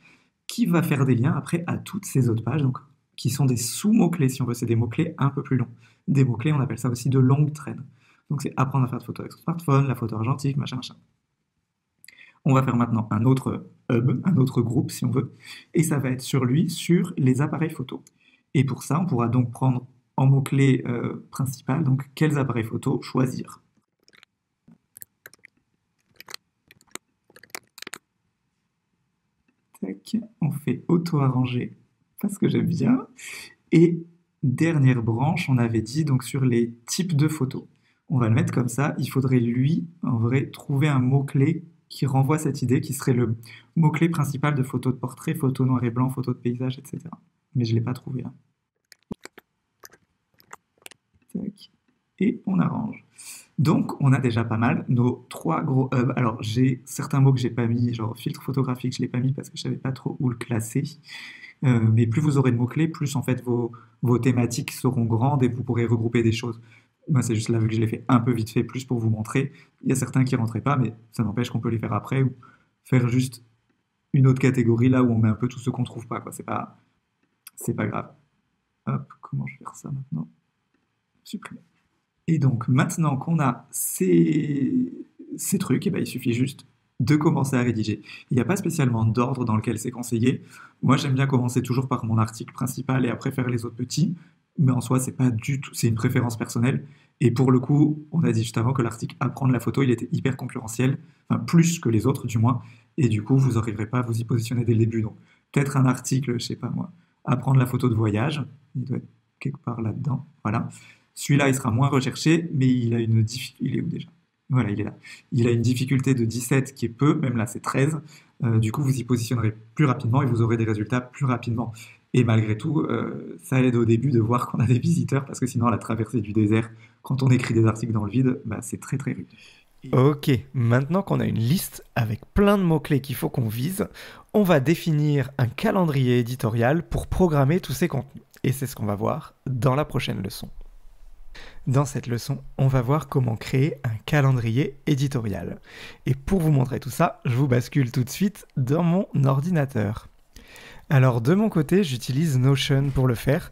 qui va faire des liens après à toutes ces autres pages, donc qui sont des sous-mots-clés si on veut, c'est des mots-clés un peu plus longs. Des mots-clés, on appelle ça aussi de longue traînes. Donc c'est apprendre à faire de photos avec son smartphone, la photo argentique, machin, machin. On va faire maintenant un autre hub, un autre groupe si on veut, et ça va être sur lui, sur les appareils photo. Et pour ça, on pourra donc prendre en mots-clés euh, principal, donc quels appareils photo choisir. on fait auto-arranger parce que j'aime bien. Et dernière branche, on avait dit donc sur les types de photos. On va le mettre comme ça. Il faudrait lui, en vrai, trouver un mot-clé qui renvoie cette idée, qui serait le mot-clé principal de photos de portrait, photo noir et blanc, photo de paysage, etc. Mais je ne l'ai pas trouvé là. Hein et on arrange. Donc, on a déjà pas mal nos trois gros hubs. Alors, j'ai certains mots que j'ai pas mis, genre filtre photographique, je l'ai pas mis parce que je savais pas trop où le classer. Euh, mais plus vous aurez de mots-clés, plus en fait vos, thématiques seront grandes et vous pourrez regrouper des choses. Moi, c'est juste là, vu que je l'ai fait un peu vite fait, plus pour vous montrer. Il y a certains qui rentraient pas, mais ça n'empêche qu'on peut les faire après ou faire juste une autre catégorie là où on met un peu tout ce qu'on trouve pas. C'est pas, c'est pas grave. Hop, comment je vais faire ça maintenant et donc maintenant qu'on a ces, trucs, eh ben, il suffit juste de commencer à rédiger. Il n'y a pas spécialement d'ordre dans lequel c'est conseillé. Moi, j'aime bien commencer toujours par mon article principal et après faire les autres petits, mais en soi, c'est pas du tout, c'est une préférence personnelle. Et pour le coup, on a dit juste avant que l'article apprendre la photo, il était hyper concurrentiel, enfin plus que les autres du moins, et du coup, vous n'arriverez pas à vous y positionner dès le début. Donc, peut-être un article, je sais pas moi, apprendre la photo de voyage, il doit être quelque part là-dedans, voilà. Celui-là, il sera moins recherché, mais il a une difficulté. déjà il a une difficulté de 17 qui est peu, même là, c'est 13. Euh, du coup, vous y positionnerez plus rapidement et vous aurez des résultats plus rapidement. Et malgré tout, euh, ça aide au début de voir qu'on a des visiteurs, parce que sinon, la traversée du désert, quand on écrit des articles dans le vide, bah, c'est très très rude. Ok, maintenant qu'on a une liste avec plein de mots-clés qu'il faut qu'on vise, on va définir un calendrier éditorial pour programmer tous ces contenus. Et c'est ce qu'on va voir dans la prochaine leçon. Dans cette leçon, on va voir comment créer un calendrier éditorial. Et pour vous montrer tout ça, je vous bascule tout de suite dans mon ordinateur. Alors de mon côté, j'utilise Notion pour le faire,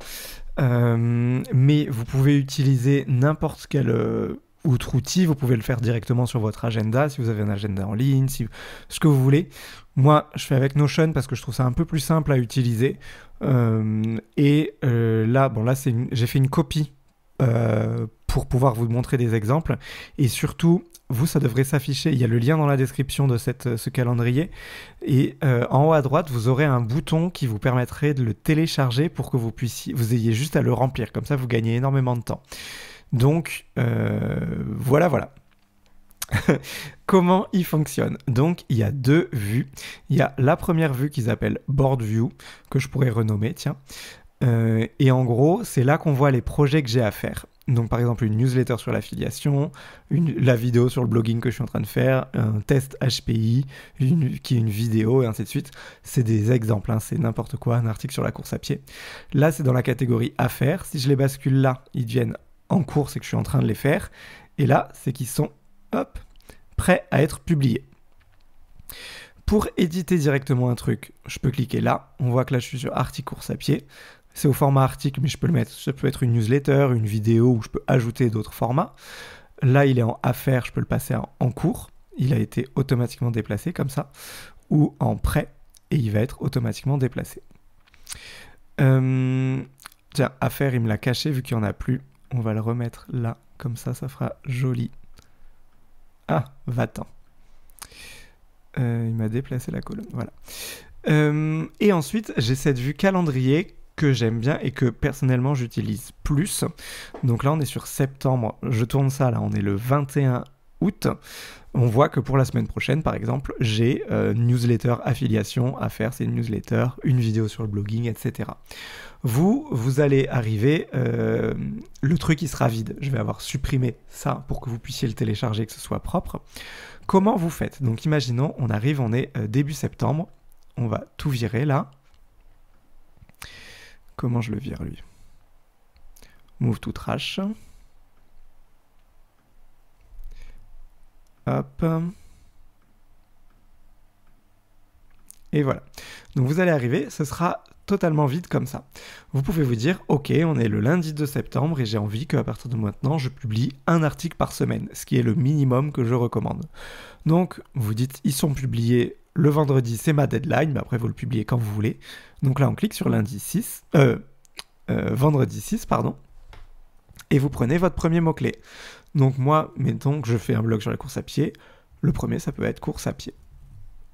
euh, mais vous pouvez utiliser n'importe quel euh, autre outil, vous pouvez le faire directement sur votre agenda, si vous avez un agenda en ligne, si, ce que vous voulez. Moi, je fais avec Notion parce que je trouve ça un peu plus simple à utiliser. Euh, et là, bon là, j'ai fait une copie euh, pour pouvoir vous montrer des exemples. Et surtout, vous, ça devrait s'afficher. Il y a le lien dans la description de cette, ce calendrier. Et euh, en haut à droite, vous aurez un bouton qui vous permettrait de le télécharger pour que vous puissiez, vous ayez juste à le remplir. Comme ça, vous gagnez énormément de temps. Donc, euh, voilà, voilà. Comment il fonctionne Donc il y a deux vues. Il y a la première vue qu'ils appellent Board View, que je pourrais renommer, tiens, euh, et en gros, c'est là qu'on voit les projets que j'ai à faire. Donc par exemple une newsletter sur l'affiliation, la vidéo sur le blogging que je suis en train de faire, un test HPI qui est une vidéo et ainsi de suite. C'est des exemples, hein, c'est n'importe quoi, un article sur la course à pied. Là c'est dans la catégorie à faire. Si je les bascule là, ils deviennent en course et que je suis en train de les faire. Et là c'est qu'ils sont hop, prêts à être publiés. Pour éditer directement un truc, je peux cliquer là. On voit que là je suis sur article course à pied. C'est au format article, mais je peux le mettre. Ça peut être une newsletter, une vidéo où je peux ajouter d'autres formats. Là, il est en affaires, je peux le passer en cours. Il a été automatiquement déplacé comme ça. Ou en prêt, et il va être automatiquement déplacé. Euh, tiens, affaires, il me l'a caché vu qu'il n'y en a plus. On va le remettre là, comme ça, ça fera joli. Ah, va-t'en. Euh, il m'a déplacé la colonne, voilà. Euh, et ensuite, j'ai cette vue calendrier que j'aime bien et que personnellement j'utilise plus. Donc là on est sur septembre, je tourne ça là, on est le 21 août. On voit que pour la semaine prochaine, par exemple, j'ai euh, newsletter affiliation à faire, c'est une newsletter, une vidéo sur le blogging, etc. Vous, vous allez arriver, euh, le truc il sera vide. Je vais avoir supprimé ça pour que vous puissiez le télécharger, que ce soit propre. Comment vous faites Donc imaginons, on arrive, on est euh, début septembre, on va tout virer là, Comment je le vire lui Move to trash. Hop. Et voilà. Donc vous allez arriver, ce sera totalement vide comme ça. Vous pouvez vous dire, ok, on est le lundi de septembre et j'ai envie qu'à partir de maintenant, je publie un article par semaine, ce qui est le minimum que je recommande. Donc vous dites, ils sont publiés le vendredi, c'est ma deadline, mais après, vous le publiez quand vous voulez. Donc là, on clique sur lundi 6, euh, euh, vendredi 6, pardon, et vous prenez votre premier mot-clé. Donc moi, mettons que je fais un blog sur la course à pied, le premier, ça peut être course à pied.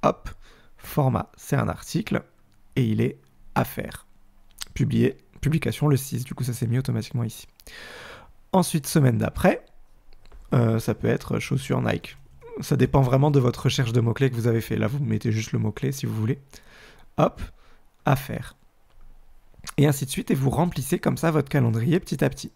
Hop, format, c'est un article, et il est à faire. Publié, publication le 6, du coup, ça s'est mis automatiquement ici. Ensuite, semaine d'après, euh, ça peut être chaussures Nike. Ça dépend vraiment de votre recherche de mots-clés que vous avez fait. Là, vous mettez juste le mot-clé si vous voulez. Hop, à faire. Et ainsi de suite, et vous remplissez comme ça votre calendrier petit à petit.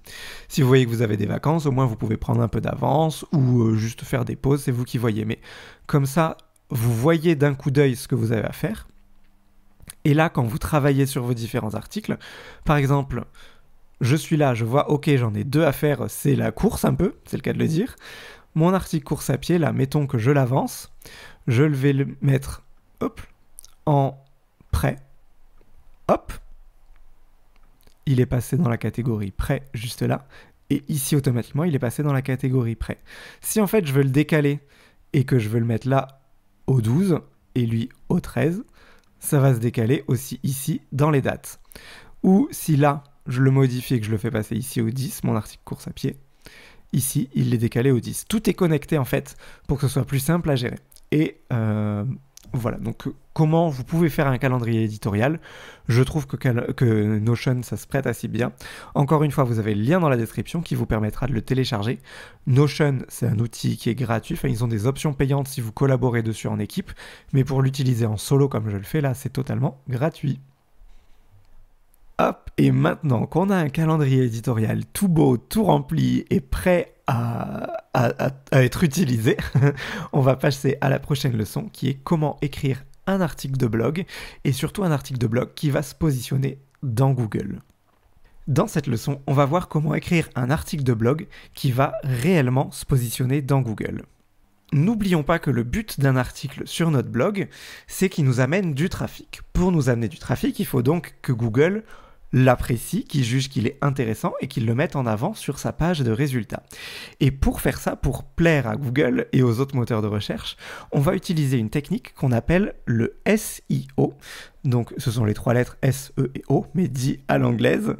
Si vous voyez que vous avez des vacances, au moins vous pouvez prendre un peu d'avance ou euh, juste faire des pauses, c'est vous qui voyez. Mais comme ça, vous voyez d'un coup d'œil ce que vous avez à faire. Et là, quand vous travaillez sur vos différents articles, par exemple, je suis là, je vois, ok, j'en ai deux à faire, c'est la course un peu, c'est le cas de le dire mon article course à pied, là, mettons que je l'avance, je vais le mettre hop, en prêt. Hop, il est passé dans la catégorie prêt juste là, et ici automatiquement il est passé dans la catégorie prêt. Si en fait je veux le décaler et que je veux le mettre là au 12 et lui au 13, ça va se décaler aussi ici dans les dates. Ou si là je le modifie et que je le fais passer ici au 10, mon article course à pied, Ici, il est décalé au 10. Tout est connecté en fait pour que ce soit plus simple à gérer. Et euh, voilà, donc comment vous pouvez faire un calendrier éditorial. Je trouve que, que, Notion, ça se prête assez bien. Encore une fois, vous avez le lien dans la description qui vous permettra de le télécharger. Notion, c'est un outil qui est gratuit. Enfin, ils ont des options payantes si vous collaborez dessus en équipe. Mais pour l'utiliser en solo comme je le fais là, c'est totalement gratuit. Et maintenant qu'on a un calendrier éditorial tout beau, tout rempli et prêt à, être utilisé, on va passer à la prochaine leçon qui est comment écrire un article de blog et surtout un article de blog qui va se positionner dans Google. Dans cette leçon, on va voir comment écrire un article de blog qui va réellement se positionner dans Google. N'oublions pas que le but d'un article sur notre blog, c'est qu'il nous amène du trafic. Pour nous amener du trafic, il faut donc que Google l'apprécie, qui juge qu'il est intéressant et qu'il le met en avant sur sa page de résultats. Et pour faire ça, pour plaire à Google et aux autres moteurs de recherche, on va utiliser une technique qu'on appelle le SEO. Donc ce sont les trois lettres S, E et O, mais dit à l'anglaise,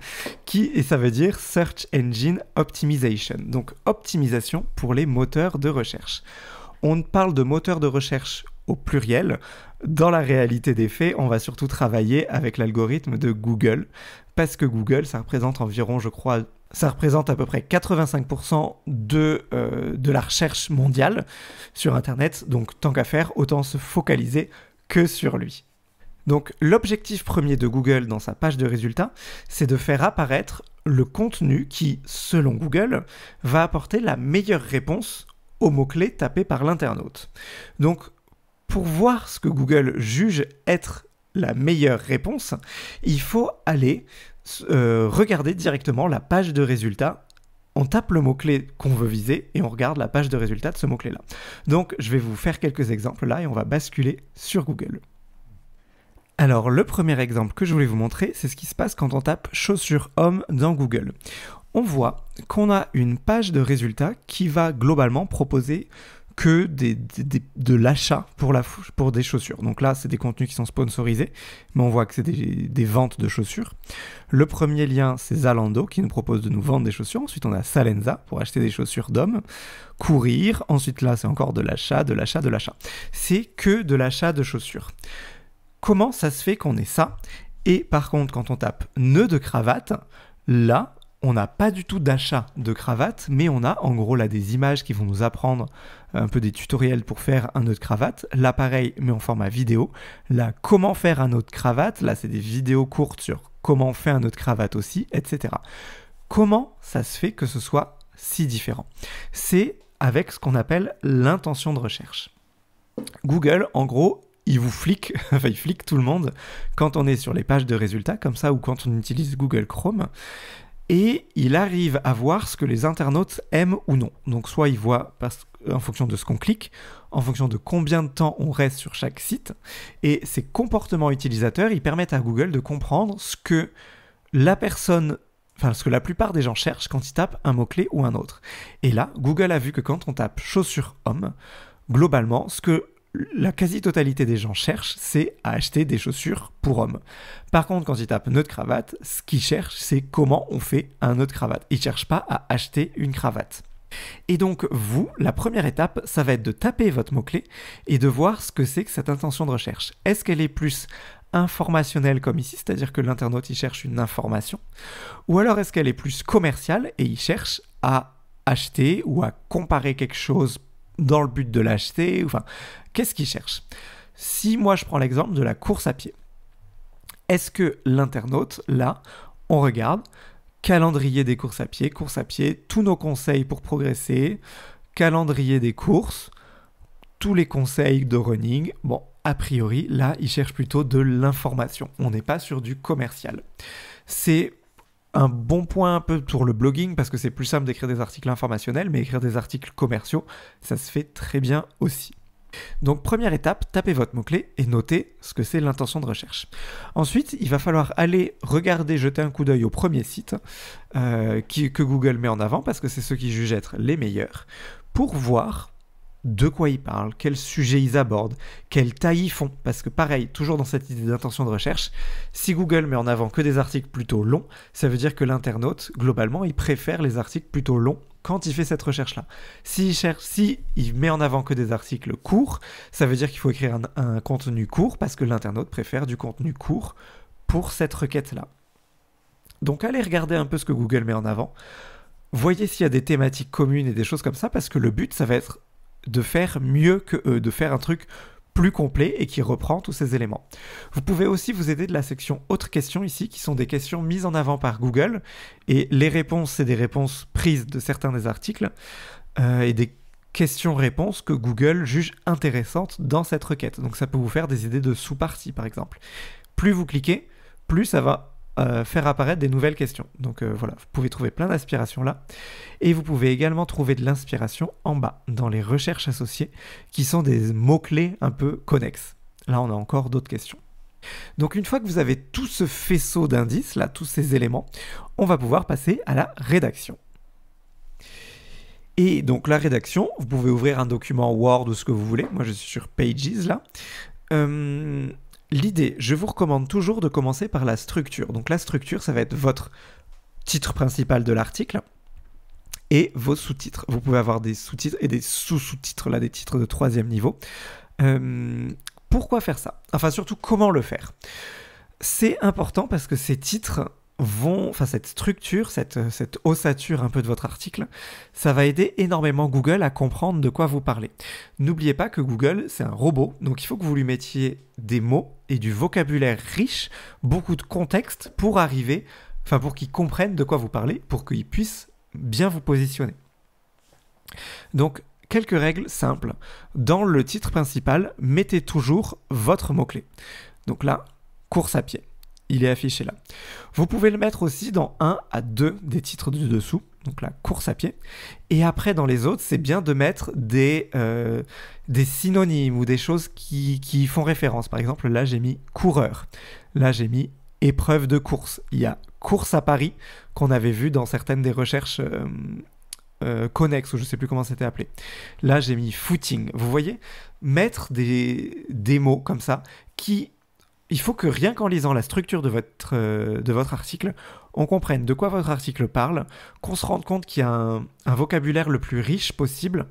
qui, et ça veut dire Search Engine Optimization, donc optimisation pour les moteurs de recherche. On parle de moteur de recherche au pluriel. Dans la réalité des faits, on va surtout travailler avec l'algorithme de Google, parce que Google, ça représente environ, je crois, ça représente à peu près 85% de, euh, de la recherche mondiale sur Internet, donc tant qu'à faire, autant se focaliser que sur lui. Donc l'objectif premier de Google dans sa page de résultats, c'est de faire apparaître le contenu qui, selon Google, va apporter la meilleure réponse aux mots-clés tapés par l'internaute. Donc pour voir ce que Google juge être la meilleure réponse, il faut aller euh, regarder directement la page de résultats. On tape le mot-clé qu'on veut viser et on regarde la page de résultats de ce mot-clé-là. Donc je vais vous faire quelques exemples là et on va basculer sur Google. Alors le premier exemple que je voulais vous montrer, c'est ce qui se passe quand on tape chaussures hommes » dans Google. On voit qu'on a une page de résultats qui va globalement proposer que des, de l'achat pour, la, pour des chaussures. Donc là, c'est des contenus qui sont sponsorisés, mais on voit que c'est des, ventes de chaussures. Le premier lien, c'est Zalando qui nous propose de nous vendre des chaussures. Ensuite, on a Salenza pour acheter des chaussures d'hommes. Courir. Ensuite, là, c'est encore de l'achat, de l'achat, de l'achat. C'est que de l'achat de chaussures. Comment ça se fait qu'on ait ça Et par contre, quand on tape nœud de cravate, là, on n'a pas du tout d'achat de cravate, mais on a en gros là des images qui vont nous apprendre un peu des tutoriels pour faire un autre cravate. l'appareil mais en format vidéo. Là, comment faire un autre cravate. Là, c'est des vidéos courtes sur comment faire un autre cravate aussi, etc. Comment ça se fait que ce soit si différent C'est avec ce qu'on appelle l'intention de recherche. Google, en gros, il vous flique, enfin il flique tout le monde quand on est sur les pages de résultats comme ça ou quand on utilise Google Chrome et il arrive à voir ce que les internautes aiment ou non. Donc soit il voit en fonction de ce qu'on clique, en fonction de combien de temps on reste sur chaque site, et ces comportements utilisateurs, ils permettent à Google de comprendre ce que la personne, enfin ce que la plupart des gens cherchent quand ils tapent un mot-clé ou un autre. Et là, Google a vu que quand on tape chaussures homme, globalement, ce que la quasi-totalité des gens cherchent, c'est à acheter des chaussures pour hommes. Par contre, quand ils tapent nœud cravate, ce qu'ils cherchent, c'est comment on fait un nœud de cravate. Ils ne cherchent pas à acheter une cravate. Et donc, vous, la première étape, ça va être de taper votre mot-clé et de voir ce que c'est que cette intention de recherche. Est-ce qu'elle est plus informationnelle comme ici, c'est-à-dire que l'internaute il cherche une information, ou alors est-ce qu'elle est plus commerciale et il cherche à acheter ou à comparer quelque chose dans le but de l'acheter, enfin, Qu'est-ce qu'il cherche Si moi je prends l'exemple de la course à pied, est-ce que l'internaute, là, on regarde calendrier des courses à pied, course à pied, tous nos conseils pour progresser, calendrier des courses, tous les conseils de running. Bon, a priori, là, il cherche plutôt de l'information. On n'est pas sur du commercial. C'est un bon point un peu pour le blogging parce que c'est plus simple d'écrire des articles informationnels, mais écrire des articles commerciaux, ça se fait très bien aussi. Donc première étape, tapez votre mot-clé et notez ce que c'est l'intention de recherche. Ensuite, il va falloir aller regarder, jeter un coup d'œil au premier site euh, que Google met en avant, parce que c'est ceux qui jugent être les meilleurs, pour voir de quoi ils parlent, quel sujet ils abordent, quelle taille ils font. Parce que pareil, toujours dans cette idée d'intention de recherche, si Google met en avant que des articles plutôt longs, ça veut dire que l'internaute, globalement, il préfère les articles plutôt longs quand il fait cette recherche-là. S'il cherche, si il met en avant que des articles courts, ça veut dire qu'il faut écrire un, un contenu court parce que l'internaute préfère du contenu court pour cette requête-là. Donc allez regarder un peu ce que Google met en avant. Voyez s'il y a des thématiques communes et des choses comme ça, parce que le but, ça va être de faire mieux que eux, de faire un truc plus complet et qui reprend tous ces éléments. Vous pouvez aussi vous aider de la section autres questions ici, qui sont des questions mises en avant par Google, et les réponses, c'est des réponses prises de certains des articles, euh, et des questions-réponses que Google juge intéressantes dans cette requête. Donc ça peut vous faire des idées de sous-parties, par exemple. Plus vous cliquez, plus ça va euh, faire apparaître des nouvelles questions. Donc euh, voilà, vous pouvez trouver plein d'aspirations là. Et vous pouvez également trouver de l'inspiration en bas, dans les recherches associées, qui sont des mots-clés un peu connexes. Là, on a encore d'autres questions. Donc une fois que vous avez tout ce faisceau d'indices, là, tous ces éléments, on va pouvoir passer à la rédaction. Et donc la rédaction, vous pouvez ouvrir un document Word ou ce que vous voulez. Moi je suis sur Pages là. Euh, L'idée, je vous recommande toujours de commencer par la structure. Donc la structure, ça va être votre titre principal de l'article et vos sous-titres. Vous pouvez avoir des sous-titres et des sous-sous-titres, là des titres de troisième niveau. Euh, pourquoi faire ça Enfin surtout comment le faire C'est important parce que ces titres, vont, enfin cette structure, cette, cette ossature un peu de votre article, ça va aider énormément Google à comprendre de quoi vous parlez. N'oubliez pas que Google, c'est un robot, donc il faut que vous lui mettiez des mots et du vocabulaire riche, beaucoup de contexte pour arriver, enfin pour qu'il comprenne de quoi vous parlez, pour qu'il puisse bien vous positionner. Donc, quelques règles simples. Dans le titre principal, mettez toujours votre mot-clé. Donc là, course à pied il est affiché là. Vous pouvez le mettre aussi dans un à deux des titres du dessous, donc la course à pied. Et après, dans les autres, c'est bien de mettre des, euh, des synonymes ou des choses qui, qui font référence. Par exemple, là, j'ai mis coureur. Là, j'ai mis épreuve de course. Il y a course à Paris qu'on avait vu dans certaines des recherches. Euh, euh, connexes ou je sais plus comment c'était appelé. Là j'ai mis footing. Vous voyez, mettre des, des mots comme ça qui il faut que rien qu'en lisant la structure euh, de votre, article, on comprenne de quoi votre article parle, qu'on se rende compte qu'il y a un, vocabulaire le plus riche possible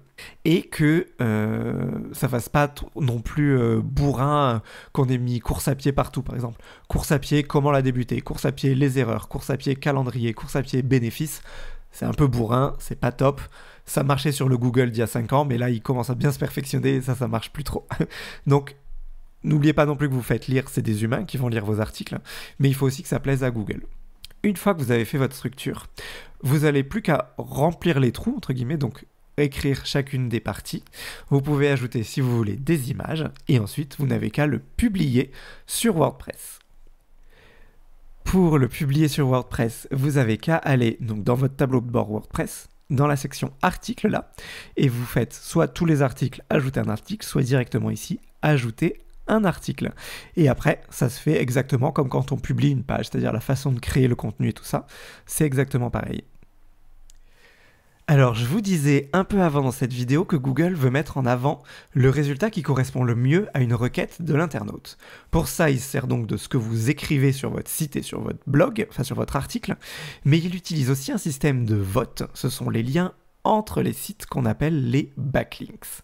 et que euh, ça fasse pas non plus euh, bourrin qu'on ait mis course à pied partout par exemple. Course à pied, comment la débuter Course à pied, les erreurs. Course à pied, calendrier. Course à pied, bénéfices. C'est un peu bourrin, c'est pas top. Ça marchait sur le Google d'il y a 5 ans, mais là il commence à bien se perfectionner et ça, ça marche plus trop. Donc N'oubliez pas non plus que vous faites lire, c'est des humains qui vont lire vos articles, mais il faut aussi que ça plaise à Google. Une fois que vous avez fait votre structure, vous n'allez plus qu'à remplir les trous, entre guillemets, donc écrire chacune des parties. Vous pouvez ajouter, si vous voulez, des images, et ensuite, vous n'avez qu'à le publier sur WordPress. Pour le publier sur WordPress, vous avez qu'à aller donc, dans votre tableau de bord WordPress, dans la section articles là, et vous faites soit tous les articles, ajouter un article, soit directement ici, ajouter un article. Et après, ça se fait exactement comme quand on publie une page, c'est-à-dire la façon de créer le contenu et tout ça, c'est exactement pareil. Alors, je vous disais un peu avant dans cette vidéo que Google veut mettre en avant le résultat qui correspond le mieux à une requête de l'internaute. Pour ça, il sert donc de ce que vous écrivez sur votre site et sur votre blog, enfin sur votre article, mais il utilise aussi un système de vote. Ce sont les liens entre les sites qu'on appelle les backlinks.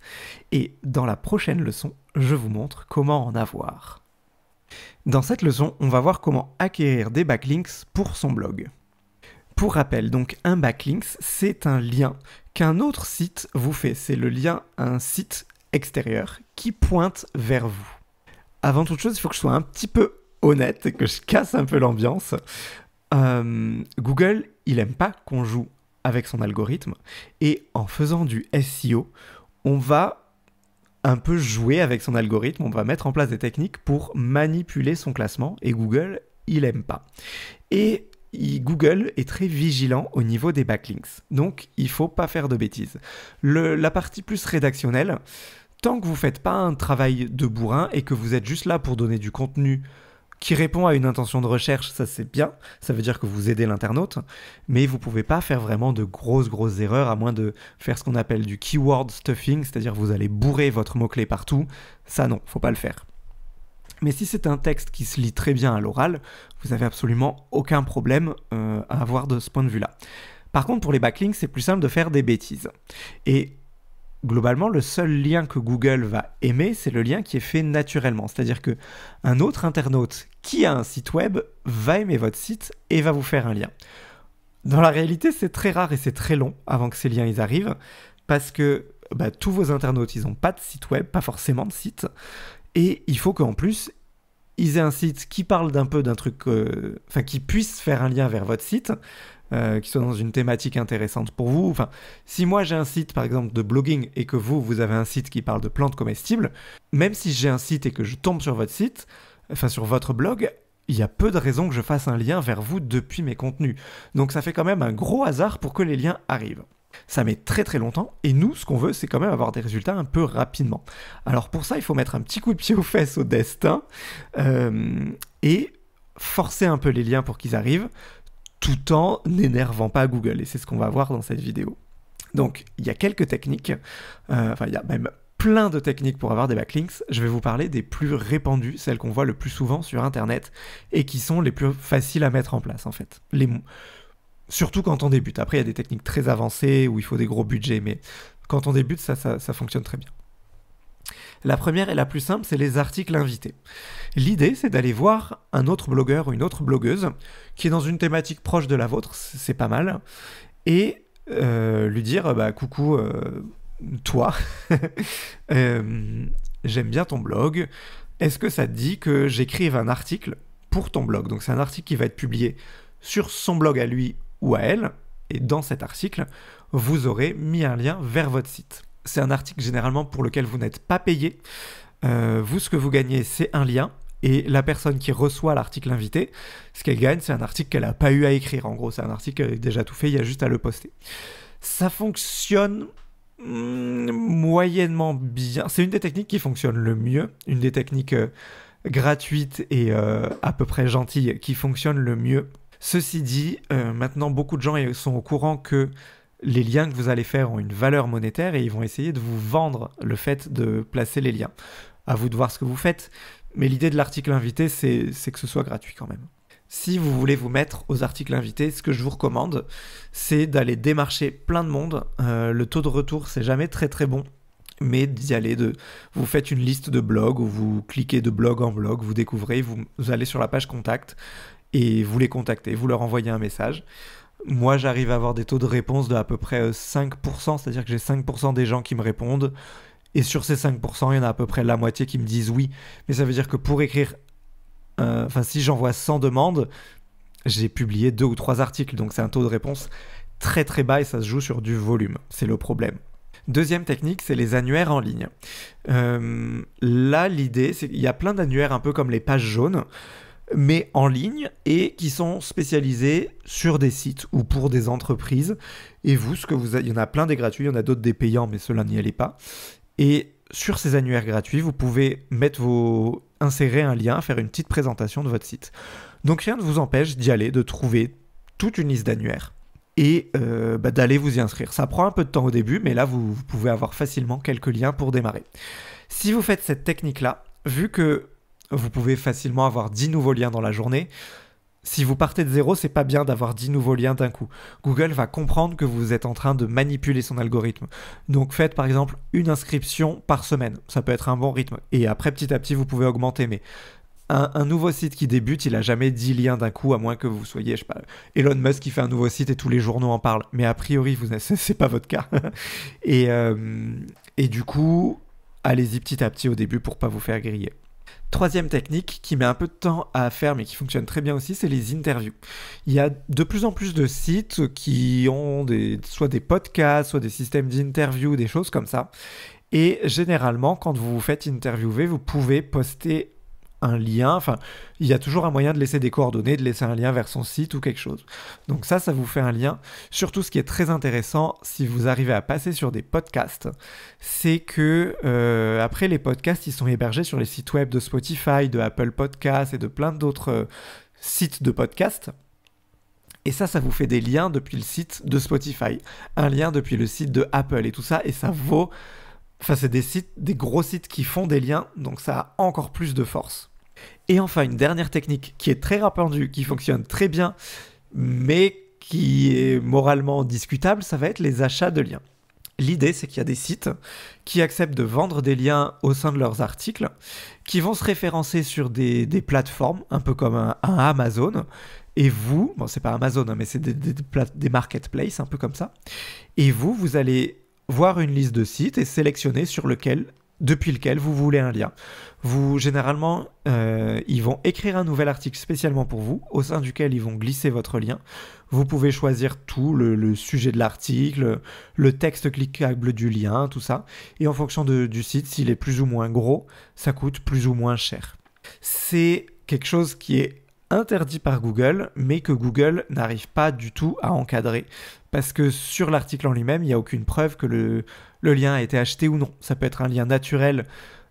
Et dans la prochaine leçon, je vous montre comment en avoir. Dans cette leçon, on va voir comment acquérir des backlinks pour son blog. Pour rappel, donc un backlink, c'est un lien qu'un autre site vous fait. C'est le lien à un site extérieur qui pointe vers vous. Avant toute chose, il faut que je sois un petit peu honnête que je casse un peu l'ambiance. Euh, Google, il aime pas qu'on joue avec son algorithme. Et en faisant du SEO, on va un peu jouer avec son algorithme, on va mettre en place des techniques pour manipuler son classement et Google, il aime pas. Et Google est très vigilant au niveau des backlinks. Donc, il faut pas faire de bêtises. la partie plus rédactionnelle, tant que vous faites pas un travail de bourrin et que vous êtes juste là pour donner du contenu qui répond à une intention de recherche, ça c'est bien, ça veut dire que vous aidez l'internaute, mais vous pouvez pas faire vraiment de grosses grosses erreurs à moins de faire ce qu'on appelle du keyword stuffing, c'est-à-dire vous allez bourrer votre mot-clé partout, ça non, faut pas le faire. Mais si c'est un texte qui se lit très bien à l'oral, vous avez absolument aucun problème euh, à avoir de ce point de vue-là. Par contre, pour les backlinks, c'est plus simple de faire des bêtises. Et globalement, le seul lien que Google va aimer, c'est le lien qui est fait naturellement. C'est-à-dire que un autre internaute qui a un site web va aimer votre site et va vous faire un lien. Dans la réalité, c'est très rare et c'est très long avant que ces liens arrivent, parce que bah, tous vos internautes, ils n'ont pas de site web, pas forcément de site, et il faut qu'en plus ils aient un site qui parle d'un peu d'un truc, euh, enfin qui puisse faire un lien vers votre site, euh, qui soit dans une thématique intéressante pour vous. Enfin, si moi j'ai un site par exemple de blogging et que vous, vous avez un site qui parle de plantes comestibles, même si j'ai un site et que je tombe sur votre site, enfin sur votre blog, il y a peu de raisons que je fasse un lien vers vous depuis mes contenus. Donc ça fait quand même un gros hasard pour que les liens arrivent. Ça met très très longtemps et nous, ce qu'on veut, c'est quand même avoir des résultats un peu rapidement. Alors pour ça, il faut mettre un petit coup de pied aux fesses au destin euh, et forcer un peu les liens pour qu'ils arrivent, tout en n'énervant pas Google. Et c'est ce qu'on va voir dans cette vidéo. Donc, il y a quelques techniques, euh, enfin, il y a même plein de techniques pour avoir des backlinks. Je vais vous parler des plus répandues, celles qu'on voit le plus souvent sur Internet et qui sont les plus faciles à mettre en place, en fait. Les... Surtout quand on débute. Après, il y a des techniques très avancées où il faut des gros budgets, mais quand on débute, ça, ça fonctionne très bien. La première et la plus simple, c'est les articles invités. L'idée, c'est d'aller voir un autre blogueur ou une autre blogueuse qui est dans une thématique proche de la vôtre, c'est pas mal, et euh, lui dire bah, Coucou, euh, toi, euh, j'aime bien ton blog. Est-ce que ça te dit que j'écrive un article pour ton blog Donc, c'est un article qui va être publié sur son blog à lui ou à elle, et dans cet article, vous aurez mis un lien vers votre site c'est un article généralement pour lequel vous n'êtes pas payé. Euh, vous, ce que vous gagnez, c'est un lien. Et la personne qui reçoit l'article invité, ce qu'elle gagne, c'est un article qu'elle n'a pas eu à écrire. En gros, c'est un article déjà tout fait, il y a juste à le poster. Ça fonctionne hmm, moyennement bien. C'est une des techniques qui fonctionne le mieux. Une des techniques euh, gratuites et euh, à peu près gentilles qui fonctionne le mieux. Ceci dit, maintenant beaucoup de gens sont au courant que les liens que vous allez faire ont une valeur monétaire et ils vont essayer de vous vendre le fait de placer les liens. À vous de voir ce que vous faites, mais l'idée de l'article invité, c'est que ce soit gratuit quand même. Si vous voulez vous mettre aux articles invités, ce que je vous recommande, c'est d'aller démarcher plein de monde. Euh, le taux de retour, c'est jamais très très bon mais d'y aller de vous faites une liste de blogs ou vous cliquez de blog en blog, vous découvrez, vous, allez sur la page contact et vous les contactez, vous leur envoyez un message moi j'arrive à avoir des taux de réponse de à peu près 5%, euh, c'est-à-dire que j'ai 5% des gens qui me répondent, et sur ces 5%, il y en a à peu près la moitié qui me disent oui. Mais ça veut dire que pour écrire, euh, enfin si j'envoie 100 demandes, j'ai publié deux ou trois articles, donc c'est un taux de réponse très très bas et ça se joue sur du volume, c'est le problème. Deuxième technique, c'est les annuaires en ligne. Euh, là, l'idée, c'est qu'il y a plein d'annuaires un peu comme les pages jaunes mais en ligne et qui sont spécialisés sur des sites ou pour des entreprises. Et vous, ce que vous il y en a plein des gratuits, il y en a d'autres des payants, mais cela n'y allait pas. Et sur ces annuaires gratuits, vous pouvez mettre vos insérer un lien, faire une petite présentation de votre site. Donc rien ne vous empêche d'y aller, de trouver toute une liste d'annuaires et euh, bah, d'aller vous y inscrire. Ça prend un peu de temps au début, mais là vous, vous pouvez avoir facilement quelques liens pour démarrer. Si vous faites cette technique-là, vu que vous pouvez facilement avoir 10 nouveaux liens dans la journée. Si vous partez de zéro, c'est pas bien d'avoir 10 nouveaux liens d'un coup. Google va comprendre que vous êtes en train de manipuler son algorithme. Donc faites par exemple une inscription par semaine. Ça peut être un bon rythme. Et après, petit à petit, vous pouvez augmenter. Mais un, nouveau site qui débute, il a jamais 10 liens d'un coup, à moins que vous soyez, je sais pas, Elon Musk qui fait un nouveau site et tous les journaux en parlent. Mais a priori, vous c'est pas votre cas. et, euh, et du coup, allez-y petit à petit au début pour pas vous faire griller. Troisième technique qui met un peu de temps à faire mais qui fonctionne très bien aussi, c'est les interviews. Il y a de plus en plus de sites qui ont des, soit des podcasts, soit des systèmes d'interviews, des choses comme ça. Et généralement, quand vous vous faites interviewer, vous pouvez poster un lien. Enfin, il y a toujours un moyen de laisser des coordonnées, de laisser un lien vers son site ou quelque chose. Donc ça, ça vous fait un lien. Surtout, ce qui est très intéressant, si vous arrivez à passer sur des podcasts, c'est que euh, après les podcasts, ils sont hébergés sur les sites web de Spotify, de Apple Podcasts et de plein d'autres euh, sites de podcasts. Et ça, ça vous fait des liens depuis le site de Spotify, un lien depuis le site de Apple et tout ça, et ça vaut... Enfin, c'est des sites, des gros sites qui font des liens, donc ça a encore plus de force. Et enfin, une dernière technique qui est très répandue, qui fonctionne très bien, mais qui est moralement discutable, ça va être les achats de liens. L'idée, c'est qu'il y a des sites qui acceptent de vendre des liens au sein de leurs articles, qui vont se référencer sur des, plateformes, un peu comme un, Amazon, et vous, bon, c'est pas Amazon, hein, mais c'est des, des marketplaces, un peu comme ça, et vous, vous allez voir une liste de sites et sélectionner sur lequel depuis lequel vous voulez un lien. Vous, généralement, euh, ils vont écrire un nouvel article spécialement pour vous, au sein duquel ils vont glisser votre lien. Vous pouvez choisir tout, le, sujet de l'article, le texte cliquable du lien, tout ça. Et en fonction du site, s'il est plus ou moins gros, ça coûte plus ou moins cher. C'est quelque chose qui est interdit par Google, mais que Google n'arrive pas du tout à encadrer parce que sur l'article en lui-même, il n'y a aucune preuve que le, lien a été acheté ou non. Ça peut être un lien naturel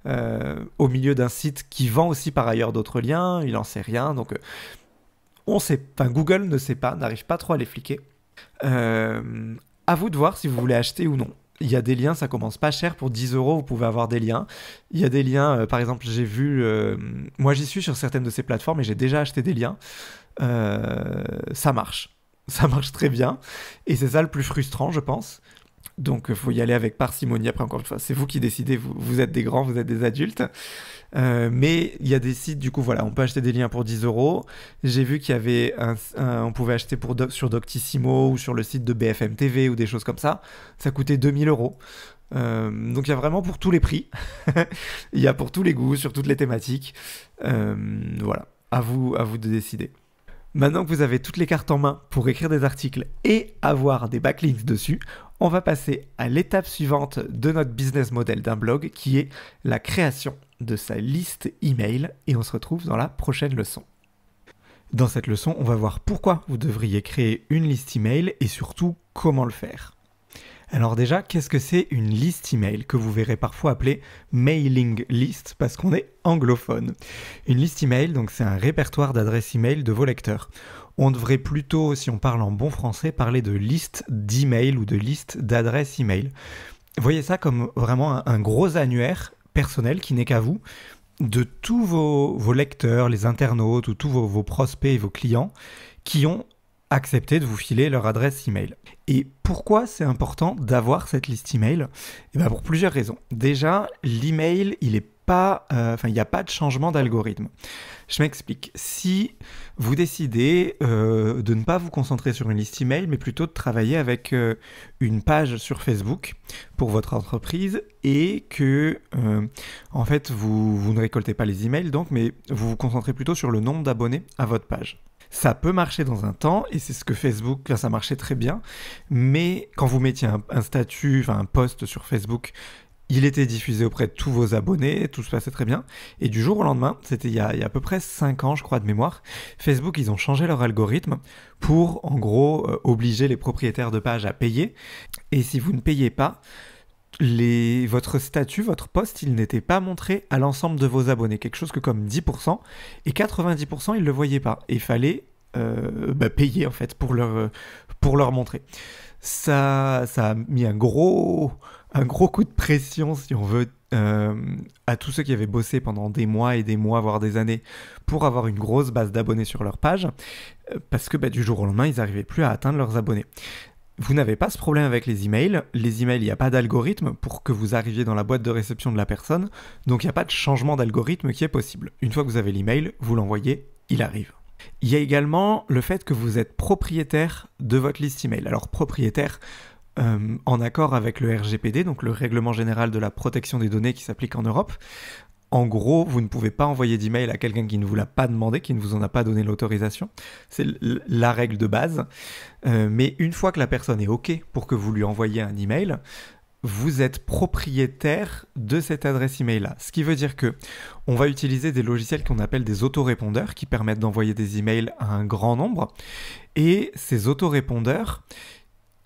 euh, au milieu d'un site qui vend aussi par ailleurs d'autres liens, il n'en sait rien, donc euh, on sait, enfin Google ne sait pas, n'arrive pas trop à les fliquer. Euh, à vous de voir si vous voulez acheter ou non. Il y a des liens, ça commence pas cher, pour 10 euros vous pouvez avoir des liens. Il y a des liens, euh, par exemple j'ai vu, moi j'y suis sur certaines de ces plateformes et j'ai déjà acheté des liens. ça marche ça marche très bien. Et c'est ça le plus frustrant, je pense. Donc, il euh, faut y aller avec parcimonie. Après, encore une fois, c'est vous qui décidez. Vous, êtes des grands, vous êtes des adultes. Euh, mais il y a des sites, du coup, voilà, on peut acheter des liens pour 10 euros. J'ai vu qu'il y avait on pouvait acheter pour sur Doctissimo ou sur le site de BFM TV ou des choses comme ça. Ça coûtait 2000 euros. Euh, donc il y a vraiment pour tous les prix, il y a pour tous les goûts, sur toutes les thématiques. voilà, à vous, à vous de décider. Maintenant que vous avez toutes les cartes en main pour écrire des articles et avoir des backlinks dessus, on va passer à l'étape suivante de notre business model d'un blog qui est la création de sa liste email et on se retrouve dans la prochaine leçon. Dans cette leçon, on va voir pourquoi vous devriez créer une liste email et surtout comment le faire. Alors déjà, qu'est-ce que c'est une liste email que vous verrez parfois appelée mailing list parce qu'on est anglophone Une liste email, donc c'est un répertoire d'adresses email de vos lecteurs. On devrait plutôt, si on parle en bon français, parler de liste d'email ou de liste d'adresses email. Voyez ça comme vraiment un gros annuaire personnel qui n'est qu'à vous de tous vos, lecteurs, les internautes ou tous vos prospects et vos clients qui ont accepter de vous filer leur adresse email. Et pourquoi c'est important d'avoir cette liste email et eh ben, pour plusieurs raisons. Déjà, l'email, il est pas, euh, il n'y a pas de changement d'algorithme. Je m'explique. Si vous décidez euh, de ne pas vous concentrer sur une liste email, mais plutôt de travailler avec euh, une page sur Facebook pour votre entreprise et que, en fait, vous, vous ne récoltez pas les emails, donc, mais vous vous concentrez plutôt sur le nombre d'abonnés à votre page ça peut marcher dans un temps, et c'est ce que Facebook, ça marchait très bien, mais quand vous mettiez un, statut, enfin un post sur Facebook, il était diffusé auprès de tous vos abonnés, tout se passait très bien. Et du jour au lendemain, c'était il, y a à peu près 5 ans, je crois, de mémoire, Facebook, ils ont changé leur algorithme pour, en gros, euh, obliger les propriétaires de pages à payer. Et si vous ne payez pas, votre statut, votre poste, il n'était pas montré à l'ensemble de vos abonnés, quelque chose que comme 10%, et 90% ils ne le voyaient pas, et il fallait euh, bah, payer en fait pour leur, pour leur montrer. Ça, ça a mis un gros, un gros coup de pression, si on veut, euh, à tous ceux qui avaient bossé pendant des mois et des mois, voire des années, pour avoir une grosse base d'abonnés sur leur page, euh, parce que bah, du jour au lendemain, ils n'arrivaient plus à atteindre leurs abonnés vous n'avez pas ce problème avec les emails. Les emails, il n'y a pas d'algorithme pour que vous arriviez dans la boîte de réception de la personne, donc il n'y a pas de changement d'algorithme qui est possible. Une fois que vous avez l'email, vous l'envoyez, il arrive. Il y a également le fait que vous êtes propriétaire de votre liste email. Alors propriétaire euh, en accord avec le RGPD, donc le règlement général de la protection des données qui s'applique en Europe, en gros, vous ne pouvez pas envoyer d'email à quelqu'un qui ne vous l'a pas demandé, qui ne vous en a pas donné l'autorisation. C'est la règle de base. Euh, mais une fois que la personne est OK pour que vous lui envoyiez un email, vous êtes propriétaire de cette adresse email-là. Ce qui veut dire que on va utiliser des logiciels qu'on appelle des autorépondeurs qui permettent d'envoyer des emails à un grand nombre. Et ces autorépondeurs,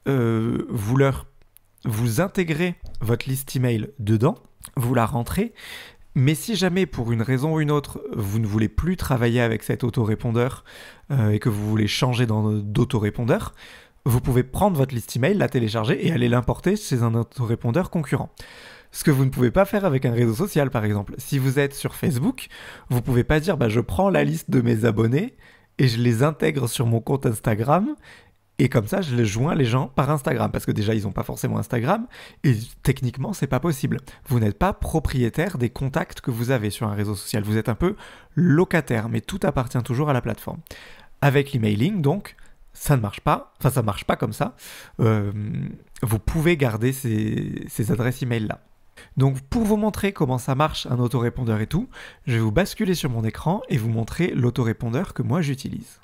euh, vous leur vous intégrez votre liste email dedans, vous la rentrez, mais si jamais, pour une raison ou une autre, vous ne voulez plus travailler avec cet autorépondeur euh, et que vous voulez changer d'autorépondeur, vous pouvez prendre votre liste email, la télécharger et aller l'importer chez un autorépondeur concurrent. Ce que vous ne pouvez pas faire avec un réseau social, par exemple. Si vous êtes sur Facebook, vous pouvez pas dire bah, je prends la liste de mes abonnés et je les intègre sur mon compte Instagram et comme ça, je les joins les gens par Instagram, parce que déjà, ils n'ont pas forcément Instagram, et techniquement, c'est pas possible. Vous n'êtes pas propriétaire des contacts que vous avez sur un réseau social, vous êtes un peu locataire, mais tout appartient toujours à la plateforme. Avec l'emailing, donc, ça ne marche pas, enfin, ça ne marche pas comme ça. Euh, vous pouvez garder ces, ces adresses email-là. Donc pour vous montrer comment ça marche un autorépondeur et tout, je vais vous basculer sur mon écran et vous montrer l'autorépondeur que moi j'utilise.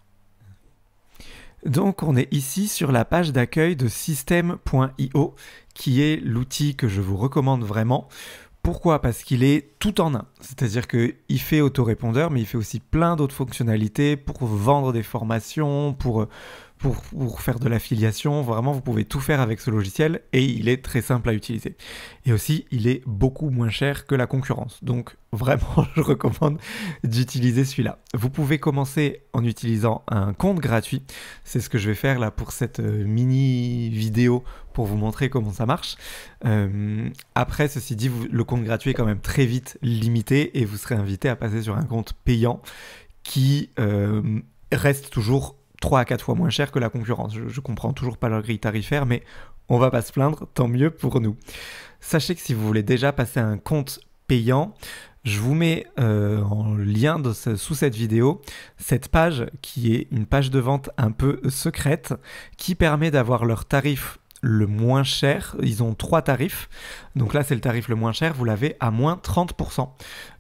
Donc on est ici sur la page d'accueil de system.io qui est l'outil que je vous recommande vraiment. Pourquoi Parce qu'il est tout en un. C'est-à-dire qu'il fait autorépondeur, mais il fait aussi plein d'autres fonctionnalités pour vendre des formations, pour euh, pour, faire de l'affiliation. Vraiment, vous pouvez tout faire avec ce logiciel et il est très simple à utiliser. Et aussi, il est beaucoup moins cher que la concurrence. Donc, vraiment, je recommande d'utiliser celui-là. Vous pouvez commencer en utilisant un compte gratuit. C'est ce que je vais faire là pour cette euh, mini vidéo pour vous montrer comment ça marche. Euh, après, ceci dit, le compte gratuit est quand même très vite limité et vous serez invité à passer sur un compte payant qui euh, reste toujours 3 à 4 fois moins cher que la concurrence. Je, ne comprends toujours pas leur grille tarifaire, mais on ne va pas se plaindre, tant mieux pour nous. Sachez que si vous voulez déjà passer à un compte payant, je vous mets euh, en lien sous cette vidéo cette page qui est une page de vente un peu secrète qui permet d'avoir leur tarif le moins cher. Ils ont trois tarifs. Donc là, c'est le tarif le moins cher. Vous l'avez à moins 30%.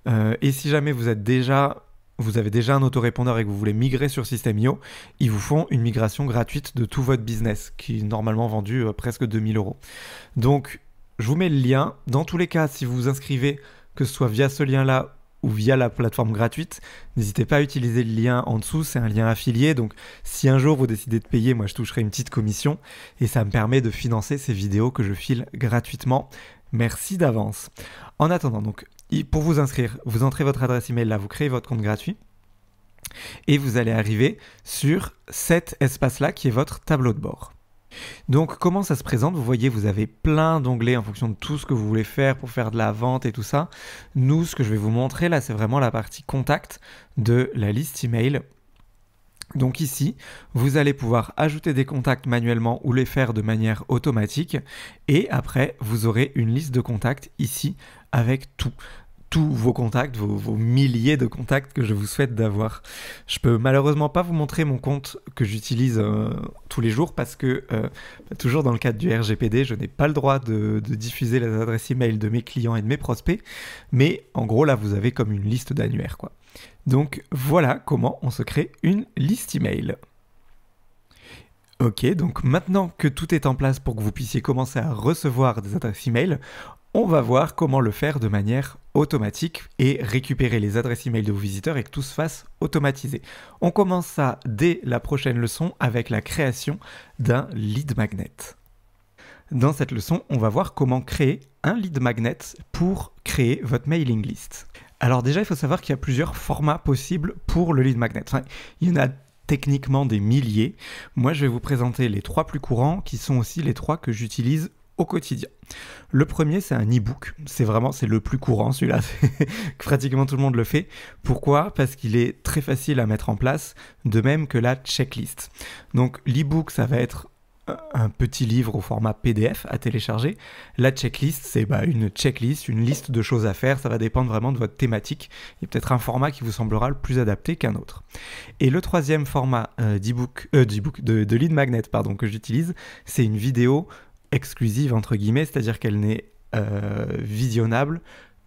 Euh, et si jamais vous êtes déjà vous avez déjà un autorépondeur et que vous voulez migrer sur System.io, ils vous font une migration gratuite de tout votre business, qui est normalement vendu euh, presque 2000 euros. Donc, je vous mets le lien. Dans tous les cas, si vous vous inscrivez, que ce soit via ce lien-là ou via la plateforme gratuite, n'hésitez pas à utiliser le lien en dessous, c'est un lien affilié, donc si un jour vous décidez de payer, moi je toucherai une petite commission, et ça me permet de financer ces vidéos que je file gratuitement. Merci d'avance. En attendant, donc pour vous inscrire, vous entrez votre adresse email là, vous créez votre compte gratuit et vous allez arriver sur cet espace-là qui est votre tableau de bord. Donc comment ça se présente Vous voyez, vous avez plein d'onglets en fonction de tout ce que vous voulez faire pour faire de la vente et tout ça. Nous, ce que je vais vous montrer là, c'est vraiment la partie contact de la liste email. Donc ici, vous allez pouvoir ajouter des contacts manuellement ou les faire de manière automatique. Et après, vous aurez une liste de contacts ici avec tous vos contacts, vos, milliers de contacts que je vous souhaite d'avoir. Je peux malheureusement pas vous montrer mon compte que j'utilise euh, tous les jours parce que euh, bah, toujours dans le cadre du RGPD, je n'ai pas le droit de, diffuser les adresses email de mes clients et de mes prospects. Mais en gros là, vous avez comme une liste d'annuaire. quoi. Donc voilà comment on se crée une liste email. Ok, donc maintenant que tout est en place pour que vous puissiez commencer à recevoir des adresses email, on va voir comment le faire de manière automatique et récupérer les adresses email de vos visiteurs et que tout se fasse automatisé. On commence ça dès la prochaine leçon avec la création d'un lead magnet. Dans cette leçon, on va voir comment créer un lead magnet pour créer votre mailing list. Alors déjà, il faut savoir qu'il y a plusieurs formats possibles pour le lead magnet. il y en a techniquement des milliers. Moi, je vais vous présenter les trois plus courants qui sont aussi les trois que j'utilise au quotidien. Le premier, c'est un e-book. C'est vraiment, c'est le plus courant, celui-là. Pratiquement tout le monde le fait. Pourquoi Parce qu'il est très facile à mettre en place, de même que la checklist. Donc, l'e-book, ça va être un petit livre au format PDF à télécharger. La checklist, c'est bah, une checklist, une liste de choses à faire. Ça va dépendre vraiment de votre thématique. Il y a peut-être un format qui vous semblera le plus adapté qu'un autre. Et le troisième format euh, euh, de de, lead magnet pardon, que j'utilise, c'est une vidéo exclusive, entre guillemets, c'est-à-dire qu'elle n'est euh, visionnable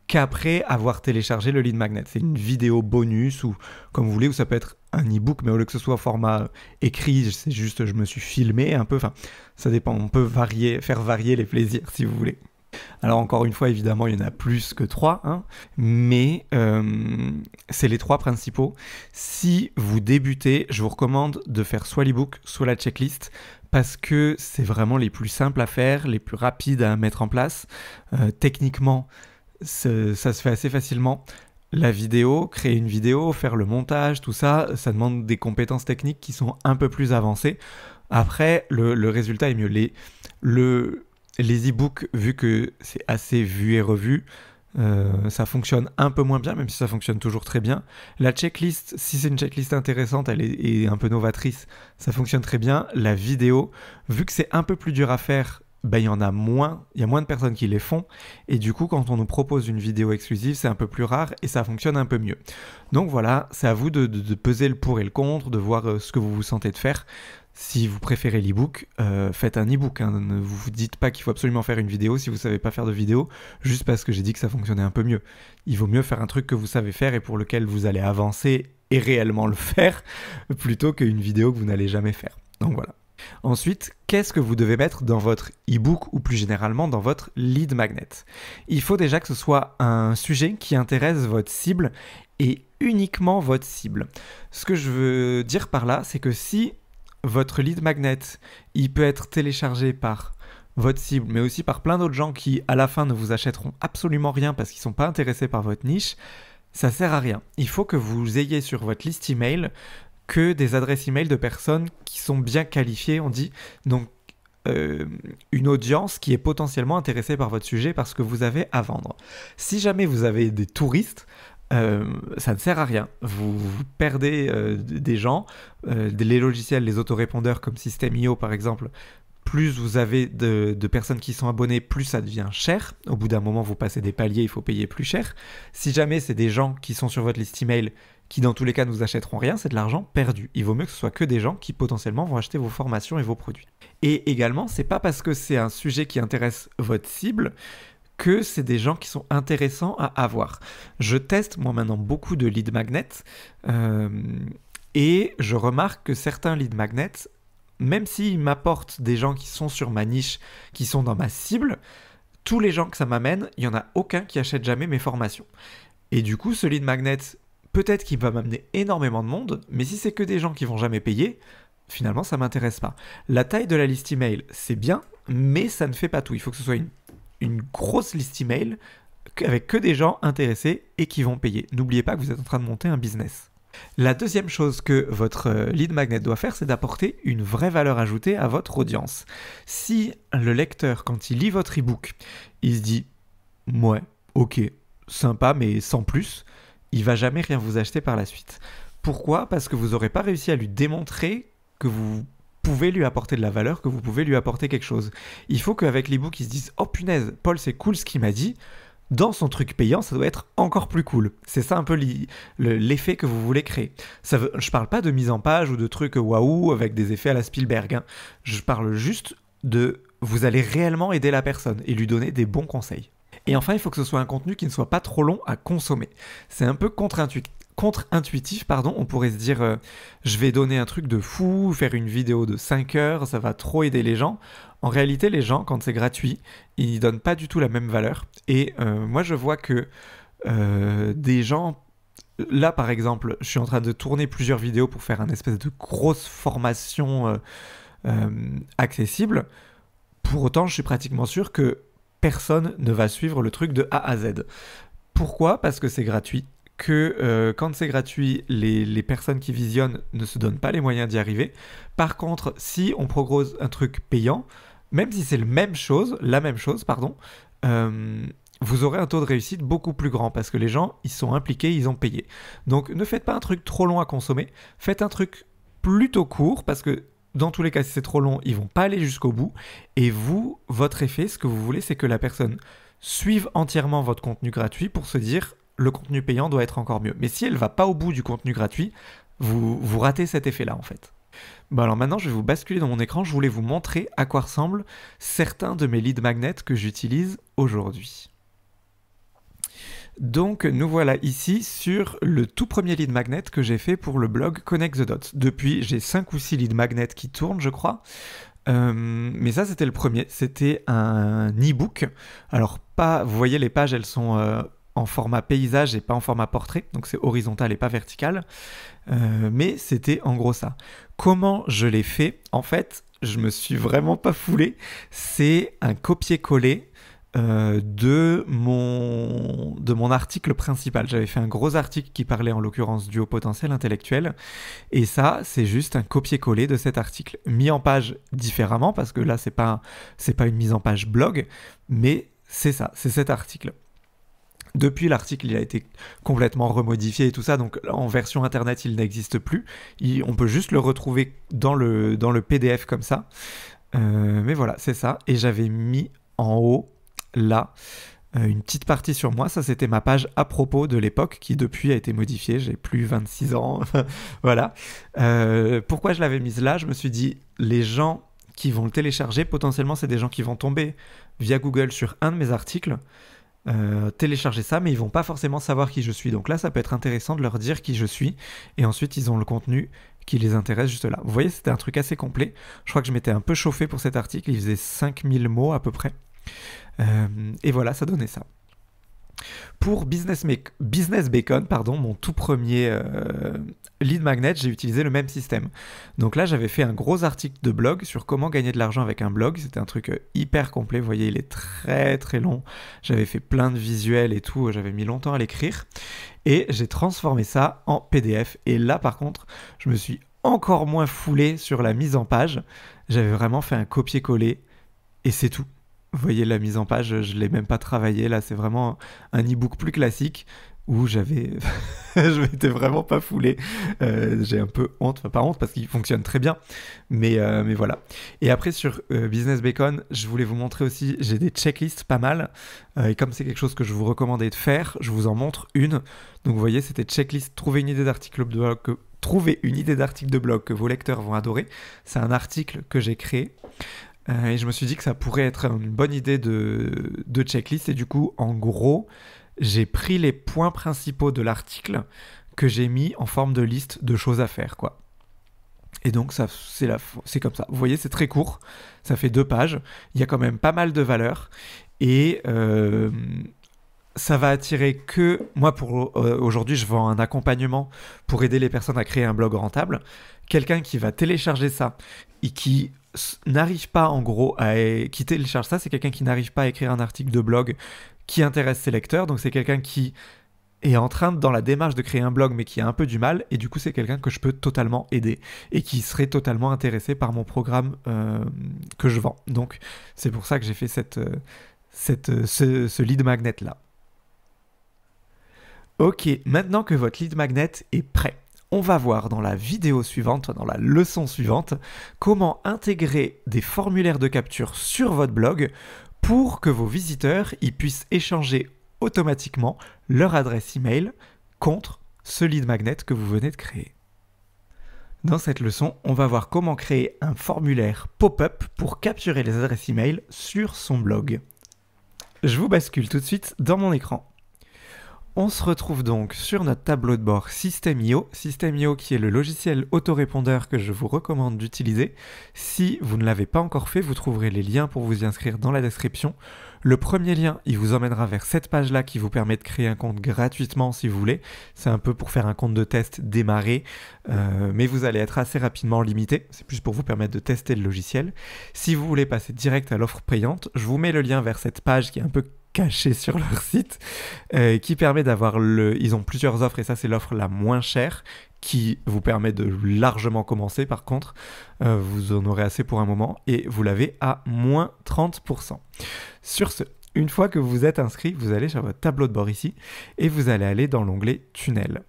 qu'après avoir téléchargé le lead magnet. C'est une vidéo bonus ou comme vous voulez, ou ça peut être un e-book, mais au lieu que ce soit format écrit, c'est juste je me suis filmé un peu, enfin ça dépend, on peut varier, faire varier les plaisirs si vous voulez. Alors encore une fois, évidemment, il y en a plus que trois, hein, mais euh, c'est les trois principaux. Si vous débutez, je vous recommande de faire soit l'ebook, soit la checklist, parce que c'est vraiment les plus simples à faire, les plus rapides à mettre en place. Euh, techniquement, ça se fait assez facilement la vidéo, créer une vidéo, faire le montage, tout ça, ça demande des compétences techniques qui sont un peu plus avancées. Après, le, résultat est mieux. le, les e-books, vu que c'est assez vu et revu, euh, ça fonctionne un peu moins bien, même si ça fonctionne toujours très bien. La checklist, si c'est une checklist intéressante, elle est, un peu novatrice, ça fonctionne très bien. La vidéo, vu que c'est un peu plus dur à faire, ben, il y en a moins, il y a moins de personnes qui les font, et du coup quand on nous propose une vidéo exclusive, c'est un peu plus rare et ça fonctionne un peu mieux. Donc voilà, c'est à vous de, peser le pour et le contre, de voir euh, ce que vous vous sentez de faire. Si vous préférez l'ebook, euh, faites un ebook. Hein. Ne vous dites pas qu'il faut absolument faire une vidéo si vous ne savez pas faire de vidéo, juste parce que j'ai dit que ça fonctionnait un peu mieux. Il vaut mieux faire un truc que vous savez faire et pour lequel vous allez avancer et réellement le faire, plutôt qu'une vidéo que vous n'allez jamais faire. Donc voilà. Ensuite, qu'est-ce que vous devez mettre dans votre e-book ou plus généralement dans votre lead magnet Il faut déjà que ce soit un sujet qui intéresse votre cible et uniquement votre cible. Ce que je veux dire par là, c'est que si votre lead magnet, il peut être téléchargé par votre cible, mais aussi par plein d'autres gens qui, à la fin, ne vous achèteront absolument rien parce qu'ils ne sont pas intéressés par votre niche, ça ne sert à rien. Il faut que vous ayez sur votre liste email que des adresses email de personnes qui sont bien qualifiées, on dit. Donc, euh, une audience qui est potentiellement intéressée par votre sujet parce que vous avez à vendre. Si jamais vous avez des touristes, euh, ça ne sert à rien. Vous, perdez euh, des gens, euh, les logiciels, les autorépondeurs comme System.io par exemple. Plus vous avez de, de, personnes qui sont abonnées, plus ça devient cher. Au bout d'un moment, vous passez des paliers, il faut payer plus cher. Si jamais c'est des gens qui sont sur votre liste email, qui dans tous les cas ne vous achèteront rien, c'est de l'argent perdu. Il vaut mieux que ce soit que des gens qui potentiellement vont acheter vos formations et vos produits. Et également, c'est pas parce que c'est un sujet qui intéresse votre cible que c'est des gens qui sont intéressants à avoir. Je teste moi maintenant beaucoup de lead magnets euh, et je remarque que certains lead magnets, même s'ils m'apportent des gens qui sont sur ma niche, qui sont dans ma cible, tous les gens que ça m'amène, il n'y en a aucun qui achète jamais mes formations. Et du coup, ce lead magnet, peut-être qu'il va m'amener énormément de monde, mais si c'est que des gens qui vont jamais payer, finalement ça m'intéresse pas. La taille de la liste email, c'est bien, mais ça ne fait pas tout. Il faut que ce soit une une grosse liste email avec que des gens intéressés et qui vont payer. N'oubliez pas que vous êtes en train de monter un business. La deuxième chose que votre euh, lead magnet doit faire, c'est d'apporter une vraie valeur ajoutée à votre audience. Si le lecteur, quand il lit votre e-book, il se dit Ouais, ok, sympa, mais sans plus, il va jamais rien vous acheter par la suite. Pourquoi Parce que vous n'aurez pas réussi à lui démontrer que vous pouvez lui apporter de la valeur, que vous pouvez lui apporter quelque chose. Il faut qu'avec les books, ils se disent Oh punaise, Paul, c'est cool ce qu'il m'a dit. Dans son truc payant, ça doit être encore plus cool. C'est ça un peu l'effet que vous voulez créer. Ça ne je parle pas de mise en page ou de trucs waouh avec des effets à la Spielberg. Hein. Je parle juste de vous allez réellement aider la personne et lui donner des bons conseils. Et enfin, il faut que ce soit un contenu qui ne soit pas trop long à consommer. C'est un peu contre-intuitif contre-intuitif, pardon, on pourrait se dire euh, je vais donner un truc de fou, faire une vidéo de 5 heures, ça va trop aider les gens. En réalité, les gens, quand c'est gratuit, ils n'y donnent pas du tout la même valeur. Et euh, moi, je vois que euh, des gens là par exemple, je suis en train de tourner plusieurs vidéos pour faire une espèce de grosse formation accessible. Pour autant, je suis pratiquement sûr que personne ne va suivre le truc de A à Z. Pourquoi Parce que c'est gratuit, que euh, quand c'est gratuit, les, personnes qui visionnent ne se donnent pas les moyens d'y arriver. Par contre, si on propose un truc payant, même si c'est la même chose, la même chose, pardon, euh, vous aurez un taux de réussite beaucoup plus grand parce que les gens, ils sont impliqués, ils ont payé. Donc ne faites pas un truc trop long à consommer, faites un truc plutôt court parce que dans tous les cas, si c'est trop long, ils vont pas aller jusqu'au bout. Et vous, votre effet, ce que vous voulez, c'est que la personne suive entièrement votre contenu gratuit pour se dire le contenu payant doit être encore mieux. Mais si elle va pas au bout du contenu gratuit, vous, vous ratez cet effet-là en fait. Bon bah alors maintenant je vais vous basculer dans mon écran, je voulais vous montrer à quoi ressemblent certains de mes lead magnets que j'utilise aujourd'hui. Donc nous voilà ici sur le tout premier lead magnet que j'ai fait pour le blog Connect the Dots. Depuis j'ai cinq ou six lead magnets qui tournent je crois. Euh, mais ça c'était le premier, c'était un e-book. Alors pas, vous voyez les pages elles sont euh, en format paysage et pas en format portrait, donc c'est horizontal et pas vertical. Euh, mais c'était en gros ça. Comment je l'ai fait En fait, je me suis vraiment pas foulé. C'est un copier-coller euh, de, mon, de mon article principal. J'avais fait un gros article qui parlait en l'occurrence du haut potentiel intellectuel. Et ça, c'est juste un copier-coller de cet article, mis en page différemment, parce que là, c'est pas, c'est pas une mise en page blog, mais c'est ça, c'est cet article. Depuis, l'article il a été complètement remodifié et tout ça, donc en version internet il n'existe plus. on peut juste le retrouver dans le, PDF comme ça. Euh, mais voilà, c'est ça. Et j'avais mis en haut, là, euh, une petite partie sur moi. Ça, c'était ma page à propos de l'époque qui, depuis, a été modifiée. J'ai plus 26 ans. voilà. Euh, pourquoi je l'avais mise là Je me suis dit, les gens qui vont le télécharger, potentiellement, c'est des gens qui vont tomber via Google sur un de mes articles. Euh, télécharger ça, mais ils vont pas forcément savoir qui je suis. Donc là, ça peut être intéressant de leur dire qui je suis, et ensuite ils ont le contenu qui les intéresse juste là. Vous voyez, c'était un truc assez complet. Je crois que je m'étais un peu chauffé pour cet article, il faisait 5000 mots à peu près. Euh, et voilà, ça donnait ça. Pour Business, Business Bacon, pardon, mon tout premier euh, lead magnet, j'ai utilisé le même système. Donc là, j'avais fait un gros article de blog sur comment gagner de l'argent avec un blog. C'était un truc euh, hyper complet. Vous voyez, il est très très long. J'avais fait plein de visuels et tout. J'avais mis longtemps à l'écrire. Et j'ai transformé ça en PDF. Et là, par contre, je me suis encore moins foulé sur la mise en page. J'avais vraiment fait un copier-coller. Et c'est tout. Vous voyez la mise en page, je ne l'ai même pas travaillé. Là, c'est vraiment un e-book plus classique où j'avais. je m'étais vraiment pas foulé. Euh, j'ai un peu honte, enfin pas honte parce qu'il fonctionne très bien, mais, euh, mais voilà. Et après sur euh, Business Bacon, je voulais vous montrer aussi, j'ai des checklists pas mal, et comme c'est quelque chose que je vous recommandais de faire, je vous en montre une. Donc vous voyez, c'était checklist, trouver une idée d'article de blog que... Trouver une idée d'article de blog que vos lecteurs vont adorer. C'est un article que j'ai créé et je me suis dit que ça pourrait être une bonne idée de, de checklist. Et du coup, en gros, j'ai pris les points principaux de l'article que j'ai mis en forme de liste de choses à faire, quoi. Et donc, ça, c'est, c'est comme ça. Vous voyez, c'est très court. Ça fait deux pages. Il y a quand même pas mal de valeur. Et euh, ça va attirer que. Moi, pour euh, aujourd'hui, je vends un accompagnement pour aider les personnes à créer un blog rentable. Quelqu'un qui va télécharger ça et qui n'arrive pas en gros à qui télécharge ça, c'est quelqu'un qui n'arrive pas à écrire un article de blog qui intéresse ses lecteurs. Donc c'est quelqu'un qui est en train, dans la démarche, de créer un blog, mais qui a un peu du mal, et du coup, c'est quelqu'un que je peux totalement aider, et qui serait totalement intéressé par mon programme euh, que je vends. Donc, c'est pour ça que j'ai fait cette, euh, cette, euh, ce, ce lead magnet-là. Ok, maintenant que votre lead magnet est prêt, on va voir dans la vidéo suivante, dans la leçon suivante, comment intégrer des formulaires de capture sur votre blog pour que vos visiteurs y puissent échanger automatiquement leur adresse email contre ce lead magnet que vous venez de créer. Dans cette leçon, on va voir comment créer un formulaire pop-up pour capturer les adresses email sur son blog. Je vous bascule tout de suite dans mon écran. On se retrouve donc sur notre tableau de bord System.io, System.io qui est le logiciel autorépondeur que je vous recommande d'utiliser. Si vous ne l'avez pas encore fait, vous trouverez les liens pour vous y inscrire dans la description. Le premier lien, il vous emmènera vers cette page-là qui vous permet de créer un compte gratuitement si vous voulez. C'est un peu pour faire un compte de test démarré, euh, mais vous allez être assez rapidement limité. C'est plus pour vous permettre de tester le logiciel. Si vous voulez passer direct à l'offre payante, je vous mets le lien vers cette page qui est un peu caché sur leur site, euh, qui permet d'avoir le... Ils ont plusieurs offres et ça c'est l'offre la moins chère, qui vous permet de largement commencer par contre. Euh, vous en aurez assez pour un moment et vous l'avez à moins 30%. Sur ce, une fois que vous êtes inscrit, vous allez sur votre tableau de bord ici et vous allez aller dans l'onglet Tunnel.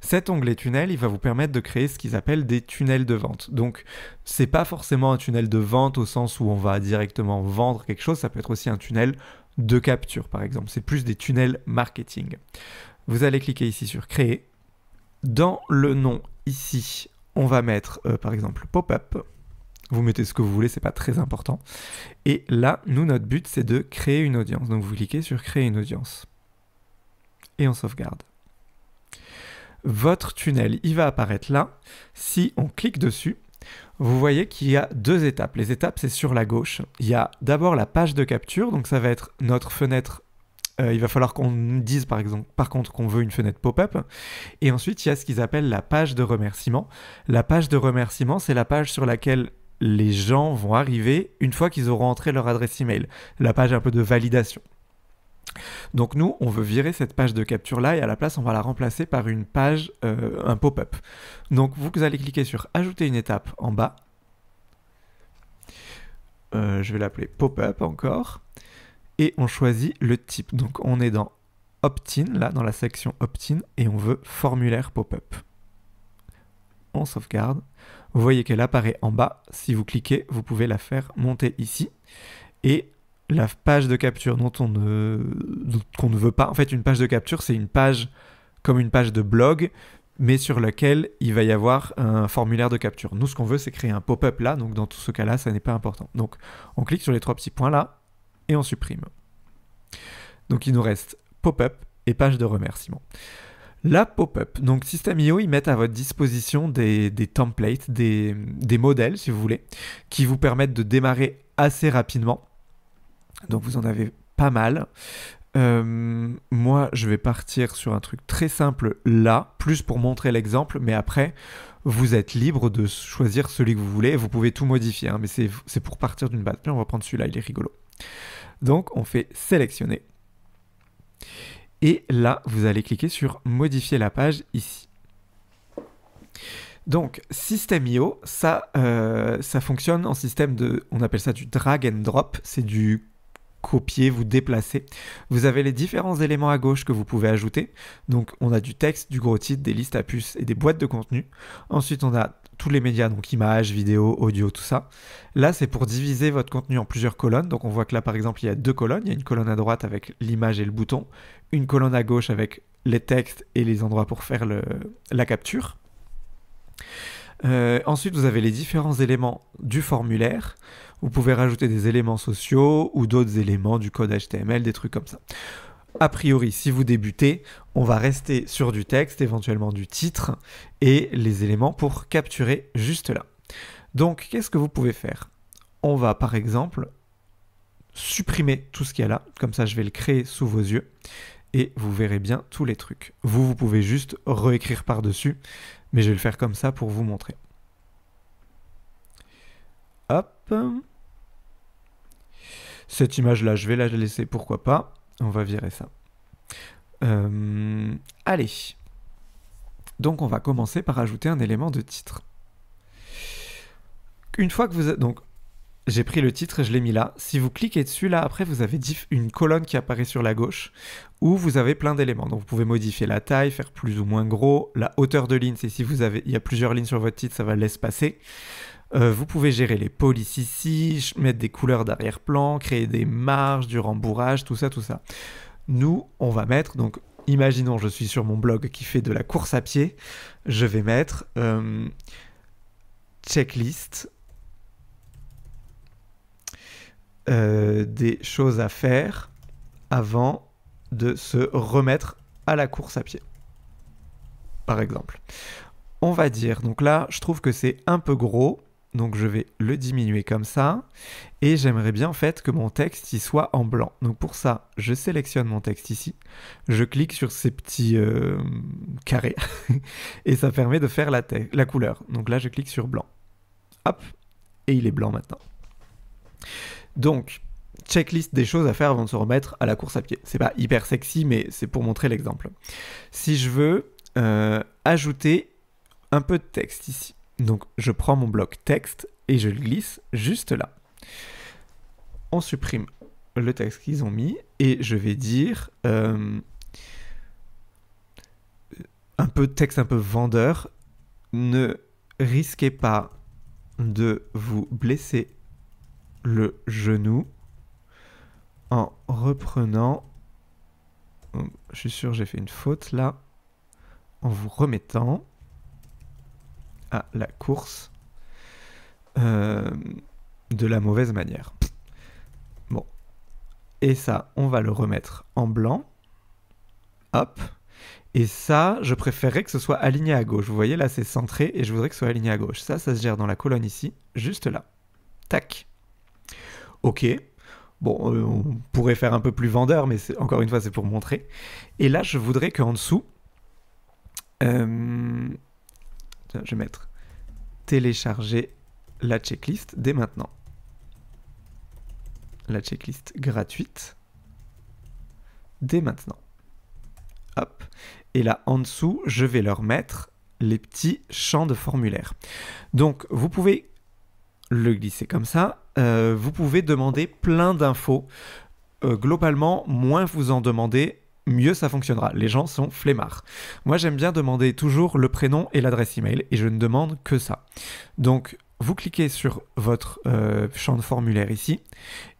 Cet onglet tunnel, il va vous permettre de créer ce qu'ils appellent des tunnels de vente. Donc, c'est pas forcément un tunnel de vente au sens où on va directement vendre quelque chose, ça peut être aussi un tunnel de capture, par exemple. C'est plus des tunnels marketing. Vous allez cliquer ici sur Créer. Dans le nom, ici, on va mettre, euh, par exemple, Pop-up. Vous mettez ce que vous voulez, c'est pas très important. Et là, nous, notre but, c'est de créer une audience. Donc vous cliquez sur Créer une audience. Et on sauvegarde votre tunnel, il va apparaître là. Si on clique dessus, vous voyez qu'il y a deux étapes. Les étapes, c'est sur la gauche. Il y a d'abord la page de capture, donc ça va être notre fenêtre. Euh, il va falloir qu'on dise par exemple, par contre, qu'on veut une fenêtre pop-up. Et ensuite, il y a ce qu'ils appellent la page de remerciement. La page de remerciement, c'est la page sur laquelle les gens vont arriver une fois qu'ils auront entré leur adresse email. La page un peu de validation. Donc nous, on veut virer cette page de capture-là et à la place, on va la remplacer par une page, euh, un pop-up. Donc vous allez cliquer sur Ajouter une étape en bas. Euh, je vais l'appeler pop-up encore. Et on choisit le type. Donc on est dans opt-in, là, dans la section opt-in, et on veut formulaire pop-up. On sauvegarde. Vous voyez qu'elle apparaît en bas. Si vous cliquez, vous pouvez la faire monter ici. Et la page de capture dont on ne, qu'on ne veut pas. En fait, une page de capture, c'est une page comme une page de blog, mais sur laquelle il va y avoir un formulaire de capture. Nous, ce qu'on veut, c'est créer un pop-up là, donc dans tout ce cas-là, ça n'est pas important. Donc, on clique sur les trois petits points là, et on supprime. Donc, il nous reste pop-up et page de remerciement. La pop-up. Donc, System.io, ils mettent à votre disposition des, templates, des, des modèles, si vous voulez, qui vous permettent de démarrer assez rapidement donc vous en avez pas mal. Euh, moi, je vais partir sur un truc très simple là, plus pour montrer l'exemple, mais après, vous êtes libre de choisir celui que vous voulez, vous pouvez tout modifier, hein, mais c'est pour partir d'une base. on va prendre celui-là, il est rigolo. Donc on fait sélectionner. Et là, vous allez cliquer sur modifier la page ici. Donc, System.io, ça, euh, ça fonctionne en système de, on appelle ça du drag and drop, c'est du copier, vous déplacer. Vous avez les différents éléments à gauche que vous pouvez ajouter. Donc on a du texte, du gros titre, des listes à puces et des boîtes de contenu. Ensuite on a tous les médias, donc images, vidéos, audio, tout ça. Là, c'est pour diviser votre contenu en plusieurs colonnes. Donc on voit que là, par exemple, il y a deux colonnes. Il y a une colonne à droite avec l'image et le bouton, une colonne à gauche avec les textes et les endroits pour faire le, la capture. Euh, ensuite, vous avez les différents éléments du formulaire. Vous pouvez rajouter des éléments sociaux ou d'autres éléments du code HTML, des trucs comme ça. A priori, si vous débutez, on va rester sur du texte, éventuellement du titre, et les éléments pour capturer juste là. Donc, qu'est-ce que vous pouvez faire On va par exemple supprimer tout ce qu'il y a là, comme ça je vais le créer sous vos yeux, et vous verrez bien tous les trucs. Vous, vous pouvez juste réécrire par-dessus, mais je vais le faire comme ça pour vous montrer. Hop. Cette image-là, je vais la laisser, pourquoi pas. On va virer ça. Euh, allez. Donc on va commencer par ajouter un élément de titre. Une fois que vous êtes... Donc j'ai pris le titre, je l'ai mis là. Si vous cliquez dessus, là, après, vous avez une colonne qui apparaît sur la gauche où vous avez plein d'éléments. Donc, vous pouvez modifier la taille, faire plus ou moins gros. La hauteur de ligne, c'est si vous avez, il y a plusieurs lignes sur votre titre, ça va l'espacer. passer. Euh, vous pouvez gérer les polices ici, mettre des couleurs d'arrière-plan, créer des marges, du rembourrage, tout ça, tout ça. Nous, on va mettre, donc, imaginons, je suis sur mon blog qui fait de la course à pied. Je vais mettre euh, checklist Euh, des choses à faire avant de se remettre à la course à pied. Par exemple. On va dire, donc là, je trouve que c'est un peu gros, donc je vais le diminuer comme ça. Et j'aimerais bien en fait que mon texte y soit en blanc. Donc pour ça, je sélectionne mon texte ici. Je clique sur ces petits euh, carrés. et ça permet de faire la, la couleur. Donc là, je clique sur blanc. Hop. Et il est blanc maintenant. Donc, checklist des choses à faire avant de se remettre à la course à pied. C'est pas hyper sexy, mais c'est pour montrer l'exemple. Si je veux euh, ajouter un peu de texte ici, donc je prends mon bloc texte et je le glisse juste là. On supprime le texte qu'ils ont mis et je vais dire euh, un peu de texte un peu vendeur. Ne risquez pas de vous blesser le genou en reprenant. Je suis sûr, j'ai fait une faute là. En vous remettant à la course euh, de la mauvaise manière. Bon. Et ça, on va le remettre en blanc. Hop. Et ça, je préférerais que ce soit aligné à gauche. Vous voyez, là, c'est centré et je voudrais que ce soit aligné à gauche. Ça, ça se gère dans la colonne ici, juste là. Tac ok. Bon, euh, on pourrait faire un peu plus vendeur, mais encore une fois, c'est pour montrer. Et là, je voudrais qu'en dessous, euh, je vais mettre télécharger la checklist dès maintenant. La checklist gratuite dès maintenant. Hop. Et là, en dessous, je vais leur mettre les petits champs de formulaire. Donc, vous pouvez le glisser comme ça, euh, vous pouvez demander plein d'infos. Euh, globalement, moins vous en demandez, mieux ça fonctionnera. Les gens sont flemmards. Moi, j'aime bien demander toujours le prénom et l'adresse email, et je ne demande que ça. Donc, vous cliquez sur votre euh, champ de formulaire ici,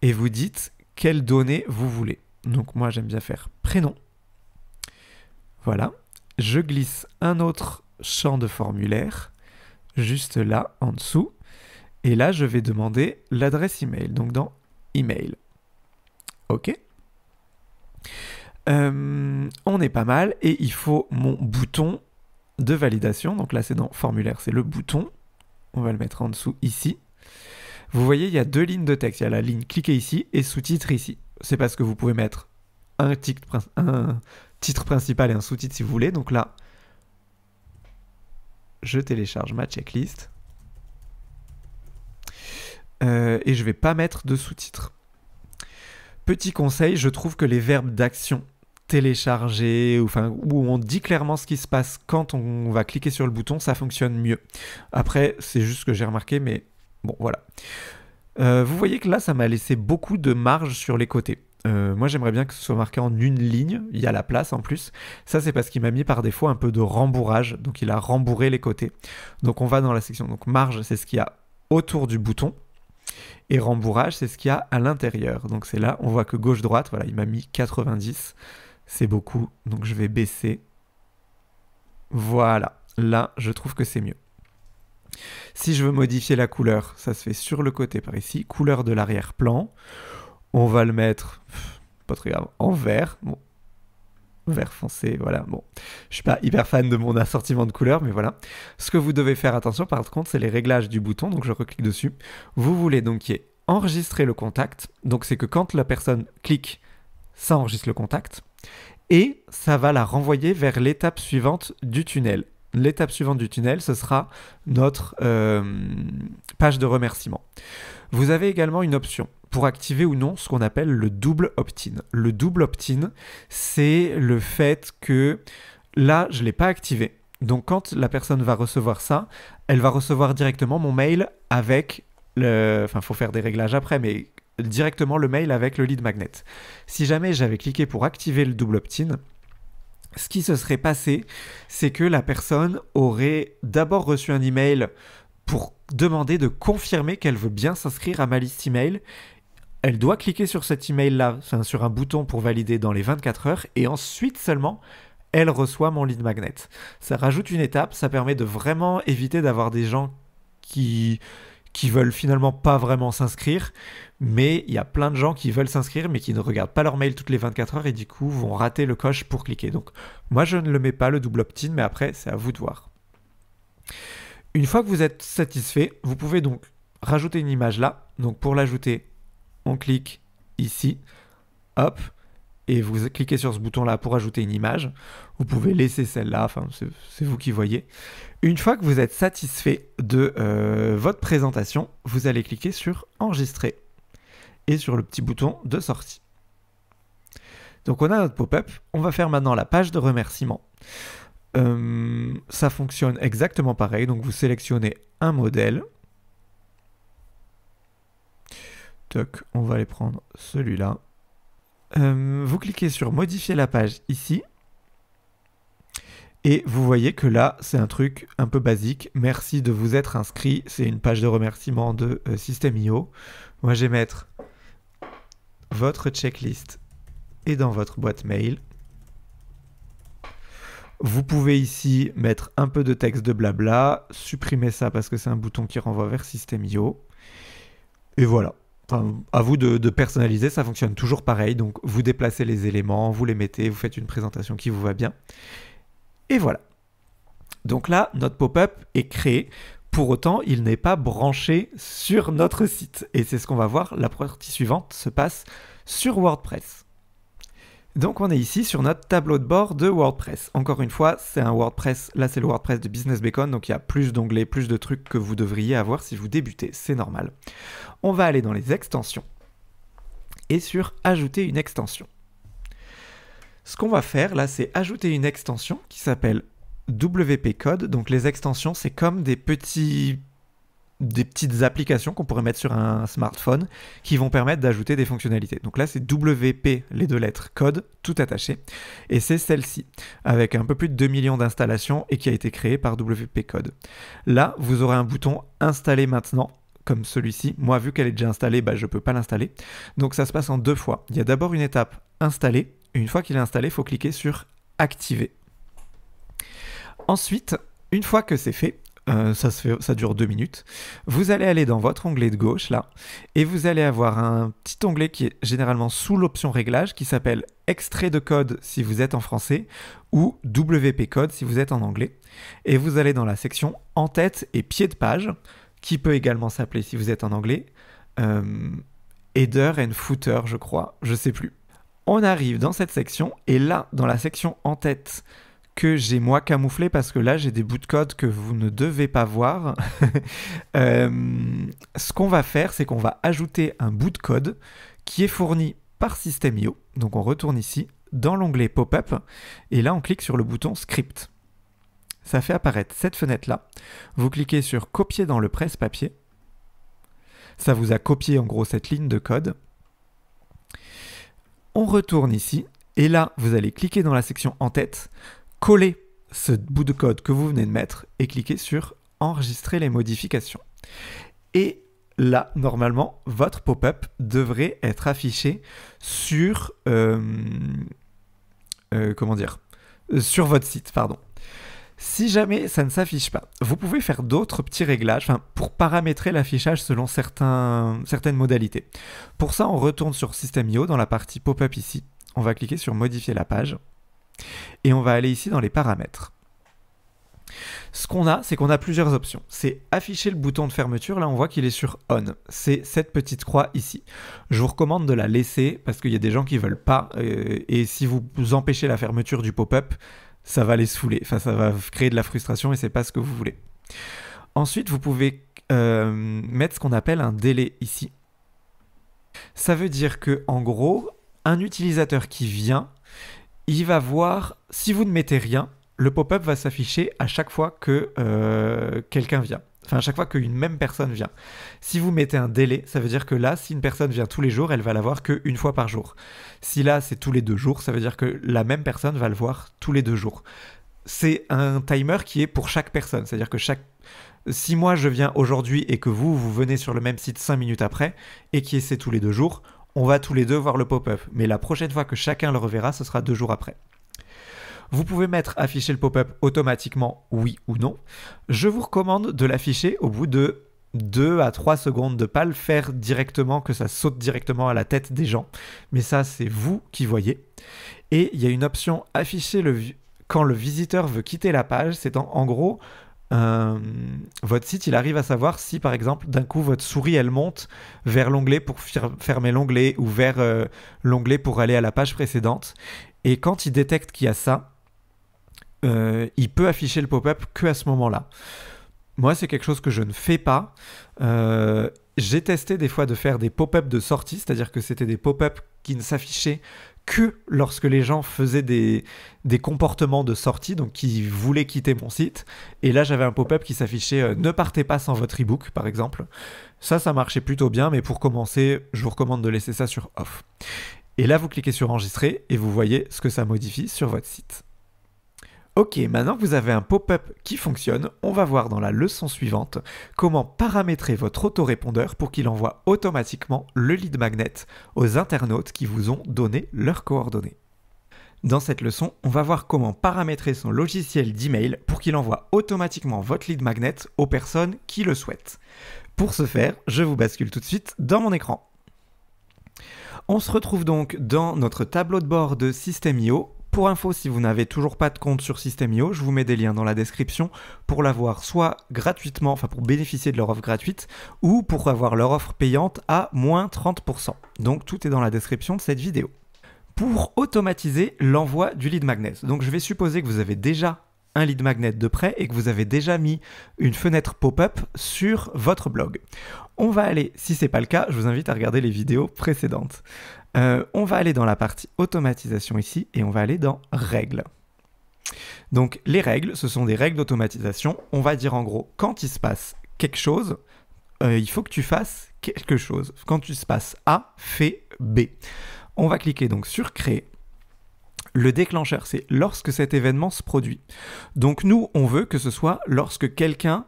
et vous dites quelles données vous voulez. Donc, moi, j'aime bien faire prénom. Voilà. Je glisse un autre champ de formulaire, juste là, en dessous. Et là, je vais demander l'adresse email, donc dans email. OK euh, On est pas mal et il faut mon bouton de validation. Donc là, c'est dans formulaire, c'est le bouton. On va le mettre en dessous ici. Vous voyez, il y a deux lignes de texte. Il y a la ligne cliquez ici et sous-titre ici. C'est parce que vous pouvez mettre un titre, un titre principal et un sous-titre si vous voulez. Donc là, je télécharge ma checklist. Euh, et je vais pas mettre de sous-titres. Petit conseil, je trouve que les verbes d'action téléchargés, où on dit clairement ce qui se passe quand on va cliquer sur le bouton, ça fonctionne mieux. Après, c'est juste ce que j'ai remarqué, mais bon, voilà. Euh, vous voyez que là, ça m'a laissé beaucoup de marge sur les côtés. Euh, moi, j'aimerais bien que ce soit marqué en une ligne. Il y a la place en plus. Ça, c'est parce qu'il m'a mis par défaut un peu de rembourrage. Donc, il a rembourré les côtés. Donc, on va dans la section. Donc, marge, c'est ce qu'il y a autour du bouton. Et rembourrage, c'est ce qu'il y a à l'intérieur. Donc c'est là, on voit que gauche-droite, voilà, il m'a mis 90. C'est beaucoup, donc je vais baisser. Voilà, là, je trouve que c'est mieux. Si je veux modifier la couleur, ça se fait sur le côté par ici. Couleur de l'arrière-plan, on va le mettre, pas très grave, en vert. Bon, vert foncé, voilà. Bon, je suis pas hyper fan de mon assortiment de couleurs, mais voilà. Ce que vous devez faire attention par contre, c'est les réglages du bouton, donc je reclique dessus. Vous voulez donc y enregistrer le contact, donc c'est que quand la personne clique, ça enregistre le contact, et ça va la renvoyer vers l'étape suivante du tunnel. L'étape suivante du tunnel, ce sera notre euh, page de remerciement. Vous avez également une option pour activer ou non ce qu'on appelle le double opt-in. Le double opt-in, c'est le fait que là, je ne l'ai pas activé. Donc quand la personne va recevoir ça, elle va recevoir directement mon mail avec le... Enfin, faut faire des réglages après, mais directement le mail avec le lead magnet. Si jamais j'avais cliqué pour activer le double opt-in, ce qui se serait passé, c'est que la personne aurait d'abord reçu un email pour demander de confirmer qu'elle veut bien s'inscrire à ma liste email elle doit cliquer sur cet email-là, sur un bouton pour valider dans les 24 heures, et ensuite seulement, elle reçoit mon lead magnet. Ça rajoute une étape, ça permet de vraiment éviter d'avoir des gens qui qui veulent finalement pas vraiment s'inscrire, mais il y a plein de gens qui veulent s'inscrire mais qui ne regardent pas leur mail toutes les 24 heures et du coup vont rater le coche pour cliquer. Donc moi je ne le mets pas le double opt-in, mais après c'est à vous de voir. Une fois que vous êtes satisfait, vous pouvez donc rajouter une image là. Donc pour l'ajouter, on clique ici, hop, et vous cliquez sur ce bouton-là pour ajouter une image. Vous pouvez laisser celle-là, enfin, c'est vous qui voyez. Une fois que vous êtes satisfait de euh, votre présentation, vous allez cliquer sur Enregistrer et sur le petit bouton de sortie. Donc on a notre pop-up, on va faire maintenant la page de remerciement. Euh, ça fonctionne exactement pareil, donc vous sélectionnez un modèle, on va aller prendre celui-là. Euh, vous cliquez sur modifier la page ici. Et vous voyez que là, c'est un truc un peu basique. Merci de vous être inscrit. C'est une page de remerciement de euh, System.io. Moi, je vais mettre votre checklist et dans votre boîte mail. Vous pouvez ici mettre un peu de texte de blabla, supprimer ça parce que c'est un bouton qui renvoie vers System.io. Et voilà à vous de, personnaliser, ça fonctionne toujours pareil. Donc, vous déplacez les éléments, vous les mettez, vous faites une présentation qui vous va bien. Et voilà. Donc là, notre pop-up est créé. Pour autant, il n'est pas branché sur notre site. Et c'est ce qu'on va voir. La partie suivante se passe sur WordPress. Donc on est ici sur notre tableau de bord de WordPress. Encore une fois, c'est un WordPress, là c'est le WordPress de Business Bacon, donc il y a plus d'onglets, plus de trucs que vous devriez avoir si vous débutez, c'est normal. On va aller dans les extensions et sur ajouter une extension. Ce qu'on va faire là, c'est ajouter une extension qui s'appelle WP Code. Donc les extensions, c'est comme des petits des petites applications qu'on pourrait mettre sur un smartphone qui vont permettre d'ajouter des fonctionnalités. Donc là, c'est WP, les deux lettres, code, tout attaché. Et c'est celle-ci, avec un peu plus de 2 millions d'installations et qui a été créée par WP Code. Là, vous aurez un bouton Installer maintenant comme celui-ci. Moi, vu qu'elle est déjà installée, bah, je ne peux pas l'installer. Donc ça se passe en deux fois. Il y a d'abord une étape installer. Une fois qu'il est installé, il faut cliquer sur activer. Ensuite, une fois que c'est fait, euh, ça, dure deux minutes. Vous allez aller dans votre onglet de gauche là, et vous allez avoir un petit onglet qui est généralement sous l'option réglage qui s'appelle extrait de code si vous êtes en français ou WP code si vous êtes en anglais. Et vous allez dans la section en tête et pied de page, qui peut également s'appeler si vous êtes en anglais euh, header and footer, je crois, je sais plus. On arrive dans cette section et là, dans la section en tête que j'ai moi camouflé parce que là j'ai des bouts de code que vous ne devez pas voir. Euh, ce qu'on va faire, c'est qu'on va ajouter un bout de code qui est fourni par System.io. Donc on retourne ici dans l'onglet Pop-up et là on clique sur le bouton Script. Ça fait apparaître cette fenêtre là. Vous cliquez sur Copier dans le presse-papier. Ça vous a copié en gros cette ligne de code. On retourne ici et là vous allez cliquer dans la section en tête coller ce bout de code que vous venez de mettre et cliquer sur enregistrer les modifications. Et là, normalement, votre pop-up devrait être affiché sur... Euh, euh, comment dire Sur votre site, pardon. Si jamais ça ne s'affiche pas, vous pouvez faire d'autres petits réglages pour paramétrer l'affichage selon certaines modalités. Pour ça, on retourne sur System.io dans la partie pop-up ici. On va cliquer sur Modifier la page. Et on va aller ici dans les paramètres. Ce qu'on a, c'est qu'on a plusieurs options. C'est afficher le bouton de fermeture, là on voit qu'il est sur on. C'est cette petite croix ici. Je vous recommande de la laisser parce qu'il y a des gens qui veulent pas euh, et si vous, empêchez la fermeture du pop-up, ça va les saouler, enfin ça va créer de la frustration et c'est pas ce que vous voulez. Ensuite, vous pouvez euh, mettre ce qu'on appelle un délai ici. Ça veut dire que en gros, un utilisateur qui vient il va voir si vous ne mettez rien, le pop-up va s'afficher à chaque fois que euh, quelqu'un vient. Enfin, à chaque fois qu'une même personne vient. Si vous mettez un délai, ça veut dire que là, si une personne vient tous les jours, elle va l'avoir voir qu'une fois par jour. Si là, c'est tous les deux jours, ça veut dire que la même personne va le voir tous les deux jours. C'est un timer qui est pour chaque personne. C'est-à-dire que chaque... si moi je viens aujourd'hui et que vous, vous venez sur le même site cinq minutes après et qui c'est tous les deux jours, on va tous les deux voir le pop-up, mais la prochaine fois que chacun le reverra, ce sera deux jours après. Vous pouvez mettre afficher le pop-up automatiquement, oui ou non. Je vous recommande de l'afficher au bout de 2 à 3 secondes, de pas le faire directement, que ça saute directement à la tête des gens. Mais ça, c'est vous qui voyez. Et il y a une option afficher le quand le visiteur veut quitter la page, c'est en, gros euh, votre site, il arrive à savoir si, par exemple, d'un coup, votre souris, elle monte vers l'onglet pour fermer l'onglet ou vers euh, l'onglet pour aller à la page précédente. Et quand il détecte qu'il y a ça, euh, il peut afficher le pop-up que à ce moment-là. Moi, c'est quelque chose que je ne fais pas. J'ai testé des fois de faire des pop-up de sortie, c'est-à-dire que c'était des pop-up qui ne s'affichaient que lorsque les gens faisaient des, comportements de sortie, donc qui voulaient quitter mon site. Et là, j'avais un pop-up qui s'affichait euh, Ne partez pas sans votre », par exemple. Ça, ça marchait plutôt bien, mais pour commencer, je vous recommande de laisser ça sur off. Et là, vous cliquez sur enregistrer et vous voyez ce que ça modifie sur votre site. Ok, maintenant que vous avez un pop-up qui fonctionne, on va voir dans la leçon suivante comment paramétrer votre autorépondeur pour qu'il envoie automatiquement le lead magnet aux internautes qui vous ont donné leurs coordonnées. Dans cette leçon, on va voir comment paramétrer son logiciel d'email pour qu'il envoie automatiquement votre lead magnet aux personnes qui le souhaitent. Pour ce faire, je vous bascule tout de suite dans mon écran. On se retrouve donc dans notre tableau de bord de System.io pour info, si vous n'avez toujours pas de compte sur System.io, je vous mets des liens dans la description pour l'avoir soit gratuitement, enfin pour bénéficier de leur offre gratuite, ou pour avoir leur offre payante à moins 30%. Donc tout est dans la description de cette vidéo. Pour automatiser l'envoi du lead magnet. Donc je vais supposer que vous avez déjà un lead magnet de prêt et que vous avez déjà mis une fenêtre pop-up sur votre blog. On va aller, si c'est pas le cas, je vous invite à regarder les vidéos précédentes. Euh, on va aller dans la partie automatisation ici et on va aller dans règles. Donc les règles, ce sont des règles d'automatisation. On va dire en gros, quand il se passe quelque chose, euh, il faut que tu fasses quelque chose. Quand il se passe A, fais B. On va cliquer donc sur créer. Le déclencheur, c'est lorsque cet événement se produit. Donc nous, on veut que ce soit lorsque quelqu'un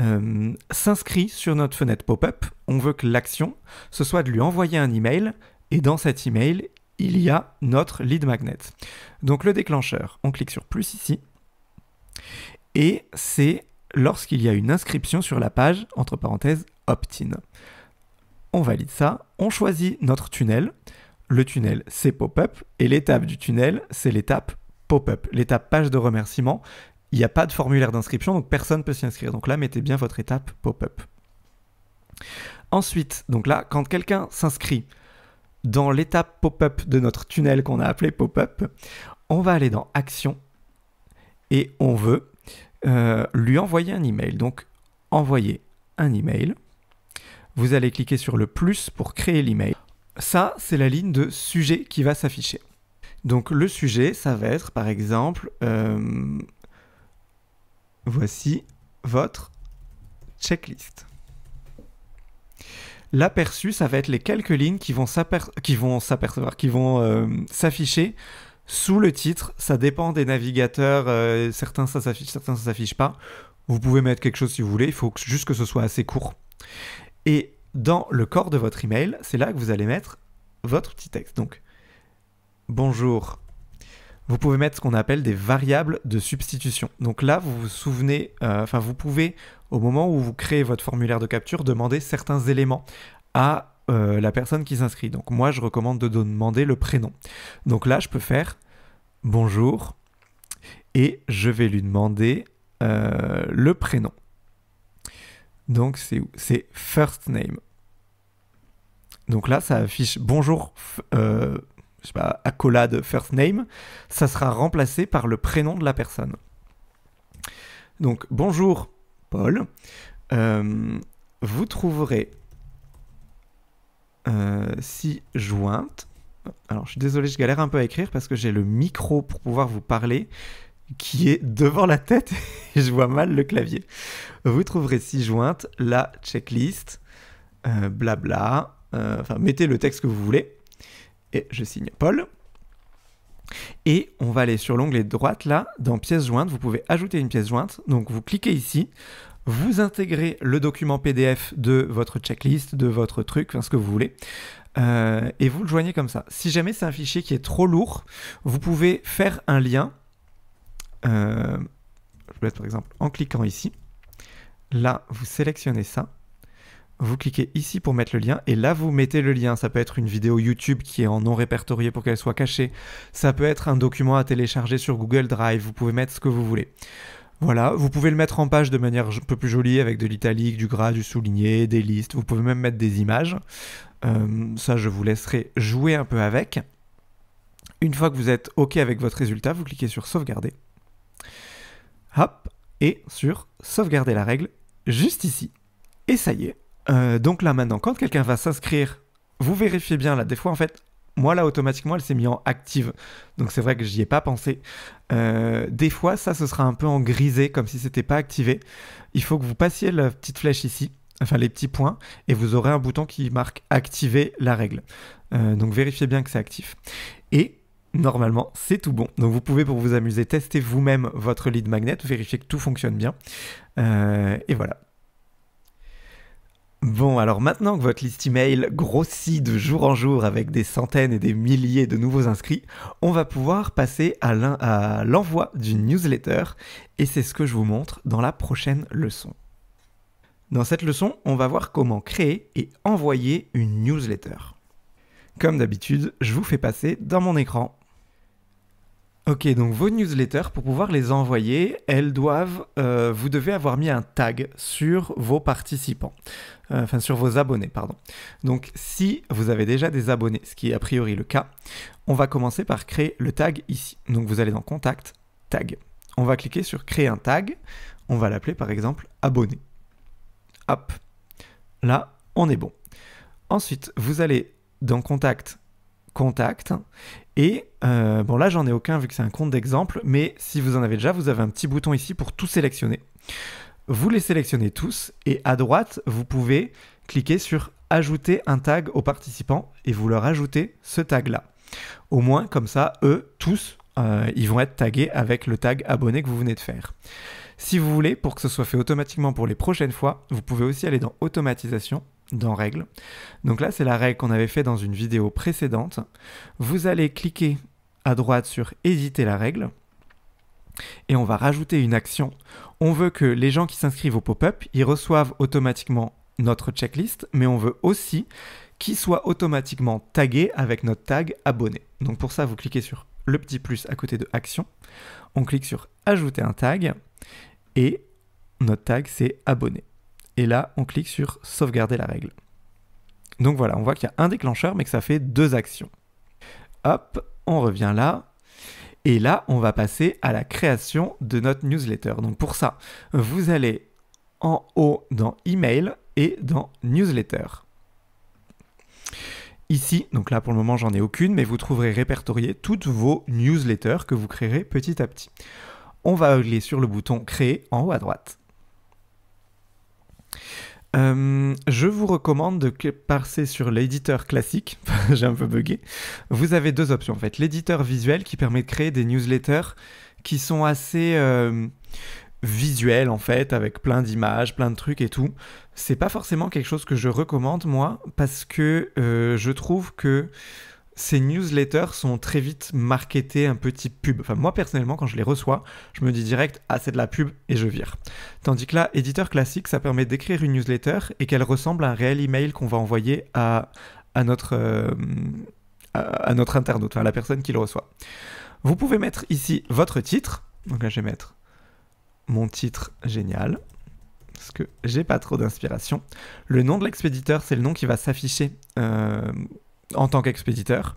euh, s'inscrit sur notre fenêtre pop-up. On veut que l'action, ce soit de lui envoyer un email et dans cet email, il y a notre lead magnet. Donc le déclencheur, on clique sur plus ici. Et c'est lorsqu'il y a une inscription sur la page, entre parenthèses, opt-in. On valide ça, on choisit notre tunnel. Le tunnel, c'est pop-up. Et l'étape du tunnel, c'est l'étape pop-up, l'étape page de remerciement. Il n'y a pas de formulaire d'inscription, donc personne ne peut s'y inscrire. Donc là, mettez bien votre étape pop-up. Ensuite, donc là, quand quelqu'un s'inscrit dans l'étape pop-up de notre tunnel qu'on a appelé pop-up, on va aller dans Action et on veut euh, lui envoyer un email. Donc, envoyer un email. Vous allez cliquer sur le plus pour créer l'email. Ça, c'est la ligne de sujet qui va s'afficher. Donc, le sujet, ça va être par exemple euh, voici votre checklist. L'aperçu, ça va être les quelques lignes qui vont s'apercevoir, qui vont euh, s'afficher sous le titre. Ça dépend des navigateurs. Euh, certains, ça s'affiche, certains, ça s'affiche pas. Vous pouvez mettre quelque chose si vous voulez. Il faut juste que ce soit assez court. Et dans le corps de votre email, c'est là que vous allez mettre votre petit texte. Donc, bonjour, vous pouvez mettre ce qu'on appelle des variables de substitution. Donc là, vous vous souvenez, euh, enfin, vous pouvez, au moment où vous créez votre formulaire de capture, demander certains éléments à euh, la personne qui s'inscrit. Donc moi, je recommande de demander le prénom. Donc là, je peux faire bonjour et je vais lui demander euh, le prénom. Donc c'est où C'est first name. Donc là, ça affiche bonjour, je sais pas, accolade first name, ça sera remplacé par le prénom de la personne. Donc bonjour Paul, euh, vous trouverez euh, si jointe. Alors je suis désolé, je galère un peu à écrire parce que j'ai le micro pour pouvoir vous parler qui est devant la tête et je vois mal le clavier. Vous trouverez si jointe la checklist, euh, blabla, euh, enfin mettez le texte que vous voulez et je signe Paul. Et on va aller sur l'onglet droite là, dans pièce jointe, vous pouvez ajouter une pièce jointe. Donc vous cliquez ici, vous intégrez le document PDF de votre checklist, de votre truc, enfin, ce que vous voulez. Euh, et vous le joignez comme ça. Si jamais c'est un fichier qui est trop lourd, vous pouvez faire un lien. Euh, je vais mettre par exemple en cliquant ici. Là, vous sélectionnez ça vous cliquez ici pour mettre le lien et là vous mettez le lien. Ça peut être une vidéo YouTube qui est en non répertorié pour qu'elle soit cachée. Ça peut être un document à télécharger sur Google Drive. Vous pouvez mettre ce que vous voulez. Voilà, vous pouvez le mettre en page de manière un peu plus jolie avec de l'italique, du gras, du souligné, des listes. Vous pouvez même mettre des images. Euh, ça, je vous laisserai jouer un peu avec. Une fois que vous êtes OK avec votre résultat, vous cliquez sur sauvegarder. Hop, et sur sauvegarder la règle juste ici. Et ça y est, euh, donc là maintenant, quand quelqu'un va s'inscrire, vous vérifiez bien là. Des fois en fait, moi là automatiquement elle s'est mise en active. Donc c'est vrai que j'y ai pas pensé. Euh, des fois ça ce sera un peu en grisé comme si c'était pas activé. Il faut que vous passiez la petite flèche ici, enfin les petits points, et vous aurez un bouton qui marque activer la règle. Euh, donc vérifiez bien que c'est actif. Et normalement, c'est tout bon. Donc vous pouvez, pour vous amuser, tester vous-même votre lead magnet, vérifier que tout fonctionne bien. et voilà. Bon, alors maintenant que votre liste email grossit de jour en jour avec des centaines et des milliers de nouveaux inscrits, on va pouvoir passer à l'envoi d'une newsletter et c'est ce que je vous montre dans la prochaine leçon. Dans cette leçon, on va voir comment créer et envoyer une newsletter. Comme d'habitude, je vous fais passer dans mon écran Ok, donc vos newsletters, pour pouvoir les envoyer, elles doivent, euh, vous devez avoir mis un tag sur vos participants, euh, enfin sur vos abonnés, pardon. Donc si vous avez déjà des abonnés, ce qui est a priori le cas, on va commencer par créer le tag ici. Donc vous allez dans Contact, Tag. On va cliquer sur Créer un tag, on va l'appeler par exemple Abonné. Hop, là, on est bon. Ensuite, vous allez dans Contact, contact. Et euh, bon là j'en ai aucun vu que c'est un compte d'exemple, mais si vous en avez déjà, vous avez un petit bouton ici pour tout sélectionner. Vous les sélectionnez tous et à droite vous pouvez cliquer sur ajouter un tag aux participants et vous leur ajoutez ce tag là. Au moins comme ça, eux tous, euh, ils vont être tagués avec le tag abonné que vous venez de faire. Si vous voulez, pour que ce soit fait automatiquement pour les prochaines fois, vous pouvez aussi aller dans automatisation dans règles. Donc là, c'est la règle qu'on avait fait dans une vidéo précédente. Vous allez cliquer à droite sur éditer la règle et on va rajouter une action. On veut que les gens qui s'inscrivent au pop-up, ils reçoivent automatiquement notre checklist, mais on veut aussi qu'ils soient automatiquement tagués avec notre tag abonné. Donc pour ça, vous cliquez sur le petit plus à côté de action. On clique sur ajouter un tag et notre tag c'est abonné. Et là, on clique sur sauvegarder la règle. Donc voilà, on voit qu'il y a un déclencheur, mais que ça fait deux actions. Hop, on revient là. Et là, on va passer à la création de notre newsletter. Donc pour ça, vous allez en haut dans Email et dans Newsletter. Ici, donc là pour le moment j'en ai aucune, mais vous trouverez répertoriées toutes vos newsletters que vous créerez petit à petit. On va aller sur le bouton Créer en haut à droite. Euh, je vous recommande de passer sur l'éditeur classique. J'ai un peu bugué. Vous avez deux options en fait. L'éditeur visuel qui permet de créer des newsletters qui sont assez euh, visuels en fait, avec plein d'images, plein de trucs et tout. C'est pas forcément quelque chose que je recommande moi parce que euh, je trouve que ces newsletters sont très vite marketés un petit pub. Enfin, moi personnellement, quand je les reçois, je me dis direct, ah, c'est de la pub et je vire. Tandis que là, éditeur classique, ça permet d'écrire une newsletter et qu'elle ressemble à un réel email qu'on va envoyer à, à notre, euh, à, notre internaute, à la personne qui le reçoit. Vous pouvez mettre ici votre titre. Donc là, je vais mettre mon titre génial parce que j'ai pas trop d'inspiration. Le nom de l'expéditeur, c'est le nom qui va s'afficher euh, en tant qu'expéditeur.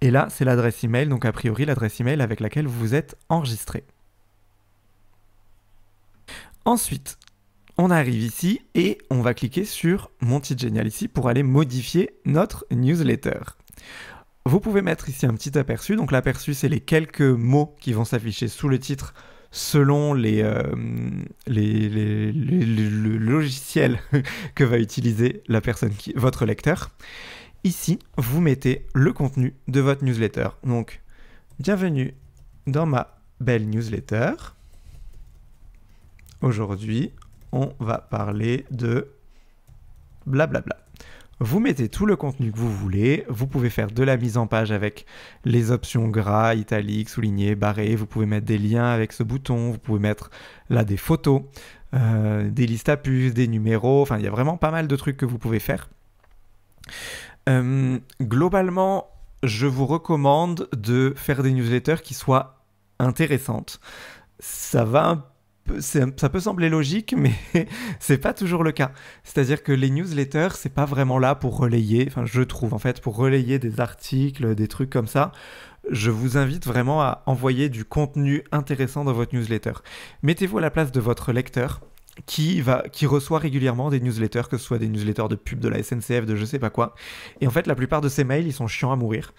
Et là, c'est l'adresse email, donc a priori l'adresse email avec laquelle vous êtes enregistré. Ensuite, on arrive ici et on va cliquer sur Mon titre génial ici pour aller modifier notre newsletter. Vous pouvez mettre ici un petit aperçu. Donc l'aperçu, c'est les quelques mots qui vont s'afficher sous le titre selon les, euh, le logiciel que va utiliser la personne votre lecteur ici, vous mettez le contenu de votre newsletter. Donc, bienvenue dans ma belle newsletter. Aujourd'hui, on va parler de blablabla. Vous mettez tout le contenu que vous voulez, vous pouvez faire de la mise en page avec les options gras, italique, souligné, barré. vous pouvez mettre des liens avec ce bouton, vous pouvez mettre là des photos, euh, des listes à puces, des numéros, enfin il y a vraiment pas mal de trucs que vous pouvez faire. Euh, globalement, je vous recommande de faire des newsletters qui soient intéressantes. Ça va ça peut sembler logique, mais c'est pas toujours le cas. C'est-à-dire que les newsletters, c'est pas vraiment là pour relayer, enfin, je trouve en fait, pour relayer des articles, des trucs comme ça. Je vous invite vraiment à envoyer du contenu intéressant dans votre newsletter. Mettez-vous à la place de votre lecteur qui, va, qui reçoit régulièrement des newsletters, que ce soit des newsletters de pub de la SNCF, de je sais pas quoi. Et en fait, la plupart de ces mails, ils sont chiants à mourir.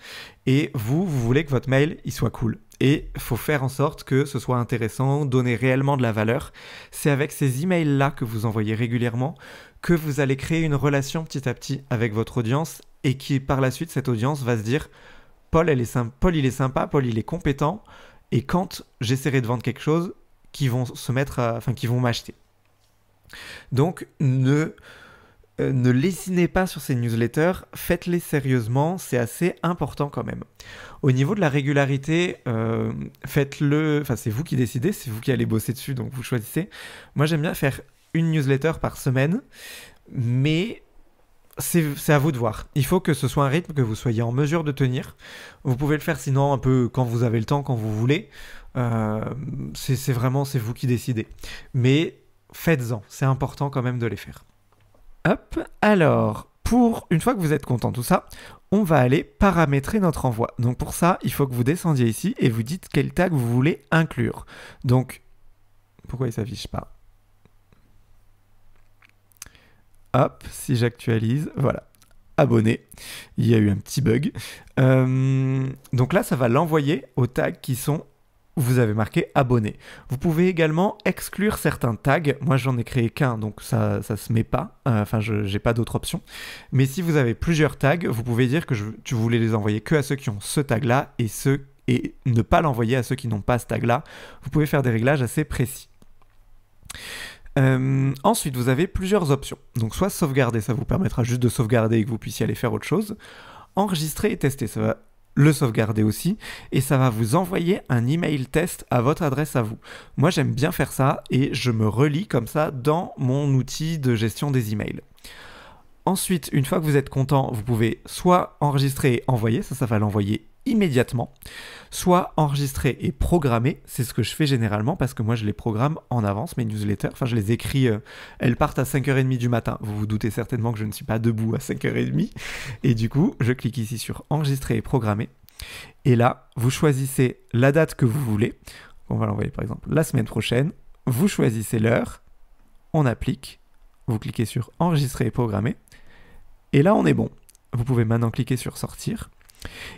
Et vous, vous voulez que votre mail, il soit cool. Et faut faire en sorte que ce soit intéressant, donner réellement de la valeur. C'est avec ces emails-là que vous envoyez régulièrement que vous allez créer une relation petit à petit avec votre audience et qui, par la suite, cette audience va se dire Paul, elle est Paul il est sympa, Paul, il est compétent. Et quand j'essaierai de vendre quelque chose, qui vont se mettre, enfin, qui vont m'acheter. Donc ne, euh, ne lésinez pas sur ces newsletters, faites-les sérieusement, c'est assez important quand même. Au niveau de la régularité, euh, faites-le, enfin c'est vous qui décidez, c'est vous qui allez bosser dessus, donc vous choisissez. Moi j'aime bien faire une newsletter par semaine, mais c'est à vous de voir. Il faut que ce soit un rythme que vous soyez en mesure de tenir. Vous pouvez le faire sinon un peu quand vous avez le temps, quand vous voulez. Euh, c'est vraiment, c'est vous qui décidez. Mais faites-en, c'est important quand même de les faire. Hop, alors, pour une fois que vous êtes content de tout ça, on va aller paramétrer notre envoi. Donc pour ça, il faut que vous descendiez ici et vous dites quel tag vous voulez inclure. Donc, pourquoi il s'affiche pas Hop, si j'actualise, voilà, abonné. Il y a eu un petit bug. Euh, donc là, ça va l'envoyer aux tags qui sont vous avez marqué abonné. Vous pouvez également exclure certains tags. Moi, j'en ai créé qu'un, donc ça ne se met pas. Euh, enfin, je n'ai pas d'autre option. Mais si vous avez plusieurs tags, vous pouvez dire que je, tu voulais les envoyer que à ceux qui ont ce tag-là et et ne pas l'envoyer à ceux qui n'ont pas ce tag-là. Vous pouvez faire des réglages assez précis. Euh, ensuite, vous avez plusieurs options. Donc, soit sauvegarder, ça vous permettra juste de sauvegarder et que vous puissiez aller faire autre chose. Enregistrer et tester, ça va le sauvegarder aussi, et ça va vous envoyer un email test à votre adresse à vous. Moi j'aime bien faire ça et je me relis comme ça dans mon outil de gestion des emails. Ensuite, une fois que vous êtes content, vous pouvez soit enregistrer et envoyer, ça, ça va l'envoyer immédiatement, soit enregistrer et programmer, C'est ce que je fais généralement parce que moi je les programme en avance, mes newsletters. Enfin, je les écris, euh, elles partent à 5h30 du matin. Vous vous doutez certainement que je ne suis pas debout à 5h30. Et du coup, je clique ici sur enregistrer et programmer. Et là, vous choisissez la date que vous voulez. On va l'envoyer par exemple la semaine prochaine. Vous choisissez l'heure. On applique. Vous cliquez sur enregistrer et programmer. Et là, on est bon. Vous pouvez maintenant cliquer sur sortir.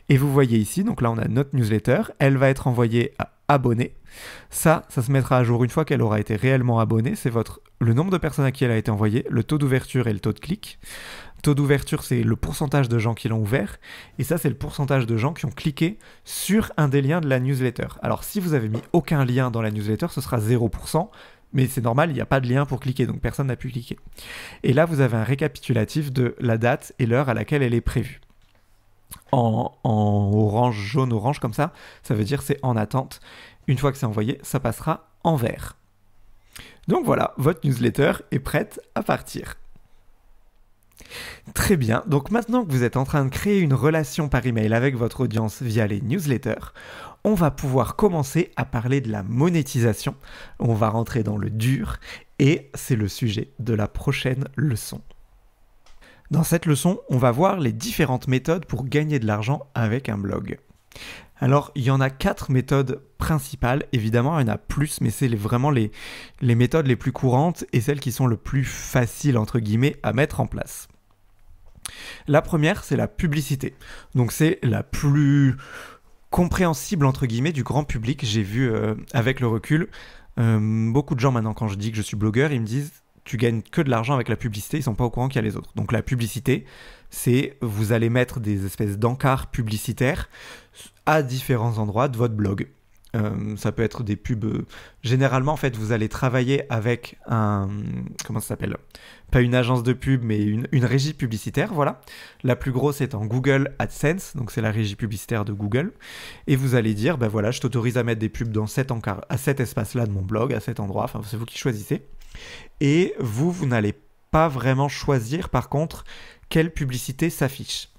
Et vous voyez ici, donc là on a notre newsletter, elle va être envoyée à abonnés. Ça, ça se mettra à jour une fois qu'elle aura été réellement abonnée. C'est votre le nombre de personnes à qui elle a été envoyée, le taux d'ouverture et le taux de clic. Taux d'ouverture, c'est le pourcentage de gens qui l'ont ouvert. Et ça, c'est le pourcentage de gens qui ont cliqué sur un des liens de la newsletter. Alors, si vous avez mis aucun lien dans la newsletter, ce sera 0%. Mais c'est normal, il n'y a pas de lien pour cliquer, donc personne n'a pu cliquer. Et là, vous avez un récapitulatif de la date et l'heure à laquelle elle est prévue en, orange, jaune, orange comme ça, ça veut dire c'est en attente. Une fois que c'est envoyé, ça passera en vert. Donc voilà, votre newsletter est prête à partir. Très bien, donc maintenant que vous êtes en train de créer une relation par email avec votre audience via les newsletters, on va pouvoir commencer à parler de la monétisation. On va rentrer dans le dur et c'est le sujet de la prochaine leçon. Dans cette leçon, on va voir les différentes méthodes pour gagner de l'argent avec un blog. Alors, il y en a quatre méthodes principales. Évidemment, il y en a plus, mais c'est vraiment les, méthodes les plus courantes et celles qui sont le plus faciles, entre guillemets, à mettre en place. La première, c'est la publicité. Donc, c'est la plus compréhensible, entre guillemets, du grand public. J'ai vu, euh, avec le recul, euh, beaucoup de gens maintenant, quand je dis que je suis blogueur, ils me disent tu gagnes que de l'argent avec la publicité, ils sont pas au courant qu'il y a les autres. Donc la publicité, c'est vous allez mettre des espèces d'encarts publicitaires à différents endroits de votre blog. Euh, ça peut être des pubs. Généralement, en fait, vous allez travailler avec un. Comment ça s'appelle Pas une agence de pub, mais une, régie publicitaire, voilà. La plus grosse est en Google AdSense, donc c'est la régie publicitaire de Google. Et vous allez dire, ben voilà, je t'autorise à mettre des pubs dans cet encart, à cet espace-là de mon blog, à cet endroit, enfin, c'est vous qui choisissez. Et vous, vous n'allez pas vraiment choisir, par contre, quelle publicité s'affiche.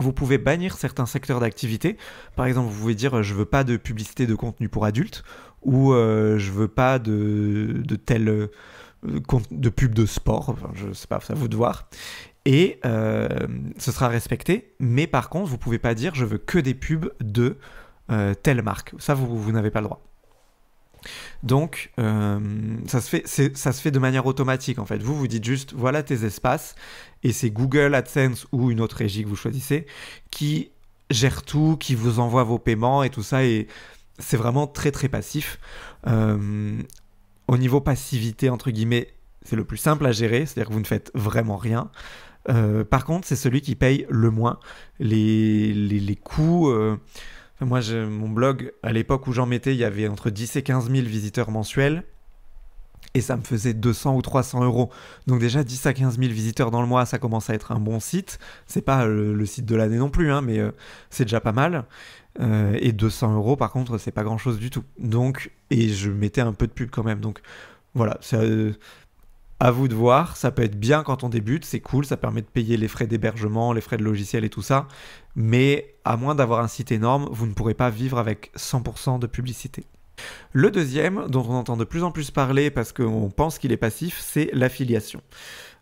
Vous pouvez bannir certains secteurs d'activité. Par exemple, vous pouvez dire euh, je veux pas de publicité de contenu pour adultes ou euh, je veux pas de, de euh, de pub de sport. Enfin, je sais pas, ça vous de voir. Et ce sera respecté. Mais par contre, vous pouvez pas dire je veux que des pubs de telle marque. Ça, vous n'avez pas le droit. Donc, euh, ça, se fait, ça se fait de manière automatique, en fait. Vous, vous dites juste, voilà tes espaces, et c'est Google, AdSense ou une autre régie que vous choisissez qui gère tout, qui vous envoie vos paiements et tout ça, et c'est vraiment très, très passif. Euh, au niveau passivité, entre guillemets, c'est le plus simple à gérer, c'est-à-dire que vous ne faites vraiment rien. Euh, par contre, c'est celui qui paye le moins les, les, coûts moi, je, mon blog, à l'époque où j'en mettais, il y avait entre 10 et 15 000 visiteurs mensuels. Et ça me faisait 200 ou 300 euros. Donc déjà 10 à 15 000 visiteurs dans le mois, ça commence à être un bon site. C'est pas euh, le, site de l'année non plus, hein, mais euh, c'est déjà pas mal. Euh, et 200 euros, par contre, c'est pas grand chose du tout. Donc, et je mettais un peu de pub quand même. Donc, voilà, ça, à vous de voir. Ça peut être bien quand on débute, c'est cool, ça permet de payer les frais d'hébergement, les frais de logiciel et tout ça. Mais à moins d'avoir un site énorme, vous ne pourrez pas vivre avec 100% de publicité. Le deuxième, dont on entend de plus en plus parler parce qu'on pense qu'il est passif, c'est l'affiliation.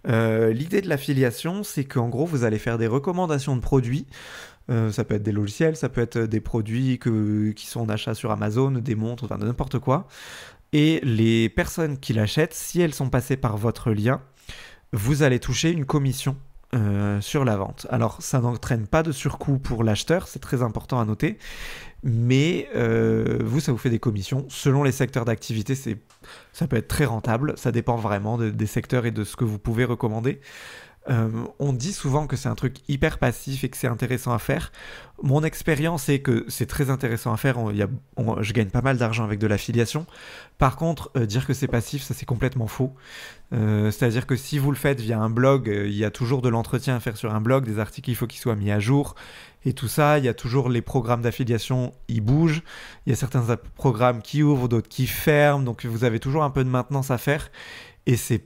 Euh, l'idée de l'affiliation, c'est qu'en gros, vous allez faire des recommandations de produits. Euh, ça peut être des logiciels, ça peut être des produits que, qui sont d'achat sur Amazon, des montres, enfin n'importe quoi. Et les personnes qui l'achètent, si elles sont passées par votre lien, vous allez toucher une commission euh, sur la vente. Alors ça n'entraîne pas de surcoût pour l'acheteur, c'est très important à noter, mais euh, vous, ça vous fait des commissions. Selon les secteurs d'activité, ça peut être très rentable, ça dépend vraiment des secteurs et de ce que vous pouvez recommander. Euh, on dit souvent que c'est un truc hyper passif et que c'est intéressant à faire. Mon expérience est que c'est très intéressant à faire. je gagne pas mal d'argent avec de l'affiliation. Par contre, euh, dire que c'est passif, ça c'est complètement faux. Euh, c'est-à-dire que si vous le faites via un blog, il y a toujours de l'entretien à faire sur un blog, des articles il faut qu'ils soient mis à jour et tout ça. Il y a toujours les programmes d'affiliation, ils bougent. Il y a certains programmes qui ouvrent, d'autres qui ferment. Donc vous avez toujours un peu de maintenance à faire et c'est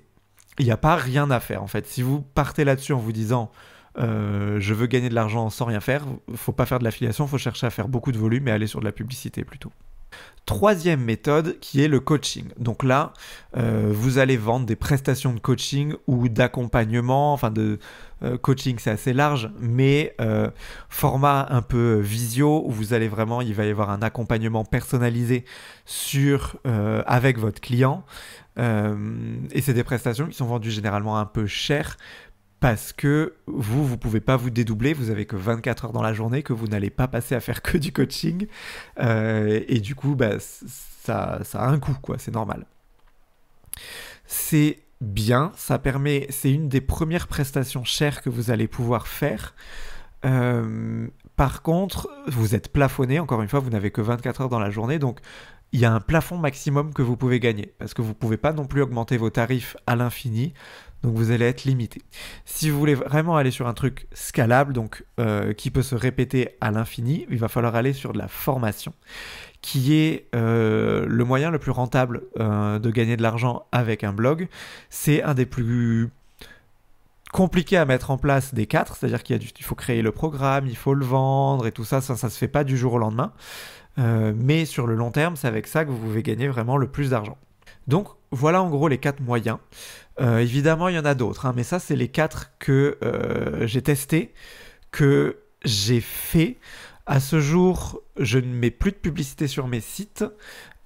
il n'y a pas rien à faire en fait. Si vous partez là-dessus en vous disant euh, je veux gagner de l'argent sans rien faire, faut pas faire de l'affiliation, faut chercher à faire beaucoup de volume et aller sur de la publicité plutôt. Troisième méthode qui est le coaching. Donc là, euh, vous allez vendre des prestations de coaching ou d'accompagnement, enfin de euh, coaching c'est assez large, mais format un peu visio où vous allez vraiment, il va y avoir un accompagnement personnalisé sur avec votre client euh, et c'est des prestations qui sont vendues généralement un peu chères parce que vous, vous ne pouvez pas vous dédoubler, vous avez que 24 heures dans la journée, que vous n'allez pas passer à faire que du coaching, euh, et du coup, bah, ça, ça a un coût, quoi, c'est normal. C'est bien, ça permet, c'est une des premières prestations chères que vous allez pouvoir faire. Euh, par contre, vous êtes plafonné, encore une fois, vous n'avez que 24 heures dans la journée, donc il y a un plafond maximum que vous pouvez gagner, parce que vous ne pouvez pas non plus augmenter vos tarifs à l'infini, donc vous allez être limité. Si vous voulez vraiment aller sur un truc scalable, donc euh, qui peut se répéter à l'infini, il va falloir aller sur de la formation, qui est euh, le moyen le plus rentable euh, de gagner de l'argent avec un blog. C'est un des plus compliqués à mettre en place des quatre, c'est-à-dire qu'il faut créer le programme, il faut le vendre et tout ça, ça, ne se fait pas du jour au lendemain. Euh, mais sur le long terme, c'est avec ça que vous pouvez gagner vraiment le plus d'argent. Donc voilà en gros les quatre moyens. Euh, évidemment, il y en a d'autres, hein, mais ça, c'est les quatre que euh, j'ai testés, que j'ai fait. À ce jour, je ne mets plus de publicité sur mes sites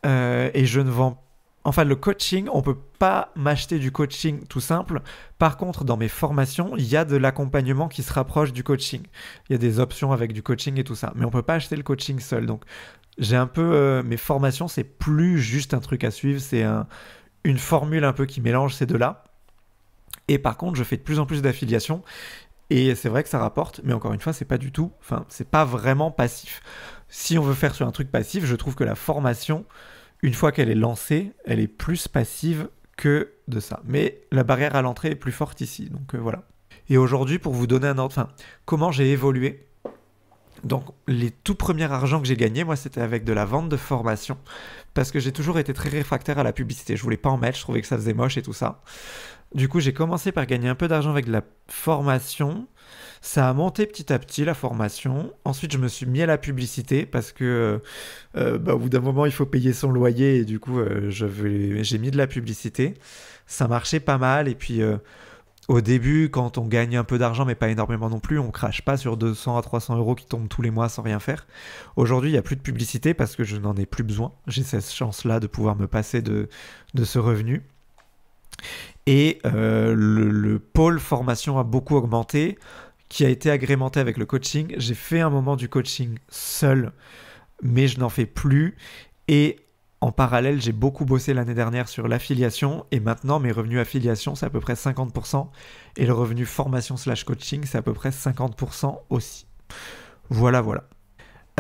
et je ne vends Enfin, le coaching, on ne peut pas m'acheter du coaching tout simple. Par contre, dans mes formations, il y a de l'accompagnement qui se rapproche du coaching. Il y a des options avec du coaching et tout ça. Mais on ne peut pas acheter le coaching seul. Donc, j'ai un peu euh, mes formations, c'est plus juste un truc à suivre, c'est une formule un peu qui mélange ces deux-là. Et par contre, je fais de plus en plus d'affiliations et c'est vrai que ça rapporte, mais encore une fois, c'est pas du tout, enfin, c'est pas vraiment passif. Si on veut faire sur un truc passif, je trouve que la formation, une fois qu'elle est lancée, elle est plus passive que de ça. Mais la barrière à l'entrée est plus forte ici, donc euh, voilà. Et aujourd'hui, pour vous donner un ordre, enfin, comment j'ai évolué, donc les tout premiers argent que j'ai gagné moi, c'était avec de la vente de formation, parce que j'ai toujours été très réfractaire à la publicité. Je voulais pas en mettre, je trouvais que ça faisait moche et tout ça. Du coup, j'ai commencé par gagner un peu d'argent avec de la formation. Ça a monté petit à petit la formation. Ensuite, je me suis mis à la publicité parce que euh, euh, bah, au bout d'un moment, il faut payer son loyer et du coup, euh, j'ai mis de la publicité. Ça marchait pas mal et puis au début, quand on gagne un peu d'argent, mais pas énormément non plus, on crache pas sur 200 à 300 euros qui tombent tous les mois sans rien faire. Aujourd'hui, il n'y a plus de publicité parce que je n'en ai plus besoin. J'ai cette chance-là de pouvoir me passer de, de ce revenu. Et euh, le, le pôle formation a beaucoup augmenté, qui a été agrémenté avec le coaching. J'ai fait un moment du coaching seul, mais je n'en fais plus. Et en parallèle, j'ai beaucoup bossé l'année dernière sur l'affiliation et maintenant mes revenus affiliation c'est à peu près 50% et le revenu formation slash coaching c'est à peu près 50% aussi. Voilà, voilà.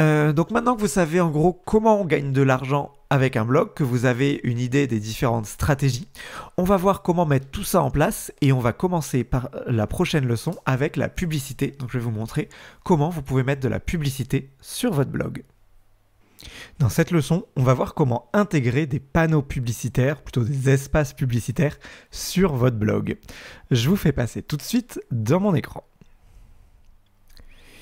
Euh, donc maintenant que vous savez en gros comment on gagne de l'argent avec un blog, que vous avez une idée des différentes stratégies, on va voir comment mettre tout ça en place et on va commencer par la prochaine leçon avec la publicité. Donc je vais vous montrer comment vous pouvez mettre de la publicité sur votre blog. Dans cette leçon, on va voir comment intégrer des panneaux publicitaires, plutôt des espaces publicitaires, sur votre blog. Je vous fais passer tout de suite dans mon écran.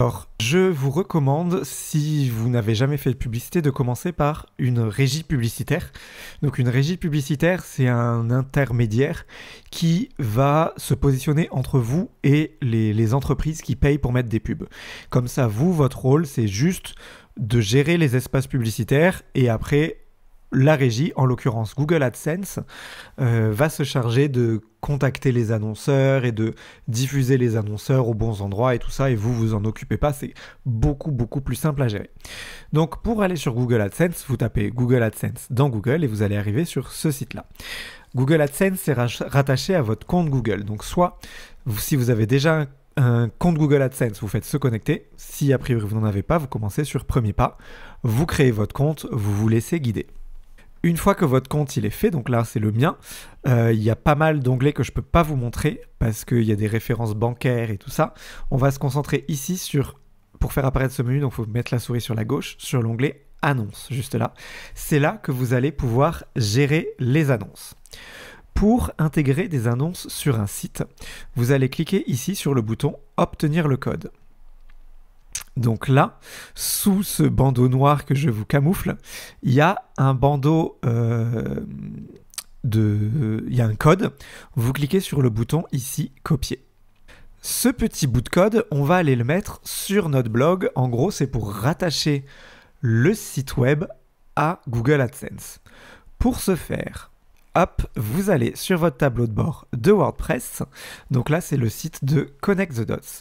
Alors, je vous recommande, si vous n'avez jamais fait de publicité, de commencer par une régie publicitaire. Donc une régie publicitaire, c'est un intermédiaire qui va se positionner entre vous et les, les, entreprises qui payent pour mettre des pubs. Comme ça, vous, votre rôle, c'est juste de gérer les espaces publicitaires et après la régie, en l'occurrence Google AdSense, euh, va se charger de contacter les annonceurs et de diffuser les annonceurs aux bons endroits et tout ça, et vous vous en occupez pas, c'est beaucoup beaucoup plus simple à gérer. Donc pour aller sur Google AdSense, vous tapez Google AdSense dans Google et vous allez arriver sur ce site-là. Google AdSense est rattaché à votre compte Google, donc soit si vous avez déjà un un compte Google AdSense, vous faites se connecter. Si a priori vous n'en avez pas, vous commencez sur premier pas, vous créez votre compte, vous vous laissez guider. Une fois que votre compte il est fait, donc là c'est le mien, euh, il y a pas mal d'onglets que je ne peux pas vous montrer parce qu'il y a des références bancaires et tout ça. On va se concentrer ici sur, pour faire apparaître ce menu, donc il faut mettre la souris sur la gauche, sur l'onglet Annonces, juste là. C'est là que vous allez pouvoir gérer les annonces pour intégrer des annonces sur un site, vous allez cliquer ici sur le bouton Obtenir le code. Donc là, sous ce bandeau noir que je vous camoufle, il y a un bandeau euh, de... Il y a un code. Vous cliquez sur le bouton ici Copier. Ce petit bout de code, on va aller le mettre sur notre blog. En gros, c'est pour rattacher le site web à Google AdSense. Pour ce faire, vous allez sur votre tableau de bord de WordPress. Donc là, c'est le site de Connect the Dots.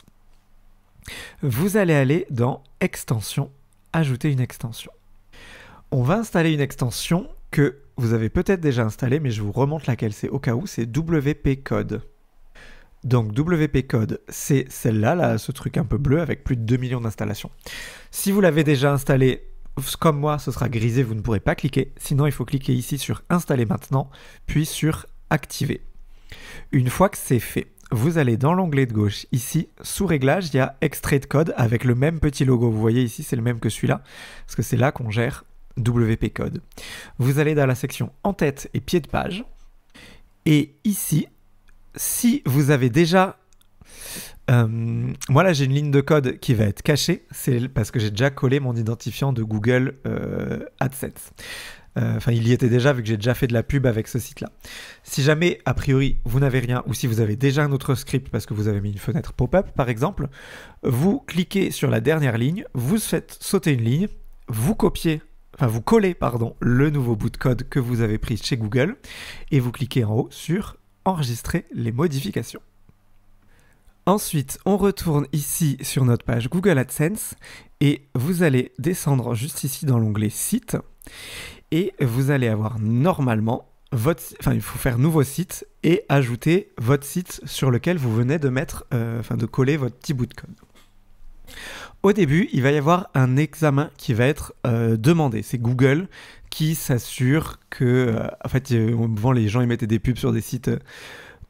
Vous allez aller dans Extension, Ajouter une extension. On va installer une extension que vous avez peut-être déjà installée, mais je vous remonte laquelle c'est au cas où, c'est WP Code. Donc WP Code, c'est celle-là, là, ce truc un peu bleu avec plus de 2 millions d'installations. Si vous l'avez déjà installée comme moi, ce sera grisé, vous ne pourrez pas cliquer. Sinon, il faut cliquer ici sur Installer maintenant, puis sur Activer. Une fois que c'est fait, vous allez dans l'onglet de gauche ici, sous réglages, il y a extrait de code avec le même petit logo. Vous voyez ici, c'est le même que celui-là, parce que c'est là qu'on gère WP Code. Vous allez dans la section en tête et pied de page. Et ici, si vous avez déjà euh, moi là j'ai une ligne de code qui va être cachée, c'est parce que j'ai déjà collé mon identifiant de Google euh, AdSense. Euh, enfin, il y était déjà vu que j'ai déjà fait de la pub avec ce site-là. Si jamais, a priori, vous n'avez rien ou si vous avez déjà un autre script parce que vous avez mis une fenêtre pop-up, par exemple, vous cliquez sur la dernière ligne, vous faites sauter une ligne, vous copiez enfin vous collez pardon le nouveau bout de code que vous avez pris chez Google et vous cliquez en haut sur enregistrer les modifications. Ensuite, on retourne ici sur notre page Google AdSense et vous allez descendre juste ici dans l'onglet Site et vous allez avoir normalement votre, enfin il faut faire nouveau site et ajouter votre site sur lequel vous venez de mettre, euh, enfin de coller votre petit bout de code. Au début, il va y avoir un examen qui va être euh, demandé. C'est Google qui s'assure que, euh, en fait, avant les gens ils mettaient des pubs sur des sites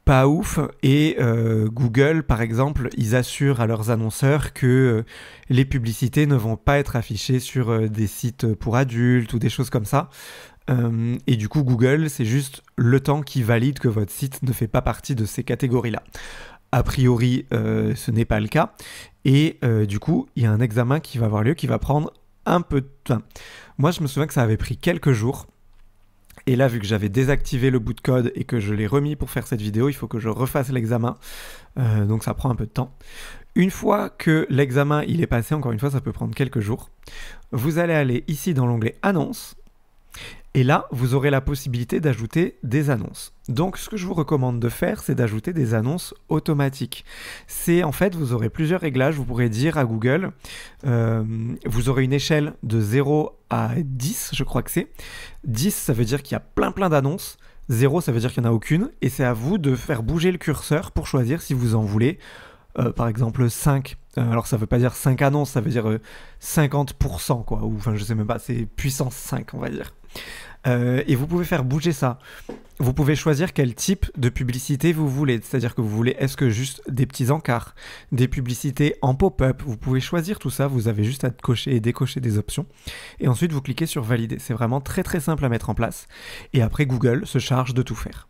pas ouf. Et euh, Google, par exemple, ils assurent à leurs annonceurs que euh, les publicités ne vont pas être affichées sur euh, des sites pour adultes ou des choses comme ça. et du coup, Google, c'est juste le temps qui valide que votre site ne fait pas partie de ces catégories-là. A priori, ce n'est pas le cas. Et du coup, il y a un examen qui va avoir lieu, qui va prendre un peu de temps. Moi, je me souviens que ça avait pris quelques jours. Et là, vu que j'avais désactivé le bout de code et que je l'ai remis pour faire cette vidéo, il faut que je refasse l'examen. Euh, donc ça prend un peu de temps. Une fois que l'examen il est passé, encore une fois, ça peut prendre quelques jours. Vous allez aller ici dans l'onglet Annonces et là, vous aurez la possibilité d'ajouter des annonces. Donc ce que je vous recommande de faire, c'est d'ajouter des annonces automatiques. C'est en fait, vous aurez plusieurs réglages, vous pourrez dire à Google, euh, vous aurez une échelle de 0 à 10, je crois que c'est. 10, ça veut dire qu'il y a plein plein d'annonces. 0, ça veut dire qu'il n'y en a aucune. Et c'est à vous de faire bouger le curseur pour choisir si vous en voulez, euh, par exemple, 5 euh, alors ça veut pas dire 5 annonces, ça veut dire 50% quoi, ou enfin je sais même pas, c'est puissance 5 on va dire. Euh, et vous pouvez faire bouger ça. Vous pouvez choisir quel type de publicité vous voulez. C'est-à-dire que vous voulez, est-ce que juste des petits encarts, des publicités en pop-up, vous pouvez choisir tout ça. Vous avez juste à cocher et décocher des options. Et ensuite, vous cliquez sur valider. C'est vraiment très très simple à mettre en place. Et après, Google se charge de tout faire.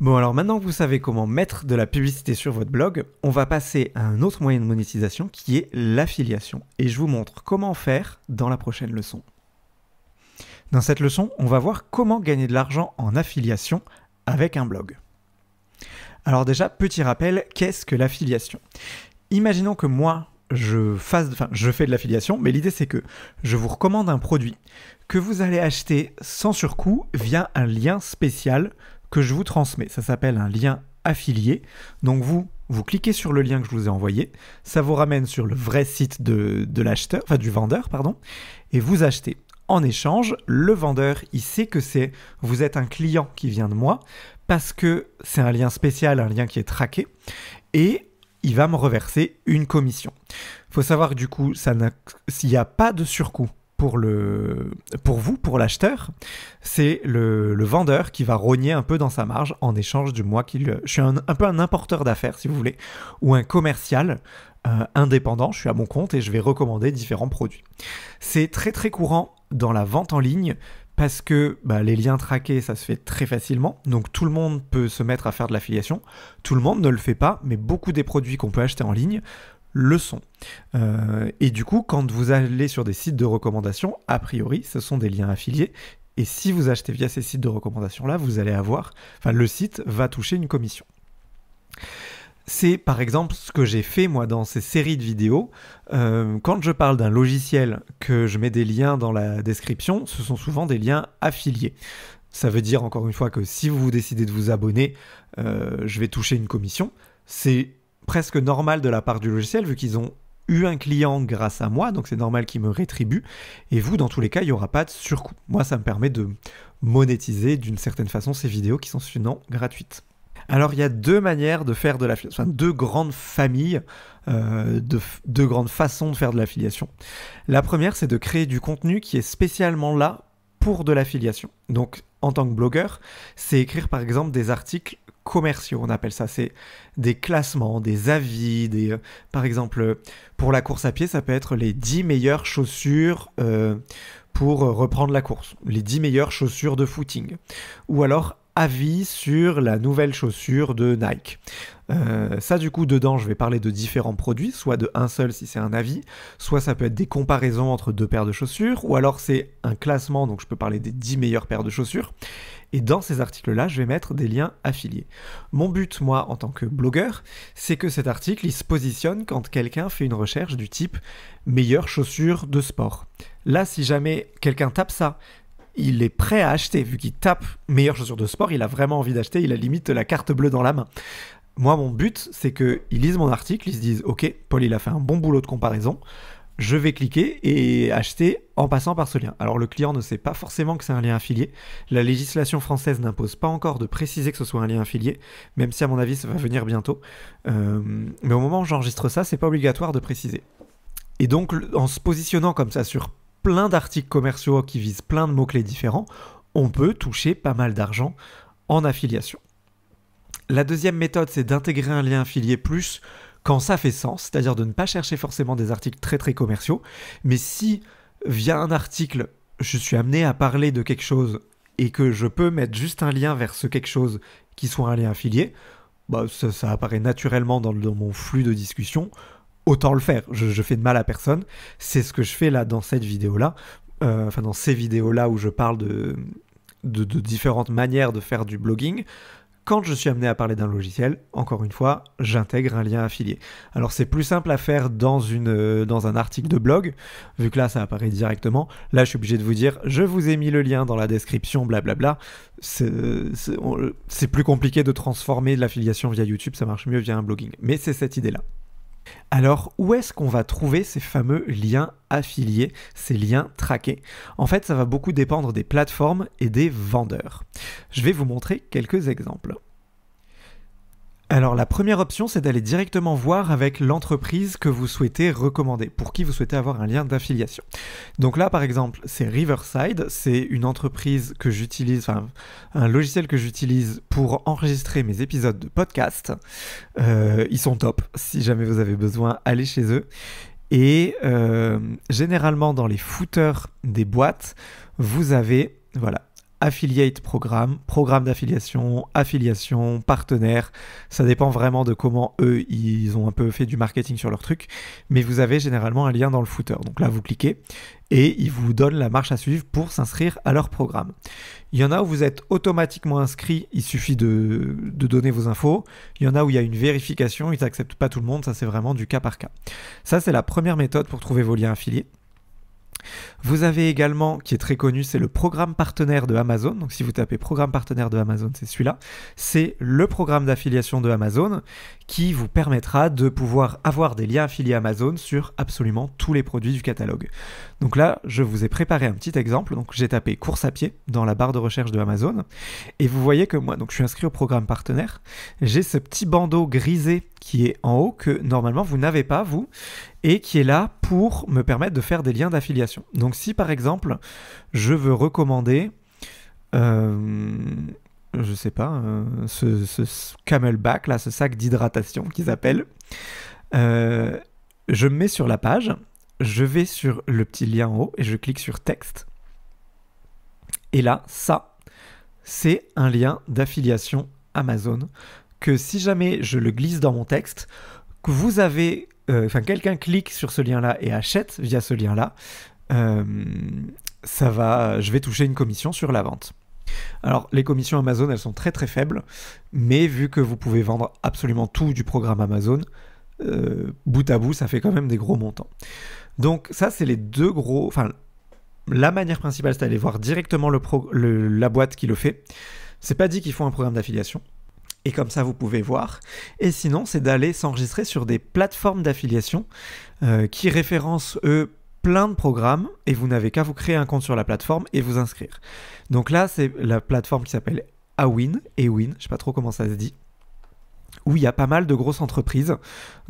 Bon alors maintenant que vous savez comment mettre de la publicité sur votre blog, on va passer à un autre moyen de monétisation qui est l'affiliation. Et je vous montre comment faire dans la prochaine leçon. Dans cette leçon, on va voir comment gagner de l'argent en affiliation avec un blog. Alors déjà, petit rappel, qu'est-ce que l'affiliation Imaginons que moi, je, fasse, enfin, je fais de l'affiliation, mais l'idée c'est que je vous recommande un produit que vous allez acheter sans surcoût via un lien spécial que je vous transmets. Ça s'appelle un lien affilié. Donc vous, vous cliquez sur le lien que je vous ai envoyé, ça vous ramène sur le vrai site de, de l'acheteur, enfin du vendeur, pardon, et vous achetez. En échange, le vendeur, il sait que c'est vous êtes un client qui vient de moi parce que c'est un lien spécial, un lien qui est traqué et il va me reverser une commission. Faut savoir que du coup, ça s'il n'y a pas de surcoût pour, le, pour vous, pour l'acheteur, c'est le, vendeur qui va rogner un peu dans sa marge en échange du moi. qui Je suis un, peu un importeur d'affaires, si vous voulez, ou un commercial euh, indépendant, je suis à mon compte et je vais recommander différents produits. C'est très très courant dans la vente en ligne parce que bah, les liens traqués, ça se fait très facilement. Donc tout le monde peut se mettre à faire de l'affiliation. Tout le monde ne le fait pas, mais beaucoup des produits qu'on peut acheter en ligne le sont. Euh, et du coup, quand vous allez sur des sites de recommandation, a priori, ce sont des liens affiliés. Et si vous achetez via ces sites de recommandation-là, vous allez avoir, enfin le site va toucher une commission. C'est par exemple ce que j'ai fait moi dans ces séries de vidéos. Euh, quand je parle d'un logiciel que je mets des liens dans la description, ce sont souvent des liens affiliés. Ça veut dire encore une fois que si vous décidez de vous abonner, euh, je vais toucher une commission. C'est presque normal de la part du logiciel vu qu'ils ont eu un client grâce à moi, donc c'est normal qu'ils me rétribuent. Et vous, dans tous les cas, il n'y aura pas de surcoût. Moi, ça me permet de monétiser d'une certaine façon ces vidéos qui sont sinon gratuites. Alors il y a deux manières de faire de la, enfin, deux grandes familles, euh, de deux grandes façons de faire de l'affiliation. La première, c'est de créer du contenu qui est spécialement là pour de l'affiliation. Donc en tant que blogueur, c'est écrire par exemple des articles commerciaux, on appelle ça, c'est des classements, des avis, des, euh, par exemple euh, pour la course à pied, ça peut être les 10 meilleures chaussures pour reprendre la course, les 10 meilleures chaussures de footing, ou alors avis sur la nouvelle chaussure de Nike. Euh, ça du coup dedans je vais parler de différents produits, soit de un seul si c'est un avis, soit ça peut être des comparaisons entre deux paires de chaussures, ou alors c'est un classement, donc je peux parler des dix meilleures paires de chaussures. Et dans ces articles-là, je vais mettre des liens affiliés. Mon but, moi, en tant que blogueur, c'est que cet article, il se positionne quand quelqu'un fait une recherche du type meilleure chaussures de sport. Là, si jamais quelqu'un tape ça, il est prêt à acheter, vu qu'il tape meilleure chaussure de sport, il a vraiment envie d'acheter, il a limite la carte bleue dans la main. Moi, mon but, c'est qu'ils lisent mon article, ils se disent, ok, Paul, il a fait un bon boulot de comparaison, je vais cliquer et acheter en passant par ce lien. Alors le client ne sait pas forcément que c'est un lien affilié. La législation française n'impose pas encore de préciser que ce soit un lien affilié, même si à mon avis ça va venir bientôt. Euh, mais au moment où j'enregistre ça, c'est pas obligatoire de préciser. Et donc en se positionnant comme ça sur plein d'articles commerciaux qui visent plein de mots-clés différents, on peut toucher pas mal d'argent en affiliation. La deuxième méthode, c'est d'intégrer un lien affilié plus quand ça fait sens, c'est-à-dire de ne pas chercher forcément des articles très très commerciaux, mais si via un article je suis amené à parler de quelque chose et que je peux mettre juste un lien vers ce quelque chose qui soit un lien affilié, bah, ça, apparaît naturellement dans mon flux de discussion, autant le faire. Je, fais de mal à personne. C'est ce que je fais là dans cette vidéo-là. Euh, enfin, dans ces vidéos-là où je parle de, différentes manières de faire du blogging. Quand je suis amené à parler d'un logiciel, encore une fois, j'intègre un lien affilié. Alors c'est plus simple à faire dans, une, euh, dans un article de blog, vu que là ça apparaît directement. Là je suis obligé de vous dire, je vous ai mis le lien dans la description, blablabla. C'est plus compliqué de transformer l'affiliation via YouTube, ça marche mieux via un blogging. Mais c'est cette idée-là. Alors, où est-ce qu'on va trouver ces fameux liens affiliés, ces liens traqués En fait, ça va beaucoup dépendre des plateformes et des vendeurs. Je vais vous montrer quelques exemples. Alors la première option, c'est d'aller directement voir avec l'entreprise que vous souhaitez recommander, pour qui vous souhaitez avoir un lien d'affiliation. Donc là, par exemple, c'est Riverside, c'est une entreprise que j'utilise, enfin un logiciel que j'utilise pour enregistrer mes épisodes de podcast. Euh, ils sont top, si jamais vous avez besoin, allez chez eux. Et euh, généralement, dans les footers des boîtes, vous avez, voilà, affiliate programme, programme d'affiliation, affiliation, partenaire. Ça dépend vraiment de comment eux, ils ont un peu fait du marketing sur leur truc. Mais vous avez généralement un lien dans le footer. Donc là, vous cliquez et ils vous donnent la marche à suivre pour s'inscrire à leur programme. Il y en a où vous êtes automatiquement inscrit, il suffit de, de, donner vos infos. Il y en a où il y a une vérification, ils n'acceptent pas tout le monde, ça c'est vraiment du cas par cas. Ça c'est la première méthode pour trouver vos liens affiliés. Vous avez également, qui est très connu, c'est le programme partenaire de Amazon. Donc si vous tapez programme partenaire de Amazon, c'est celui-là. C'est le programme d'affiliation de Amazon qui vous permettra de pouvoir avoir des liens affiliés Amazon sur absolument tous les produits du catalogue. Donc là, je vous ai préparé un petit exemple. Donc j'ai tapé course à pied dans la barre de recherche de Amazon. Et vous voyez que moi, donc je suis inscrit au programme partenaire. J'ai ce petit bandeau grisé qui est en haut que normalement vous n'avez pas, vous, et qui est là pour me permettre de faire des liens d'affiliation. Donc si par exemple, je veux recommander, euh, je sais pas, euh, ce, camelback, là, ce sac d'hydratation qu'ils appellent, euh, je me mets sur la page, je vais sur le petit lien en haut et je clique sur texte. Et là, ça, c'est un lien d'affiliation Amazon que si jamais je le glisse dans mon texte, que vous avez, enfin quelqu'un clique sur ce lien-là et achète via ce lien-là, euh, ça va, je vais toucher une commission sur la vente. Alors, les commissions Amazon, elles sont très très faibles, mais vu que vous pouvez vendre absolument tout du programme Amazon, euh, bout à bout, ça fait quand même des gros montants. Donc, ça, c'est les deux gros. Enfin, la manière principale, c'est d'aller voir directement le la boîte qui le fait. C'est pas dit qu'ils font un programme d'affiliation. Et comme ça, vous pouvez voir. Et sinon, c'est d'aller s'enregistrer sur des plateformes d'affiliation euh, qui référencent, eux, plein de programmes et vous n'avez qu'à vous créer un compte sur la plateforme et vous inscrire. Donc là, c'est la plateforme qui s'appelle Awin, Ewin, je sais pas trop comment ça se dit, où il y a pas mal de grosses entreprises.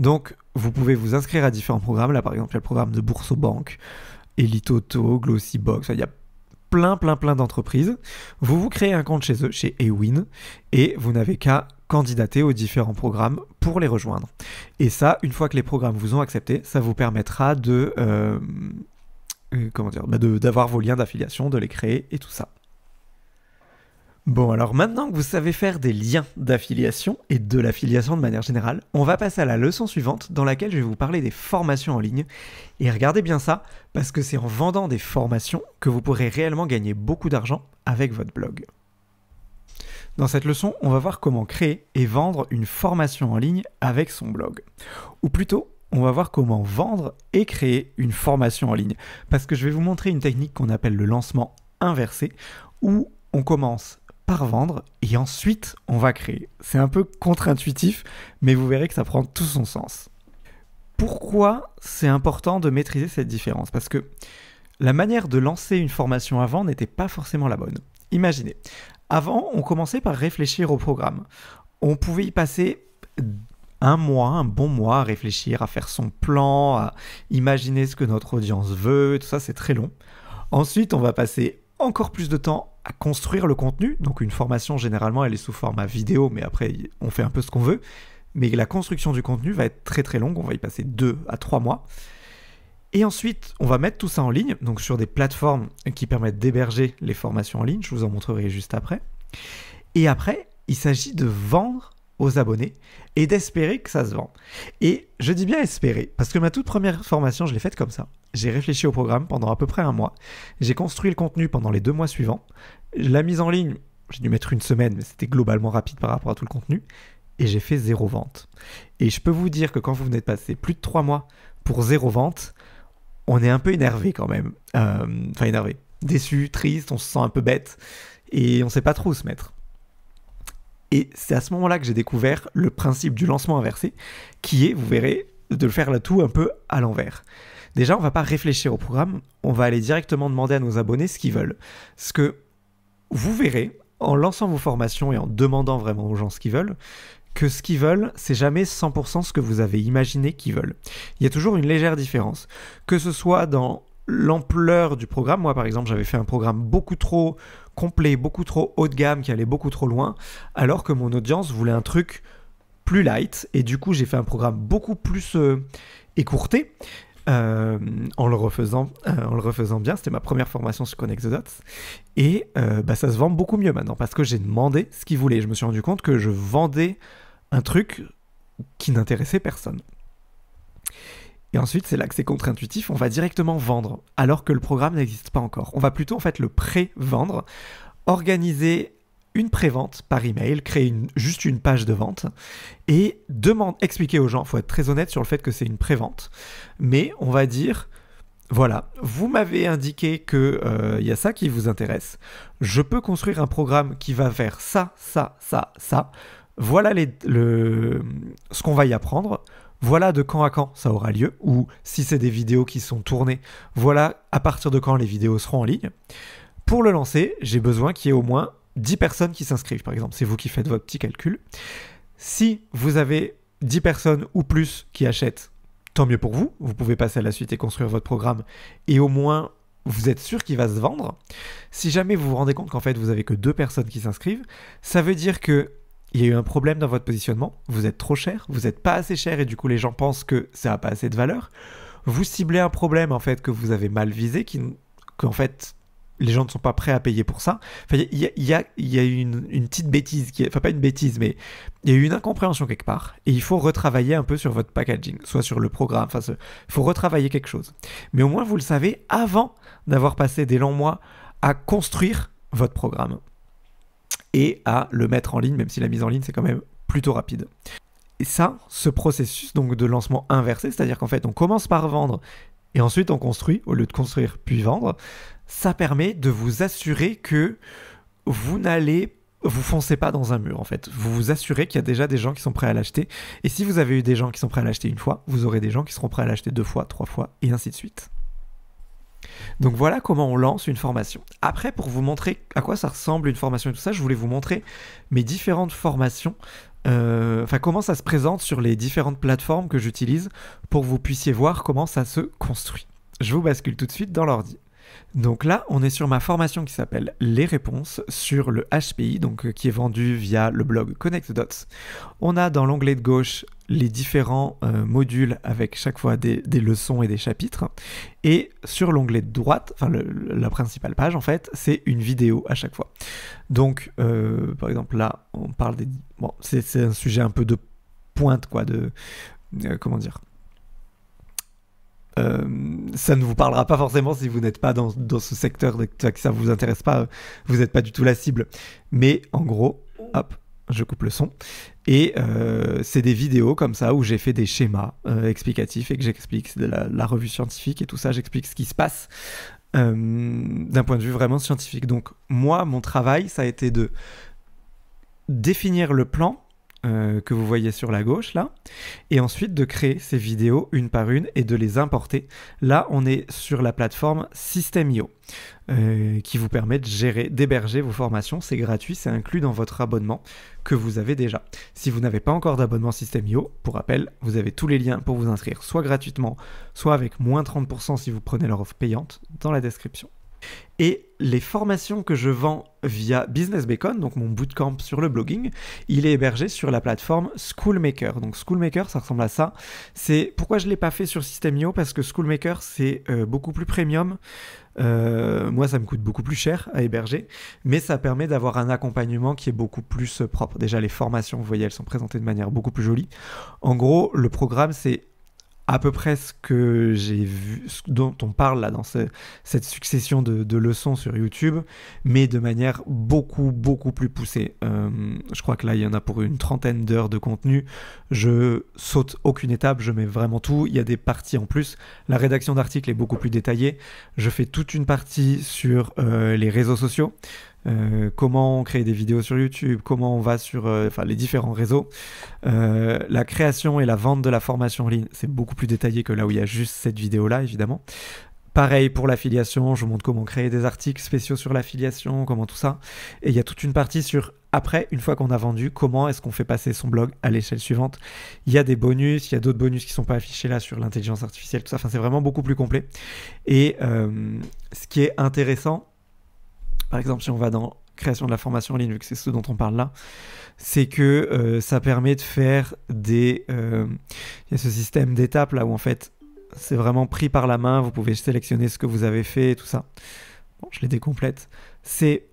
Donc vous pouvez vous inscrire à différents programmes. Là, par exemple, il y a le programme de Bourse aux Banques, Elite Auto, Glossybox, il y a plein, plein, plein d'entreprises. Vous vous créez un compte chez eux, chez Awin et vous n'avez qu'à candidater aux différents programmes pour les rejoindre. Et ça, une fois que les programmes vous ont accepté, ça vous permettra de euh, euh, comment bah d'avoir vos liens d'affiliation, de les créer et tout ça. Bon, alors maintenant que vous savez faire des liens d'affiliation et de l'affiliation de manière générale, on va passer à la leçon suivante dans laquelle je vais vous parler des formations en ligne. Et regardez bien ça, parce que c'est en vendant des formations que vous pourrez réellement gagner beaucoup d'argent avec votre blog. Dans cette leçon, on va voir comment créer et vendre une formation en ligne avec son blog. Ou plutôt, on va voir comment vendre et créer une formation en ligne. Parce que je vais vous montrer une technique qu'on appelle le lancement inversé, où on commence par vendre et ensuite on va créer. C'est un peu contre-intuitif, mais vous verrez que ça prend tout son sens. Pourquoi c'est important de maîtriser cette différence Parce que la manière de lancer une formation avant n'était pas forcément la bonne. Imaginez, avant, on commençait par réfléchir au programme. On pouvait y passer un mois, un bon mois à réfléchir, à faire son plan, à imaginer ce que notre audience veut, tout ça c'est très long. Ensuite, on va passer encore plus de temps à construire le contenu. Donc une formation, généralement, elle est sous format vidéo, mais après, on fait un peu ce qu'on veut. Mais la construction du contenu va être très très longue, on va y passer deux à trois mois. Et ensuite, on va mettre tout ça en ligne, donc sur des plateformes qui permettent d'héberger les formations en ligne. Je vous en montrerai juste après. Et après, il s'agit de vendre aux abonnés et d'espérer que ça se vend. Et je dis bien espérer, parce que ma toute première formation, je l'ai faite comme ça. J'ai réfléchi au programme pendant à peu près un mois. J'ai construit le contenu pendant les deux mois suivants. La mise en ligne, j'ai dû mettre une semaine, mais c'était globalement rapide par rapport à tout le contenu. Et j'ai fait zéro vente. Et je peux vous dire que quand vous venez de passer plus de trois mois pour zéro vente, on est un peu énervé quand même. Euh, enfin, énervé. Déçu, triste, on se sent un peu bête. Et on ne sait pas trop où se mettre. Et c'est à ce moment-là que j'ai découvert le principe du lancement inversé, qui est, vous verrez, de le faire là tout un peu à l'envers. Déjà, on va pas réfléchir au programme, on va aller directement demander à nos abonnés ce qu'ils veulent. Ce que vous verrez, en lançant vos formations et en demandant vraiment aux gens ce qu'ils veulent, que ce qu'ils veulent, c'est jamais 100% ce que vous avez imaginé qu'ils veulent. Il y a toujours une légère différence. Que ce soit dans l'ampleur du programme, moi par exemple j'avais fait un programme beaucoup trop complet, beaucoup trop haut de gamme, qui allait beaucoup trop loin, alors que mon audience voulait un truc plus light, et du coup j'ai fait un programme beaucoup plus euh, écourté. Euh, en le refaisant, euh, en le refaisant bien. C'était ma première formation sur Connect Et bah, ça se vend beaucoup mieux maintenant parce que j'ai demandé ce qu'ils voulaient. Je me suis rendu compte que je vendais un truc qui n'intéressait personne. Et ensuite, c'est là que c'est contre-intuitif, on va directement vendre, alors que le programme n'existe pas encore. On va plutôt en fait le pré-vendre, organiser une pré-vente par email, créer une, juste une page de vente et demande, expliquer aux gens, il faut être très honnête sur le fait que c'est une pré-vente, mais on va dire, voilà, vous m'avez indiqué que euh, il y a ça qui vous intéresse, je peux construire un programme qui va faire ça, ça, ça, ça, voilà ce qu'on va y apprendre, voilà de quand à quand ça aura lieu, ou si c'est des vidéos qui sont tournées, voilà à partir de quand les vidéos seront en ligne. Pour le lancer, j'ai besoin qu'il y ait au moins 10 personnes qui s'inscrivent, par exemple, c'est vous qui faites votre petit calcul. Si vous avez 10 personnes ou plus qui achètent, tant mieux pour vous, vous pouvez passer à la suite et construire votre programme, et au moins vous êtes sûr qu'il va se vendre. Si jamais vous vous rendez compte qu'en fait vous avez que deux personnes qui s'inscrivent, ça veut dire que il y a eu un problème dans votre positionnement, vous êtes trop cher, vous n'êtes pas assez cher et du coup les gens pensent que ça n'a pas assez de valeur. Vous ciblez un problème en fait que vous avez mal visé, qui, qu'en fait les gens ne sont pas prêts à payer pour ça. Il y a, y une, petite bêtise, qui, enfin pas une bêtise, mais il y a eu une incompréhension quelque part, et il faut retravailler un peu sur votre packaging, soit sur le programme, enfin il faut retravailler quelque chose. Mais au moins vous le savez avant d'avoir passé des longs mois à construire votre programme et à le mettre en ligne, même si la mise en ligne c'est quand même plutôt rapide. Et ça, ce processus donc de lancement inversé, c'est-à-dire qu'en fait on commence par vendre et ensuite on construit au lieu de construire puis vendre, ça permet de vous assurer que vous n'allez vous foncez pas dans un mur en fait. Vous vous assurez qu'il y a déjà des gens qui sont prêts à l'acheter. Et si vous avez eu des gens qui sont prêts à l'acheter une fois, vous aurez des gens qui seront prêts à l'acheter deux fois, trois fois, et ainsi de suite. Donc voilà comment on lance une formation. Après, pour vous montrer à quoi ça ressemble une formation et tout ça, je voulais vous montrer mes différentes formations, euh, enfin comment ça se présente sur les différentes plateformes que j'utilise pour que vous puissiez voir comment ça se construit. Je vous bascule tout de suite dans l'ordi. Donc là, on est sur ma formation qui s'appelle Les réponses sur le HPI, donc euh, qui est vendu via le blog Connect Dots. On a dans l'onglet de gauche les différents euh, modules avec chaque fois des, leçons et des chapitres. Et sur l'onglet de droite, enfin la principale page en fait, c'est une vidéo à chaque fois. Donc euh, par exemple là, on parle des... Bon, c'est un sujet un peu de pointe quoi, de... Euh, comment dire ça ne vous parlera pas forcément si vous n'êtes pas dans, ce secteur, que ça vous intéresse pas, vous n'êtes pas du tout la cible. Mais en gros, hop, je coupe le son. Et euh, c'est des vidéos comme ça où j'ai fait des schémas euh, explicatifs et que j'explique la, la, revue scientifique et tout ça, j'explique ce qui se passe euh, d'un point de vue vraiment scientifique. Donc moi, mon travail, ça a été de définir le plan euh, que vous voyez sur la gauche là, et ensuite de créer ces vidéos une par une et de les importer. Là, on est sur la plateforme System.io euh, qui vous permet de gérer, d'héberger vos formations. C'est gratuit, c'est inclus dans votre abonnement que vous avez déjà. Si vous n'avez pas encore d'abonnement System.io, pour rappel, vous avez tous les liens pour vous inscrire, soit gratuitement, soit avec moins 30% si vous prenez leur offre payante, dans la description. Et les formations que je vends via Business Bacon, donc mon bootcamp sur le blogging, il est hébergé sur la plateforme Schoolmaker. Donc Schoolmaker, ça ressemble à ça. C'est pourquoi je ne l'ai pas fait sur Systemio parce que Schoolmaker, c'est euh, beaucoup plus premium. Euh, moi, ça me coûte beaucoup plus cher à héberger, mais ça permet d'avoir un accompagnement qui est beaucoup plus propre. Déjà, les formations, vous voyez, elles sont présentées de manière beaucoup plus jolie. En gros, le programme, c'est à peu près ce que j'ai vu, dont on parle là dans cette succession de, leçons sur YouTube, mais de manière beaucoup beaucoup plus poussée. Euh, je crois que là il y en a pour une trentaine d'heures de contenu. Je saute aucune étape, je mets vraiment tout. Il y a des parties en plus. La rédaction d'articles est beaucoup plus détaillée. Je fais toute une partie sur euh, les réseaux sociaux, euh, comment on crée des vidéos sur YouTube, comment on va sur euh, les différents réseaux. Euh, la création et la vente de la formation en ligne, c'est beaucoup plus détaillé que là où il y a juste cette vidéo-là, évidemment. Pareil pour l'affiliation, je vous montre comment créer des articles spéciaux sur l'affiliation, comment tout ça. Et il y a toute une partie sur après, une fois qu'on a vendu, comment est-ce qu'on fait passer son blog à l'échelle suivante Il y a des bonus, il y a d'autres bonus qui ne sont pas affichés là sur l'intelligence artificielle, tout ça. Enfin, c'est vraiment beaucoup plus complet. Et ce qui est intéressant, par exemple, si on va dans création de la formation en ligne, vu que c'est ce dont on parle là, c'est que euh, ça permet de faire des... Euh, il y a ce système d'étapes là où en fait c'est vraiment pris par la main, vous pouvez sélectionner ce que vous avez fait et tout ça. je les décomplète. C'est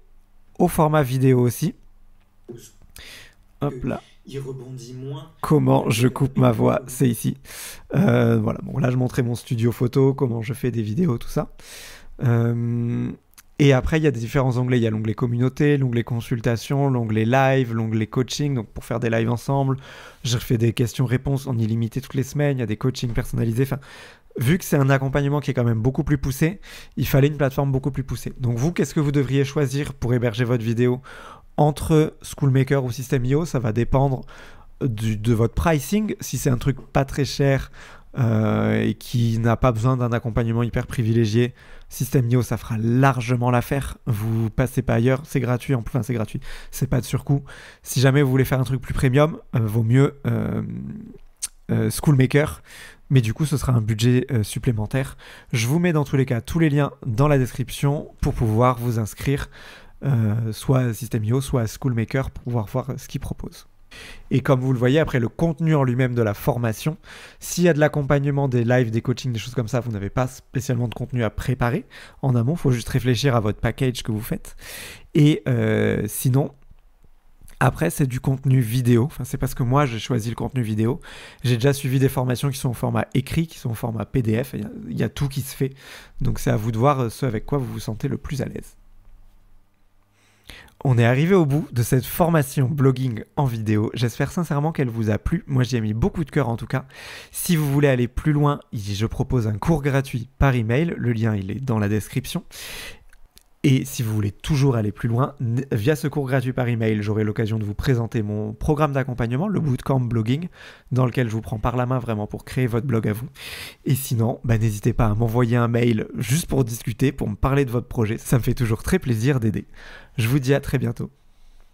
au format vidéo aussi. Hop là. Il rebondit moins. Comment je coupe ma voix, c'est ici. Euh, voilà, bon là je montrais mon studio photo, comment je fais des vidéos, tout ça. Euh, et après, il y a des différents onglets. Il y a l'onglet communauté, l'onglet consultation, l'onglet live, l'onglet coaching, donc pour faire des lives ensemble. Je fais des questions-réponses en illimité toutes les semaines. Il y a des coachings personnalisés. Enfin, vu que c'est un accompagnement qui est quand même beaucoup plus poussé, il fallait une plateforme beaucoup plus poussée. Donc vous, qu'est-ce que vous devriez choisir pour héberger votre vidéo entre Schoolmaker ou System.io Ça va dépendre de votre pricing. Si c'est un truc pas très cher euh, et qui n'a pas besoin d'un accompagnement hyper privilégié, System.io, ça fera largement l'affaire. Vous passez pas ailleurs, c'est gratuit. En plus, enfin, c'est gratuit, c'est pas de surcoût. Si jamais vous voulez faire un truc plus premium, euh, vaut mieux euh, euh, Schoolmaker. Mais du coup, ce sera un budget supplémentaire. Je vous mets dans tous les cas tous les liens dans la description pour pouvoir vous inscrire soit à System.io, soit à Schoolmaker pour pouvoir voir ce qu'ils proposent. Et comme vous le voyez, après le contenu en lui-même de la formation, s'il y a de l'accompagnement, des lives, des coachings, des choses comme ça, vous n'avez pas spécialement de contenu à préparer en amont. Il faut juste réfléchir à votre package que vous faites. Et euh, sinon, après, c'est du contenu vidéo. Enfin, c'est parce que moi, j'ai choisi le contenu vidéo. J'ai déjà suivi des formations qui sont au format écrit, qui sont au format PDF. il y a tout qui se fait. Donc, c'est à vous de voir euh, ce avec quoi vous vous sentez le plus à l'aise. On est arrivé au bout de cette formation blogging en vidéo. J'espère sincèrement qu'elle vous a plu. Moi, j'y ai mis beaucoup de cœur en tout cas. Si vous voulez aller plus loin, je propose un cours gratuit par email. Le lien, il est dans la description. Et si vous voulez toujours aller plus loin, via ce cours gratuit par email, j'aurai l'occasion de vous présenter mon programme d'accompagnement, le Bootcamp Blogging, dans lequel je vous prends par la main vraiment pour créer votre blog à vous. Et sinon, bah, n'hésitez pas à m'envoyer un mail juste pour discuter, pour me parler de votre projet. Ça me fait toujours très plaisir d'aider. Je vous dis à très bientôt.